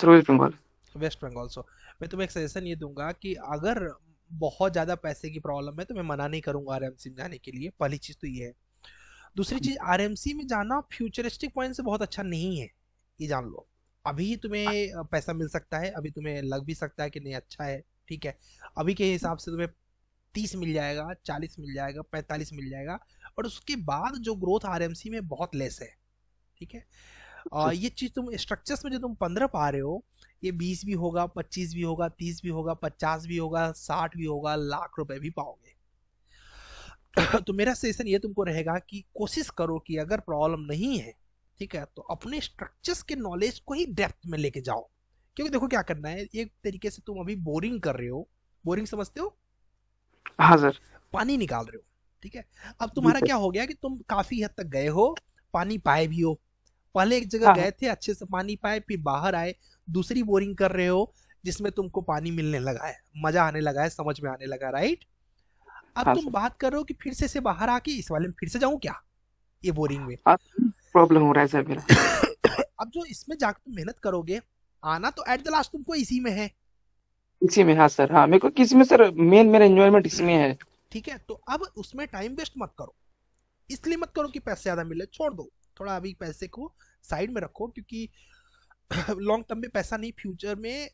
sir West Bengal West Bengal so मैं तुम्हें एक सजेशन ये दूंगा कि अगर बहुत ज्यादा पैसे की प्रॉब्लम है तो मैं मना नहीं करूंगा आराम से जाने के लिए पहली चीज तो ये है दूसरी चीज आर में जाना फ्यूचरिस्टिक पॉइंट से बहुत अच्छा नहीं है ये जान लो अभी तुम्हें पैसा मिल सकता है अभी तुम्हें लग भी सकता है कि नहीं अच्छा है ठीक है अभी के हिसाब से तुम्हें तीस मिल जाएगा चालीस मिल जाएगा पैंतालीस मिल जाएगा और उसके बाद जो ग्रोथ आर में बहुत लेस है ठीक है और अच्छा। ये चीज तुम स्ट्रक्चर्स में जो तुम पंद्रह पा रहे हो ये बीस भी होगा पच्चीस भी होगा तीस भी होगा पचास भी होगा साठ भी होगा लाख रुपए भी पाओगे <coughs> तो मेरा सजेशन ये तुमको रहेगा कि कोशिश करो कि अगर प्रॉब्लम नहीं है ठीक है तो अपने स्ट्रक्चर्स के नॉलेज को ही डेप्थ में लेके जाओ क्योंकि देखो क्या करना है एक तरीके से तुम अभी बोरिंग कर रहे हो बोरिंग समझते हो हाँ सर पानी निकाल रहे हो ठीक है अब तुम्हारा क्या हो गया कि तुम काफी हद तक गए हो पानी पाए भी हो पहले एक जगह हाँ।, हाँ. गए थे अच्छे से पानी पाए फिर बाहर आए दूसरी बोरिंग कर रहे हो जिसमें तुमको पानी मिलने लगा है मजा आने लगा है समझ में आने लगा राइट अब हाँ तुम बात कर रहे हो कि फिर से से बाहर आके इस वाले में फिर से जाऊं क्या ये बोरिंग में प्रॉब्लम हो रहा है सर मेरा <coughs> अब जो इसमें जाकर तुम मेहनत करोगे आना तो एट द लास्ट तुमको इसी में है इसी में हाँ सर हाँ मेरे को किसी में सर मेन मेरा एंजॉयमेंट इसमें है ठीक है तो अब उसमें टाइम वेस्ट मत करो इसलिए मत करो कि पैसे ज्यादा मिले छोड़ दो थोड़ा अभी पैसे को साइड में रखो क्योंकि लॉन्ग <coughs> टर्म में पैसा नहीं फ्यूचर में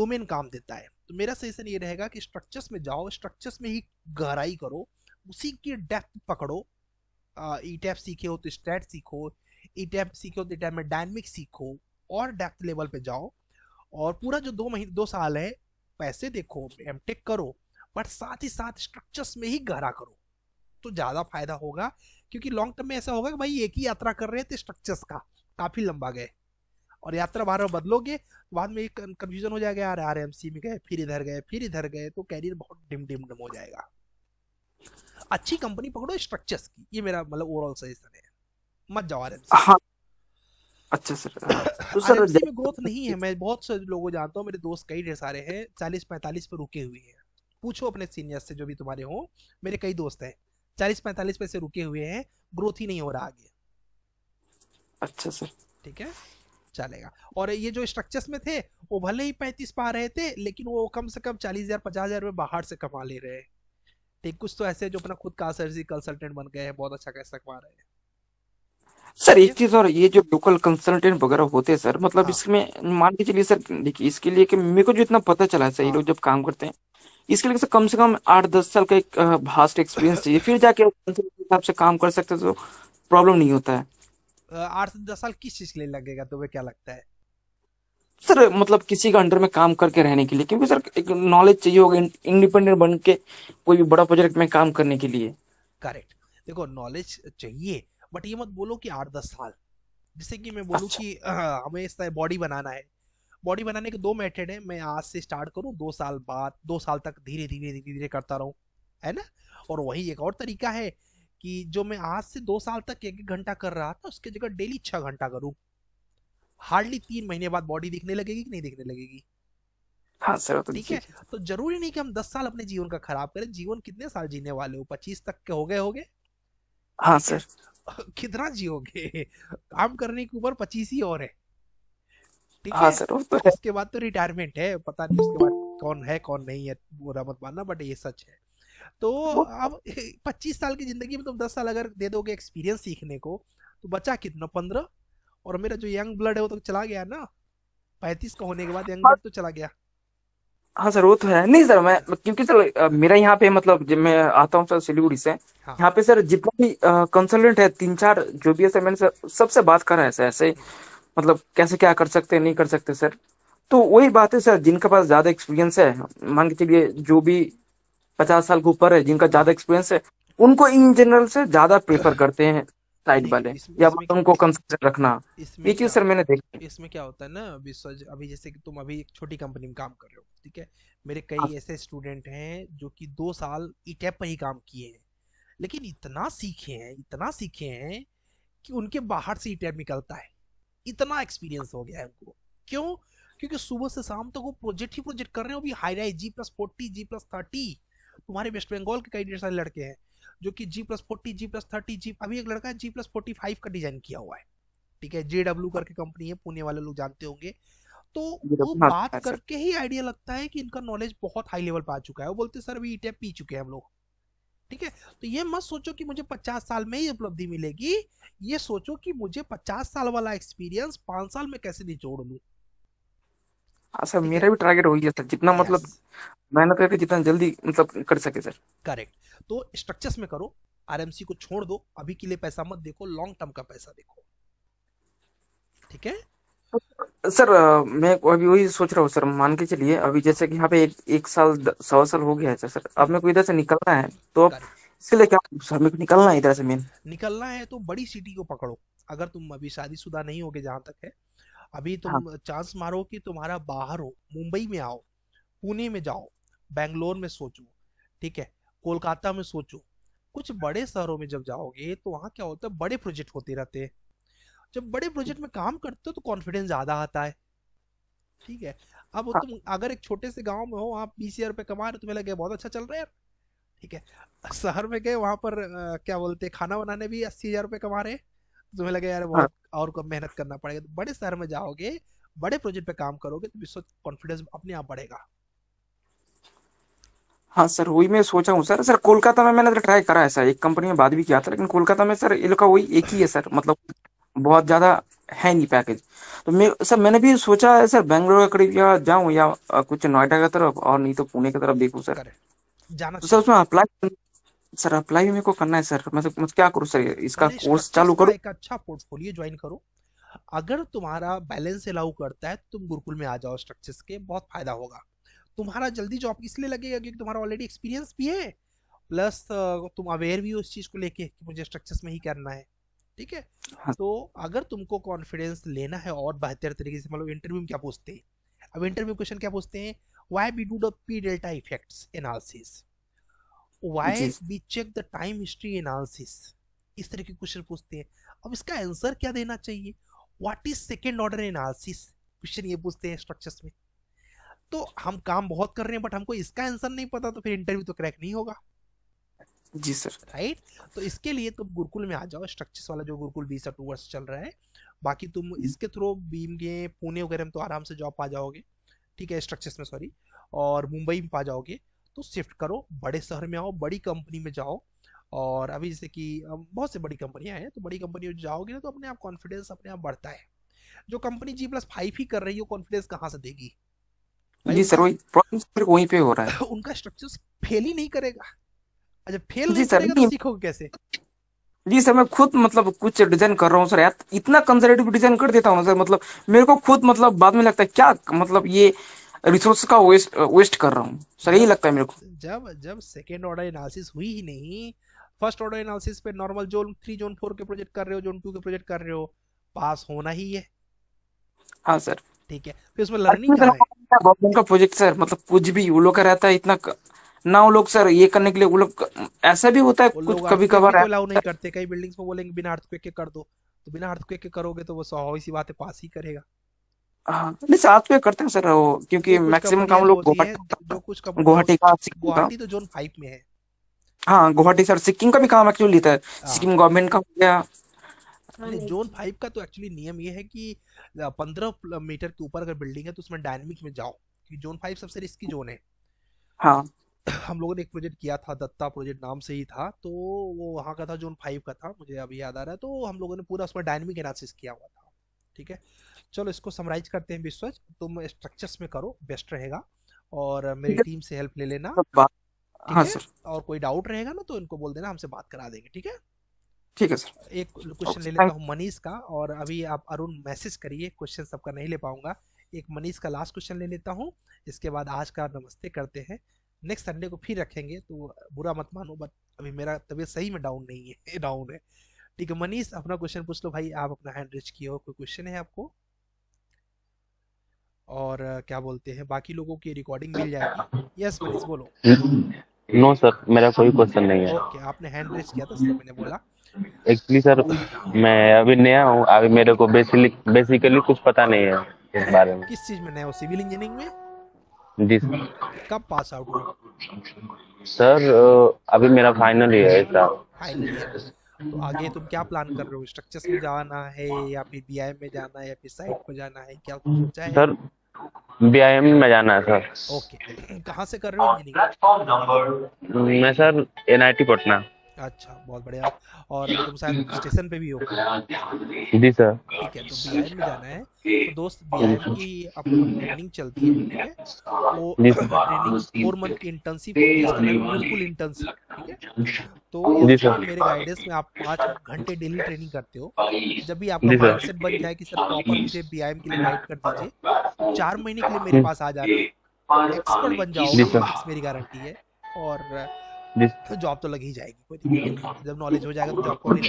डोमेन काम देता है तो मेरा सजेशन ये रहेगा कि स्ट्रक्चर्स में जाओ स्ट्रक्चर्स में ही गहराई करो उसी की डेप्थ पकड़ो ई टैप सीखे हो तो स्टैट सीखो ई टैप सीखे हो तो टैप में डायनमिक सीखो और डेप्थ लेवल पे जाओ और पूरा जो दो महीने दो साल है पैसे देखो एम टेक करो बट साथ ही साथ स्ट्रक्चर्स में ही गहरा करो तो ज़्यादा फायदा होगा क्योंकि लॉन्ग टर्म में ऐसा होगा कि भाई एक ही यात्रा कर रहे थे स्ट्रक्चर्स तो का काफ़ी लंबा गए और यात्रा बार बार बदलोगे तो बाद में एक कन्फ्यूजन हो जाएगा यार आर एम सी में गए फिर इधर गए फिर इधर गए तो कैरियर बहुत डिम डिम डिम हो जाएगा अच्छी कंपनी पकड़ो स्ट्रक्चर्स की ये मेरा मतलब ओवरऑल सजेशन है मत जाओ आर एम सी अच्छा सर हाँ। <coughs> तो सर में ग्रोथ नहीं है मैं बहुत से लोगों जानता हूँ मेरे दोस्त कई ढेर सारे हैं चालीस पैंतालीस पे रुके हुए हैं पूछो अपने सीनियर्स से जो भी तुम्हारे हो मेरे कई दोस्त हैं चालीस पैंतालीस पे से रुके हुए हैं ग्रोथ ही नहीं हो रहा आगे अच्छा सर ठीक है चलेगा और ये जो स्ट्रक्चर्स में थे वो भले ही पैंतीस पा रहे थे लेकिन वो कम से कम चालीस हजार पचास हजार रुपये बाहर से कमा ले रहे हैं ठीक कुछ तो ऐसे जो अपना खुद का सर्जी कंसल्टेंट बन गए हैं बहुत अच्छा कैसा कमा रहे हैं सर एक चीज और ये जो लोकल कंसल्टेंट वगैरह होते हैं सर मतलब हाँ। इसमें मान के चलिए सर देखिए इसके लिए कि मेरे को जो इतना पता चला है सर ये हाँ। लोग जब काम करते हैं इसके लिए सर कम से कम आठ दस साल का एक भास्ट एक्सपीरियंस चाहिए फिर जाके हिसाब से काम कर सकते तो प्रॉब्लम नहीं होता है आठ से दस साल किस चीज के लिए लगेगा तुम्हें तो क्या लगता है सर मतलब किसी का अंडर में काम करके रहने के लिए क्योंकि सर एक नॉलेज चाहिए होगा इंडिपेंडेंट बन के कोई भी बड़ा प्रोजेक्ट में काम करने के लिए करेक्ट देखो नॉलेज चाहिए बट ये मत बोलो कि आठ दस साल जैसे कि मैं बोलूँ अच्छा। कि हमें इस तरह बॉडी बनाना है बॉडी बनाने के दो मेथड है मैं आज से स्टार्ट करूँ दो साल बाद दो साल तक धीरे धीरे धीरे धीरे करता रहूँ है ना और वही एक और तरीका है कि जो मैं आज से दो साल तक एक एक घंटा कर रहा था उसके जगह डेली छह घंटा करूं हार्डली तीन महीने बाद बॉडी दिखने लगेगी कि नहीं दिखने लगेगी हाँ सर तो ठीक है तो जरूरी नहीं कि हम दस साल अपने जीवन का खराब करें जीवन कितने साल जीने वाले हो पच्चीस तक के हो गए हो गए हाँ सर <laughs> कितना जियोगे काम करने की उम्र पच्चीस ही और है ठीक हाँ है सर तो है उसके बाद तो रिटायरमेंट है पता नहीं उसके बाद कौन है कौन नहीं है बुरा मत मानना बट ये सच है तो अब <laughs> पच्चीस साल की जिंदगी में तुम दस साल अगर दे दोगे एक्सपीरियंस सीखने को तो बचा कितना पंद्रह और मेरा जो यंग ब्लड है वो तो चला गया ना पैंतीस का होने के बाद यंग ब्लड तो चला गया हाँ सर वो तो है नहीं सर मैं क्योंकि सर मेरा यहाँ पे मतलब जब मैं आता हूँ सर सिलीगुड़ी से हाँ। यहाँ पे सर जितना भी कंसल्टेंट है तीन चार जो भी है सर मैंने सबसे बात करा है सर ऐसे मतलब कैसे क्या कर सकते हैं नहीं कर सकते सर तो वही बात है सर जिनके पास ज्यादा एक्सपीरियंस है मान के चलिए जो भी पचास साल के ऊपर है जिनका ज्यादा एक्सपीरियंस है उनको इन जनरल से ज्यादा प्रेफर करते हैं साइड वाले या उनको कंसिडर रखना ये चीज सर मैंने देखा इसमें क्या होता है ना अभी अभी जैसे कि तुम अभी एक छोटी कंपनी में काम कर रहे हो ठीक है मेरे कई हाँ। ऐसे स्टूडेंट हैं जो कि दो साल ई पर ही काम किए हैं लेकिन इतना सीखे हैं इतना सीखे हैं कि उनके बाहर से ई निकलता है इतना एक्सपीरियंस हो गया है उनको क्यों क्योंकि सुबह से शाम तक तो वो प्रोजेक्ट ही प्रोजेक्ट कर रहे हो अभी high rise G plus forty G plus thirty तुम्हारे वेस्ट बंगाल के कई ढेर सारे लड़के हैं जो कि G plus forty G plus thirty जी अभी एक लड़का जी प्लस फोर्टी फाइव का डिजाइन किया हुआ है ठीक है जे डब्ल्यू करके कंपनी है पुणे वाले लोग जानते होंगे तो वो हाँ, बात हाँ, करके ही आइडिया लगता है कि इनका नॉलेज बहुत हाई लेवल पर आ चुका है वो बोलते सर अभी ई e पी चुके हैं हम लोग ठीक है तो ये मत सोचो कि मुझे पचास साल में ही उपलब्धि मिलेगी ये सोचो कि मुझे पचास साल वाला एक्सपीरियंस पांच साल में कैसे निचोड़ लूँ हाँ सर मेरा भी टारगेट वही है सर जितना मतलब मेहनत करके जितना जल्दी मतलब कर सके सर करेक्ट तो स्ट्रक्चर्स में करो आरएमसी को छोड़ दो अभी के लिए पैसा मत देखो लॉन्ग टर्म का पैसा देखो ठीक है सर मैं अभी वही सोच रहा हूँ सर मान के चलिए अभी जैसे कि यहाँ पे एक, एक साल सवा साल हो गया है सर अब मेरे को इधर से निकलना है तो इसके लिए क्या सर मेरे को निकलना है इधर से मेन निकलना है तो बड़ी सिटी को पकड़ो अगर तुम अभी शादीशुदा नहीं होगे जहाँ तक है अभी तुम हाँ. चांस मारो कि तुम्हारा बाहर हो मुंबई में आओ पुणे में जाओ बैंगलोर में सोचो ठीक है कोलकाता में सोचो कुछ बड़े शहरों में जब जाओगे तो वहाँ क्या होता है बड़े प्रोजेक्ट होते रहते हैं जब बड़े प्रोजेक्ट में काम करते हो तो कॉन्फिडेंस ज्यादा आता है ठीक है अब हाँ। तुम अगर एक छोटे से गांव में हो वहां बीस हजार रुपए कमा रहे तुम्हें लगे बहुत अच्छा चल रहा है यार ठीक है शहर में गए वहां पर आ, क्या बोलते हैं खाना बनाने भी अस्सी हजार रुपये कमा रहे हैं तुम्हें तो लगे यार बहुत हाँ। और कब मेहनत करना पड़ेगा तो बड़े शहर में जाओगे बड़े प्रोजेक्ट पे काम करोगे तो विश्व कॉन्फिडेंस अपने आप बढ़ेगा हाँ सर वही मैं सोचा हूँ सर सर कोलकाता में मैंने ट्राई तो करा है सर एक कंपनी में बात भी किया था लेकिन कोलकाता में सर ये का वही एक ही है सर मतलब बहुत ज़्यादा है नहीं पैकेज तो मैं सर मैंने भी सोचा है सर बेंगलोर के करीब या जाऊँ या कुछ नोएडा की तरफ और नहीं तो पुणे की तरफ देखूँ सर जाना तो सर उसमें अप्लाई सर अप्लाई मेरे को करना है सर मतलब मैं तो, तो क्या करूँ सर इसका कोर्स चालू करो एक अच्छा पोर्टफोलियो ज्वाइन करो अगर तुम्हारा बैलेंस अलाउ करता है तुम गुरुकुल में आ जाओ स्ट्रक्चर्स के बहुत फायदा होगा तुम्हारा जल्दी जॉब इसलिए लगेगा क्योंकि तुम्हारा ऑलरेडी एक्सपीरियंस भी है प्लस तुम अवेयर भी हो इस चीज़ को लेके कि मुझे स्ट्रक्चर्स में ही करना है ठीक है हाँ। तो अगर तुमको कॉन्फिडेंस लेना है और बेहतर तरीके से मतलब इंटरव्यू में क्या पूछते हैं अब इंटरव्यू क्वेश्चन क्या पूछते हैं why we do the P delta effects analysis why we check the time history analysis इस तरह के क्वेश्चन पूछते हैं अब इसका आंसर क्या देना चाहिए what is second order analysis question ये पूछते हैं स्ट्रक्चर्स में तो हम काम बहुत कर रहे हैं बट हमको इसका आंसर नहीं पता तो फिर इंटरव्यू तो क्रैक नहीं होगा जी सर राइट तो इसके लिए तुम गुरुकुल में आ जाओ स्ट्रक्चर्स वाला जो गुरुकुल बीस या टू वर्ष चल रहा है बाकी तुम हम्म। इसके थ्रू बीम के पुणे वगैरह में तो आराम से जॉब पा जाओगे ठीक है स्ट्रक्चर्स में सॉरी और मुंबई में पा जाओगे तो शिफ्ट करो बड़े शहर में आओ बड़ी कंपनी में जाओ और अभी जैसे कि बहुत से बड़ी कंपनियां हैं तो बड़ी कंपनी में जाओगे ना तो अपने आप कॉन्फिडेंस अपने आप बढ़ता है जो कंपनी जी प्लस फाइव ही कर रही है कॉन्फिडेंस कहाँ से देगी जी सर वही प्रॉब्लम सर वहीं पे हो रहा है <laughs> उनका स्ट्रक्चर फेल ही नहीं करेगा अच्छा फेल नहीं करेगा तो सीखोगे कैसे जी सर मैं खुद मतलब कुछ डिजाइन कर रहा हूँ सर यार इतना कंजर्वेटिव डिजाइन कर देता हूँ सर मतलब मेरे को खुद मतलब बाद में लगता है क्या मतलब ये रिसोर्स का वेस्ट वेस्ट कर रहा हूँ सर यही लगता है मेरे को जब जब सेकेंड ऑर्डर एनालिसिस हुई ही नहीं फर्स्ट ऑर्डर एनालिसिस पे normal zone three zone four के प्रोजेक्ट कर रहे हो जोन टू के प्रोजेक्ट कर रहे हो पास होना ही है हाँ सर ठीक है फिर उसमें लर्निंग अच्छा, क्या है गवर्नमेंट का प्रोजेक्ट सर मतलब कुछ भी वो लोग का रहता है इतना ना वो लोग सर ये करने के लिए वो लोग ऐसा भी होता है कुछ कभी कभार अलाउ नहीं करते कई बिल्डिंग्स में बोलेंगे बिना अर्थक्वेक के कर दो तो बिना अर्थक्वेक के करोगे तो वो स्वाभाविक सी बात है पास ही करेगा हाँ, नहीं साथ में करते हैं सर वो क्योंकि मैक्सिमम मतलब काम लोग गुवाहाटी का तो जोन फाइव में है हाँ गुवाहाटी सर सिक्किम का भी काम एक्चुअली हाँ। सिक्किम गवर्नमेंट का हो गया हाँ, जोन फाइव का तो एक्चुअली नियम ये है कि पंद्रह मीटर के ऊपर अगर बिल्डिंग है तो उसमें डायनेमिक में जाओ जोन फाइव सबसे रिस्की जोन है हाँ हम लोगों ने एक प्रोजेक्ट किया था दत्ता प्रोजेक्ट नाम से ही था तो वो वहाँ का था जोन फाइव का था मुझे अभी याद आ रहा है तो हम लोगों ने पूरा उसमें डायनेमिक एनालिसिस किया हुआ था ठीक है चलो इसको समराइज करते हैं विश्वज तुम स्ट्रक्चर्स में करो बेस्ट रहेगा और मेरी टीम से हेल्प ले लेना हाँ सर और कोई डाउट रहेगा ना तो इनको बोल देना हमसे बात करा देंगे ठीक है ठीक है सर एक क्वेश्चन ले लेता हूँ मनीष का और अभी आप अरुण मैसेज करिए क्वेश्चन सबका नहीं ले पाऊंगा एक मनीष का लास्ट क्वेश्चन ले लेता हूँ इसके बाद आज का नमस्ते करते हैं नेक्स्ट संडे को फिर रखेंगे तो बुरा मत मानो बट अभी मेरा तबीयत सही में डाउन नहीं है डाउन <laughs> है ठीक है मनीष अपना क्वेश्चन पूछ लो भाई आप अपना हैंड रिच किए हो कोई क्वेश्चन है आपको और क्या बोलते हैं बाकी लोगों की रिकॉर्डिंग मिल जाएगी यस प्लीज बोलो नो सर मेरा कोई क्वेश्चन नहीं है ओके आपने हैंड रेस किया था सर मैंने बोला एक्चुअली सर मैं अभी नया हूँ अभी मेरे को बेसिकली बेसिकली कुछ पता नहीं है इस बारे में किस चीज में नया हो सिविल इंजीनियरिंग में जी सर कब पास आउट हुए सर अभी मेरा फाइनल ही है सर तो आगे तुम क्या प्लान कर रहे हो स्ट्रक्चर्स में जाना है या फिर बीआई में जाना है या फिर साइट में जाना है क्या सोचा है सर व्यायाम में जाना है सर ओके कहाँ से कर रहे हो मैं sir N I T Patna अच्छा बहुत बढ़िया और तुम शायद हम्म। स्टेशन पे भी हो जी सर ठीक है तो बीआई में जाना है तो दोस्त बीआई की अपनी ट्रेनिंग चलती है वो ट्रेनिंग फोर मंथ की इंटर्नशिप बिल्कुल इंटर्नशिप ठीक है तो मेरे गाइडेंस में आप पाँच घंटे डेली ट्रेनिंग करते हो जब भी आपका माइंडसेट बन जाए कि सर प्रॉपर मुझे बीआईएम के लिए गाइड कर दीजिए चार महीने के लिए मेरे हम्म। पास आ जाना एक्सपर्ट बन जाओ मेरी गारंटी है और तो जॉब तो लग ही जाएगी जब नॉलेज हो जाएगा तो जॉब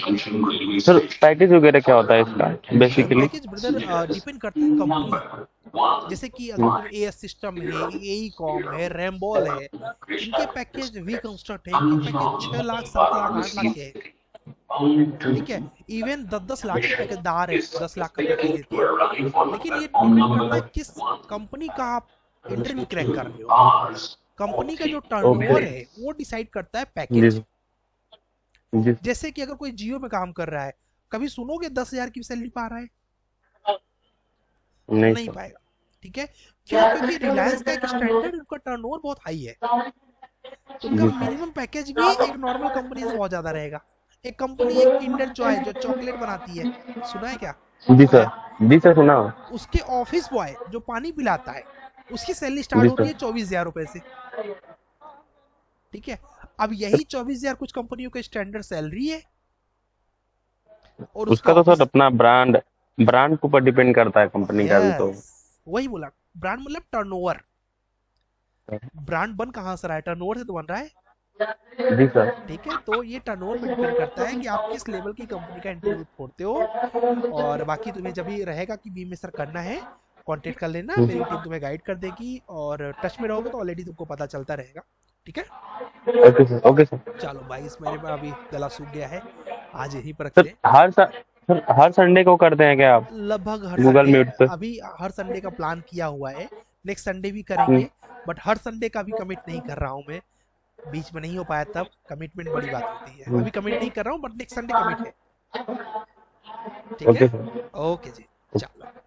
सर पैकेज वगैरह क्या होता है इसका बेसिकली पैकेज ब्रदर डिपेंड करता है कंपनी जैसे कि अगर तुम एएस सिस्टम है एई कॉम e है रैमबॉल है इनके पैकेज वी कंस्ट्रक्ट है इनके पैकेज 6 लाख सात लाख 8 लाख के हैं ठीक है इवन दस दस लाख का पैकेज दार है दस लाख का पैकेज देते हैं लेकिन ये डिपेंड करता है किस कंपनी का आप इंटरव्यू क्रैक कर रहे हो कंपनी का जो टर्नओवर okay. है वो डिसाइड करता है पैकेज जी, जी, जैसे कि अगर कोई जियो में काम कर रहा है कभी सुनोगे दस हजार की सैलरी पा रहा है नहीं, नहीं पाएगा ठीक है क्यों क्योंकि रिलायंस तो का एक स्टैंडर्ड <laughs> उनका टर्नओवर बहुत हाई है उनका मिनिमम पैकेज भी एक नॉर्मल कंपनी से बहुत ज्यादा रहेगा एक कंपनी एक किंडर जॉय जो चॉकलेट बनाती है सुना है क्या जी सर जी सर सुना उसके ऑफिस बॉय जो पानी पिलाता है उसकी सैलरी स्टार्ट होती है चौबीस हजार रूपए से ठीक है अब यही चौबीस हजार कुछ कंपनियों का स्टैंडर्ड सैलरी है और उसका, तो सर अपना ब्रांड ब्रांड के ऊपर डिपेंड करता है कंपनी का भी तो वही बोला ब्रांड मतलब टर्नओवर ब्रांड बन कहाँ से रहा है टर्नओवर से तो बन रहा है जी सर ठीक है तो ये टर्नओवर पे डिपेंड करता है कि आप किस लेवल की कंपनी का इंटरव्यू फोड़ते हो और बाकी तुम्हें जब भी रहेगा कि बीमे सर करना है कॉन्टेक्ट कर लेना हम्म। मेरी टीम तुम्हें गाइड कर देगी और टच में रहोगे तो ऑलरेडी तुमको पता चलता रहेगा ठीक है ओके सर ओके सर चलो भाई इस मेरे में अभी गला सूख गया है आज यही पर रखते हर सा... हर संडे को करते हैं क्या आप लगभग हर गूगल म्यूट पे अभी हर संडे का प्लान किया हुआ है नेक्स्ट संडे भी करेंगे बट हम्म। हर संडे का भी कमिट नहीं कर रहा हूँ मैं बीच में नहीं हो पाया तब कमिटमेंट बड़ी बात होती है अभी कमिट नहीं कर रहा हूँ बट नेक्स्ट संडे कमिट है ठीक है ओके जी चलो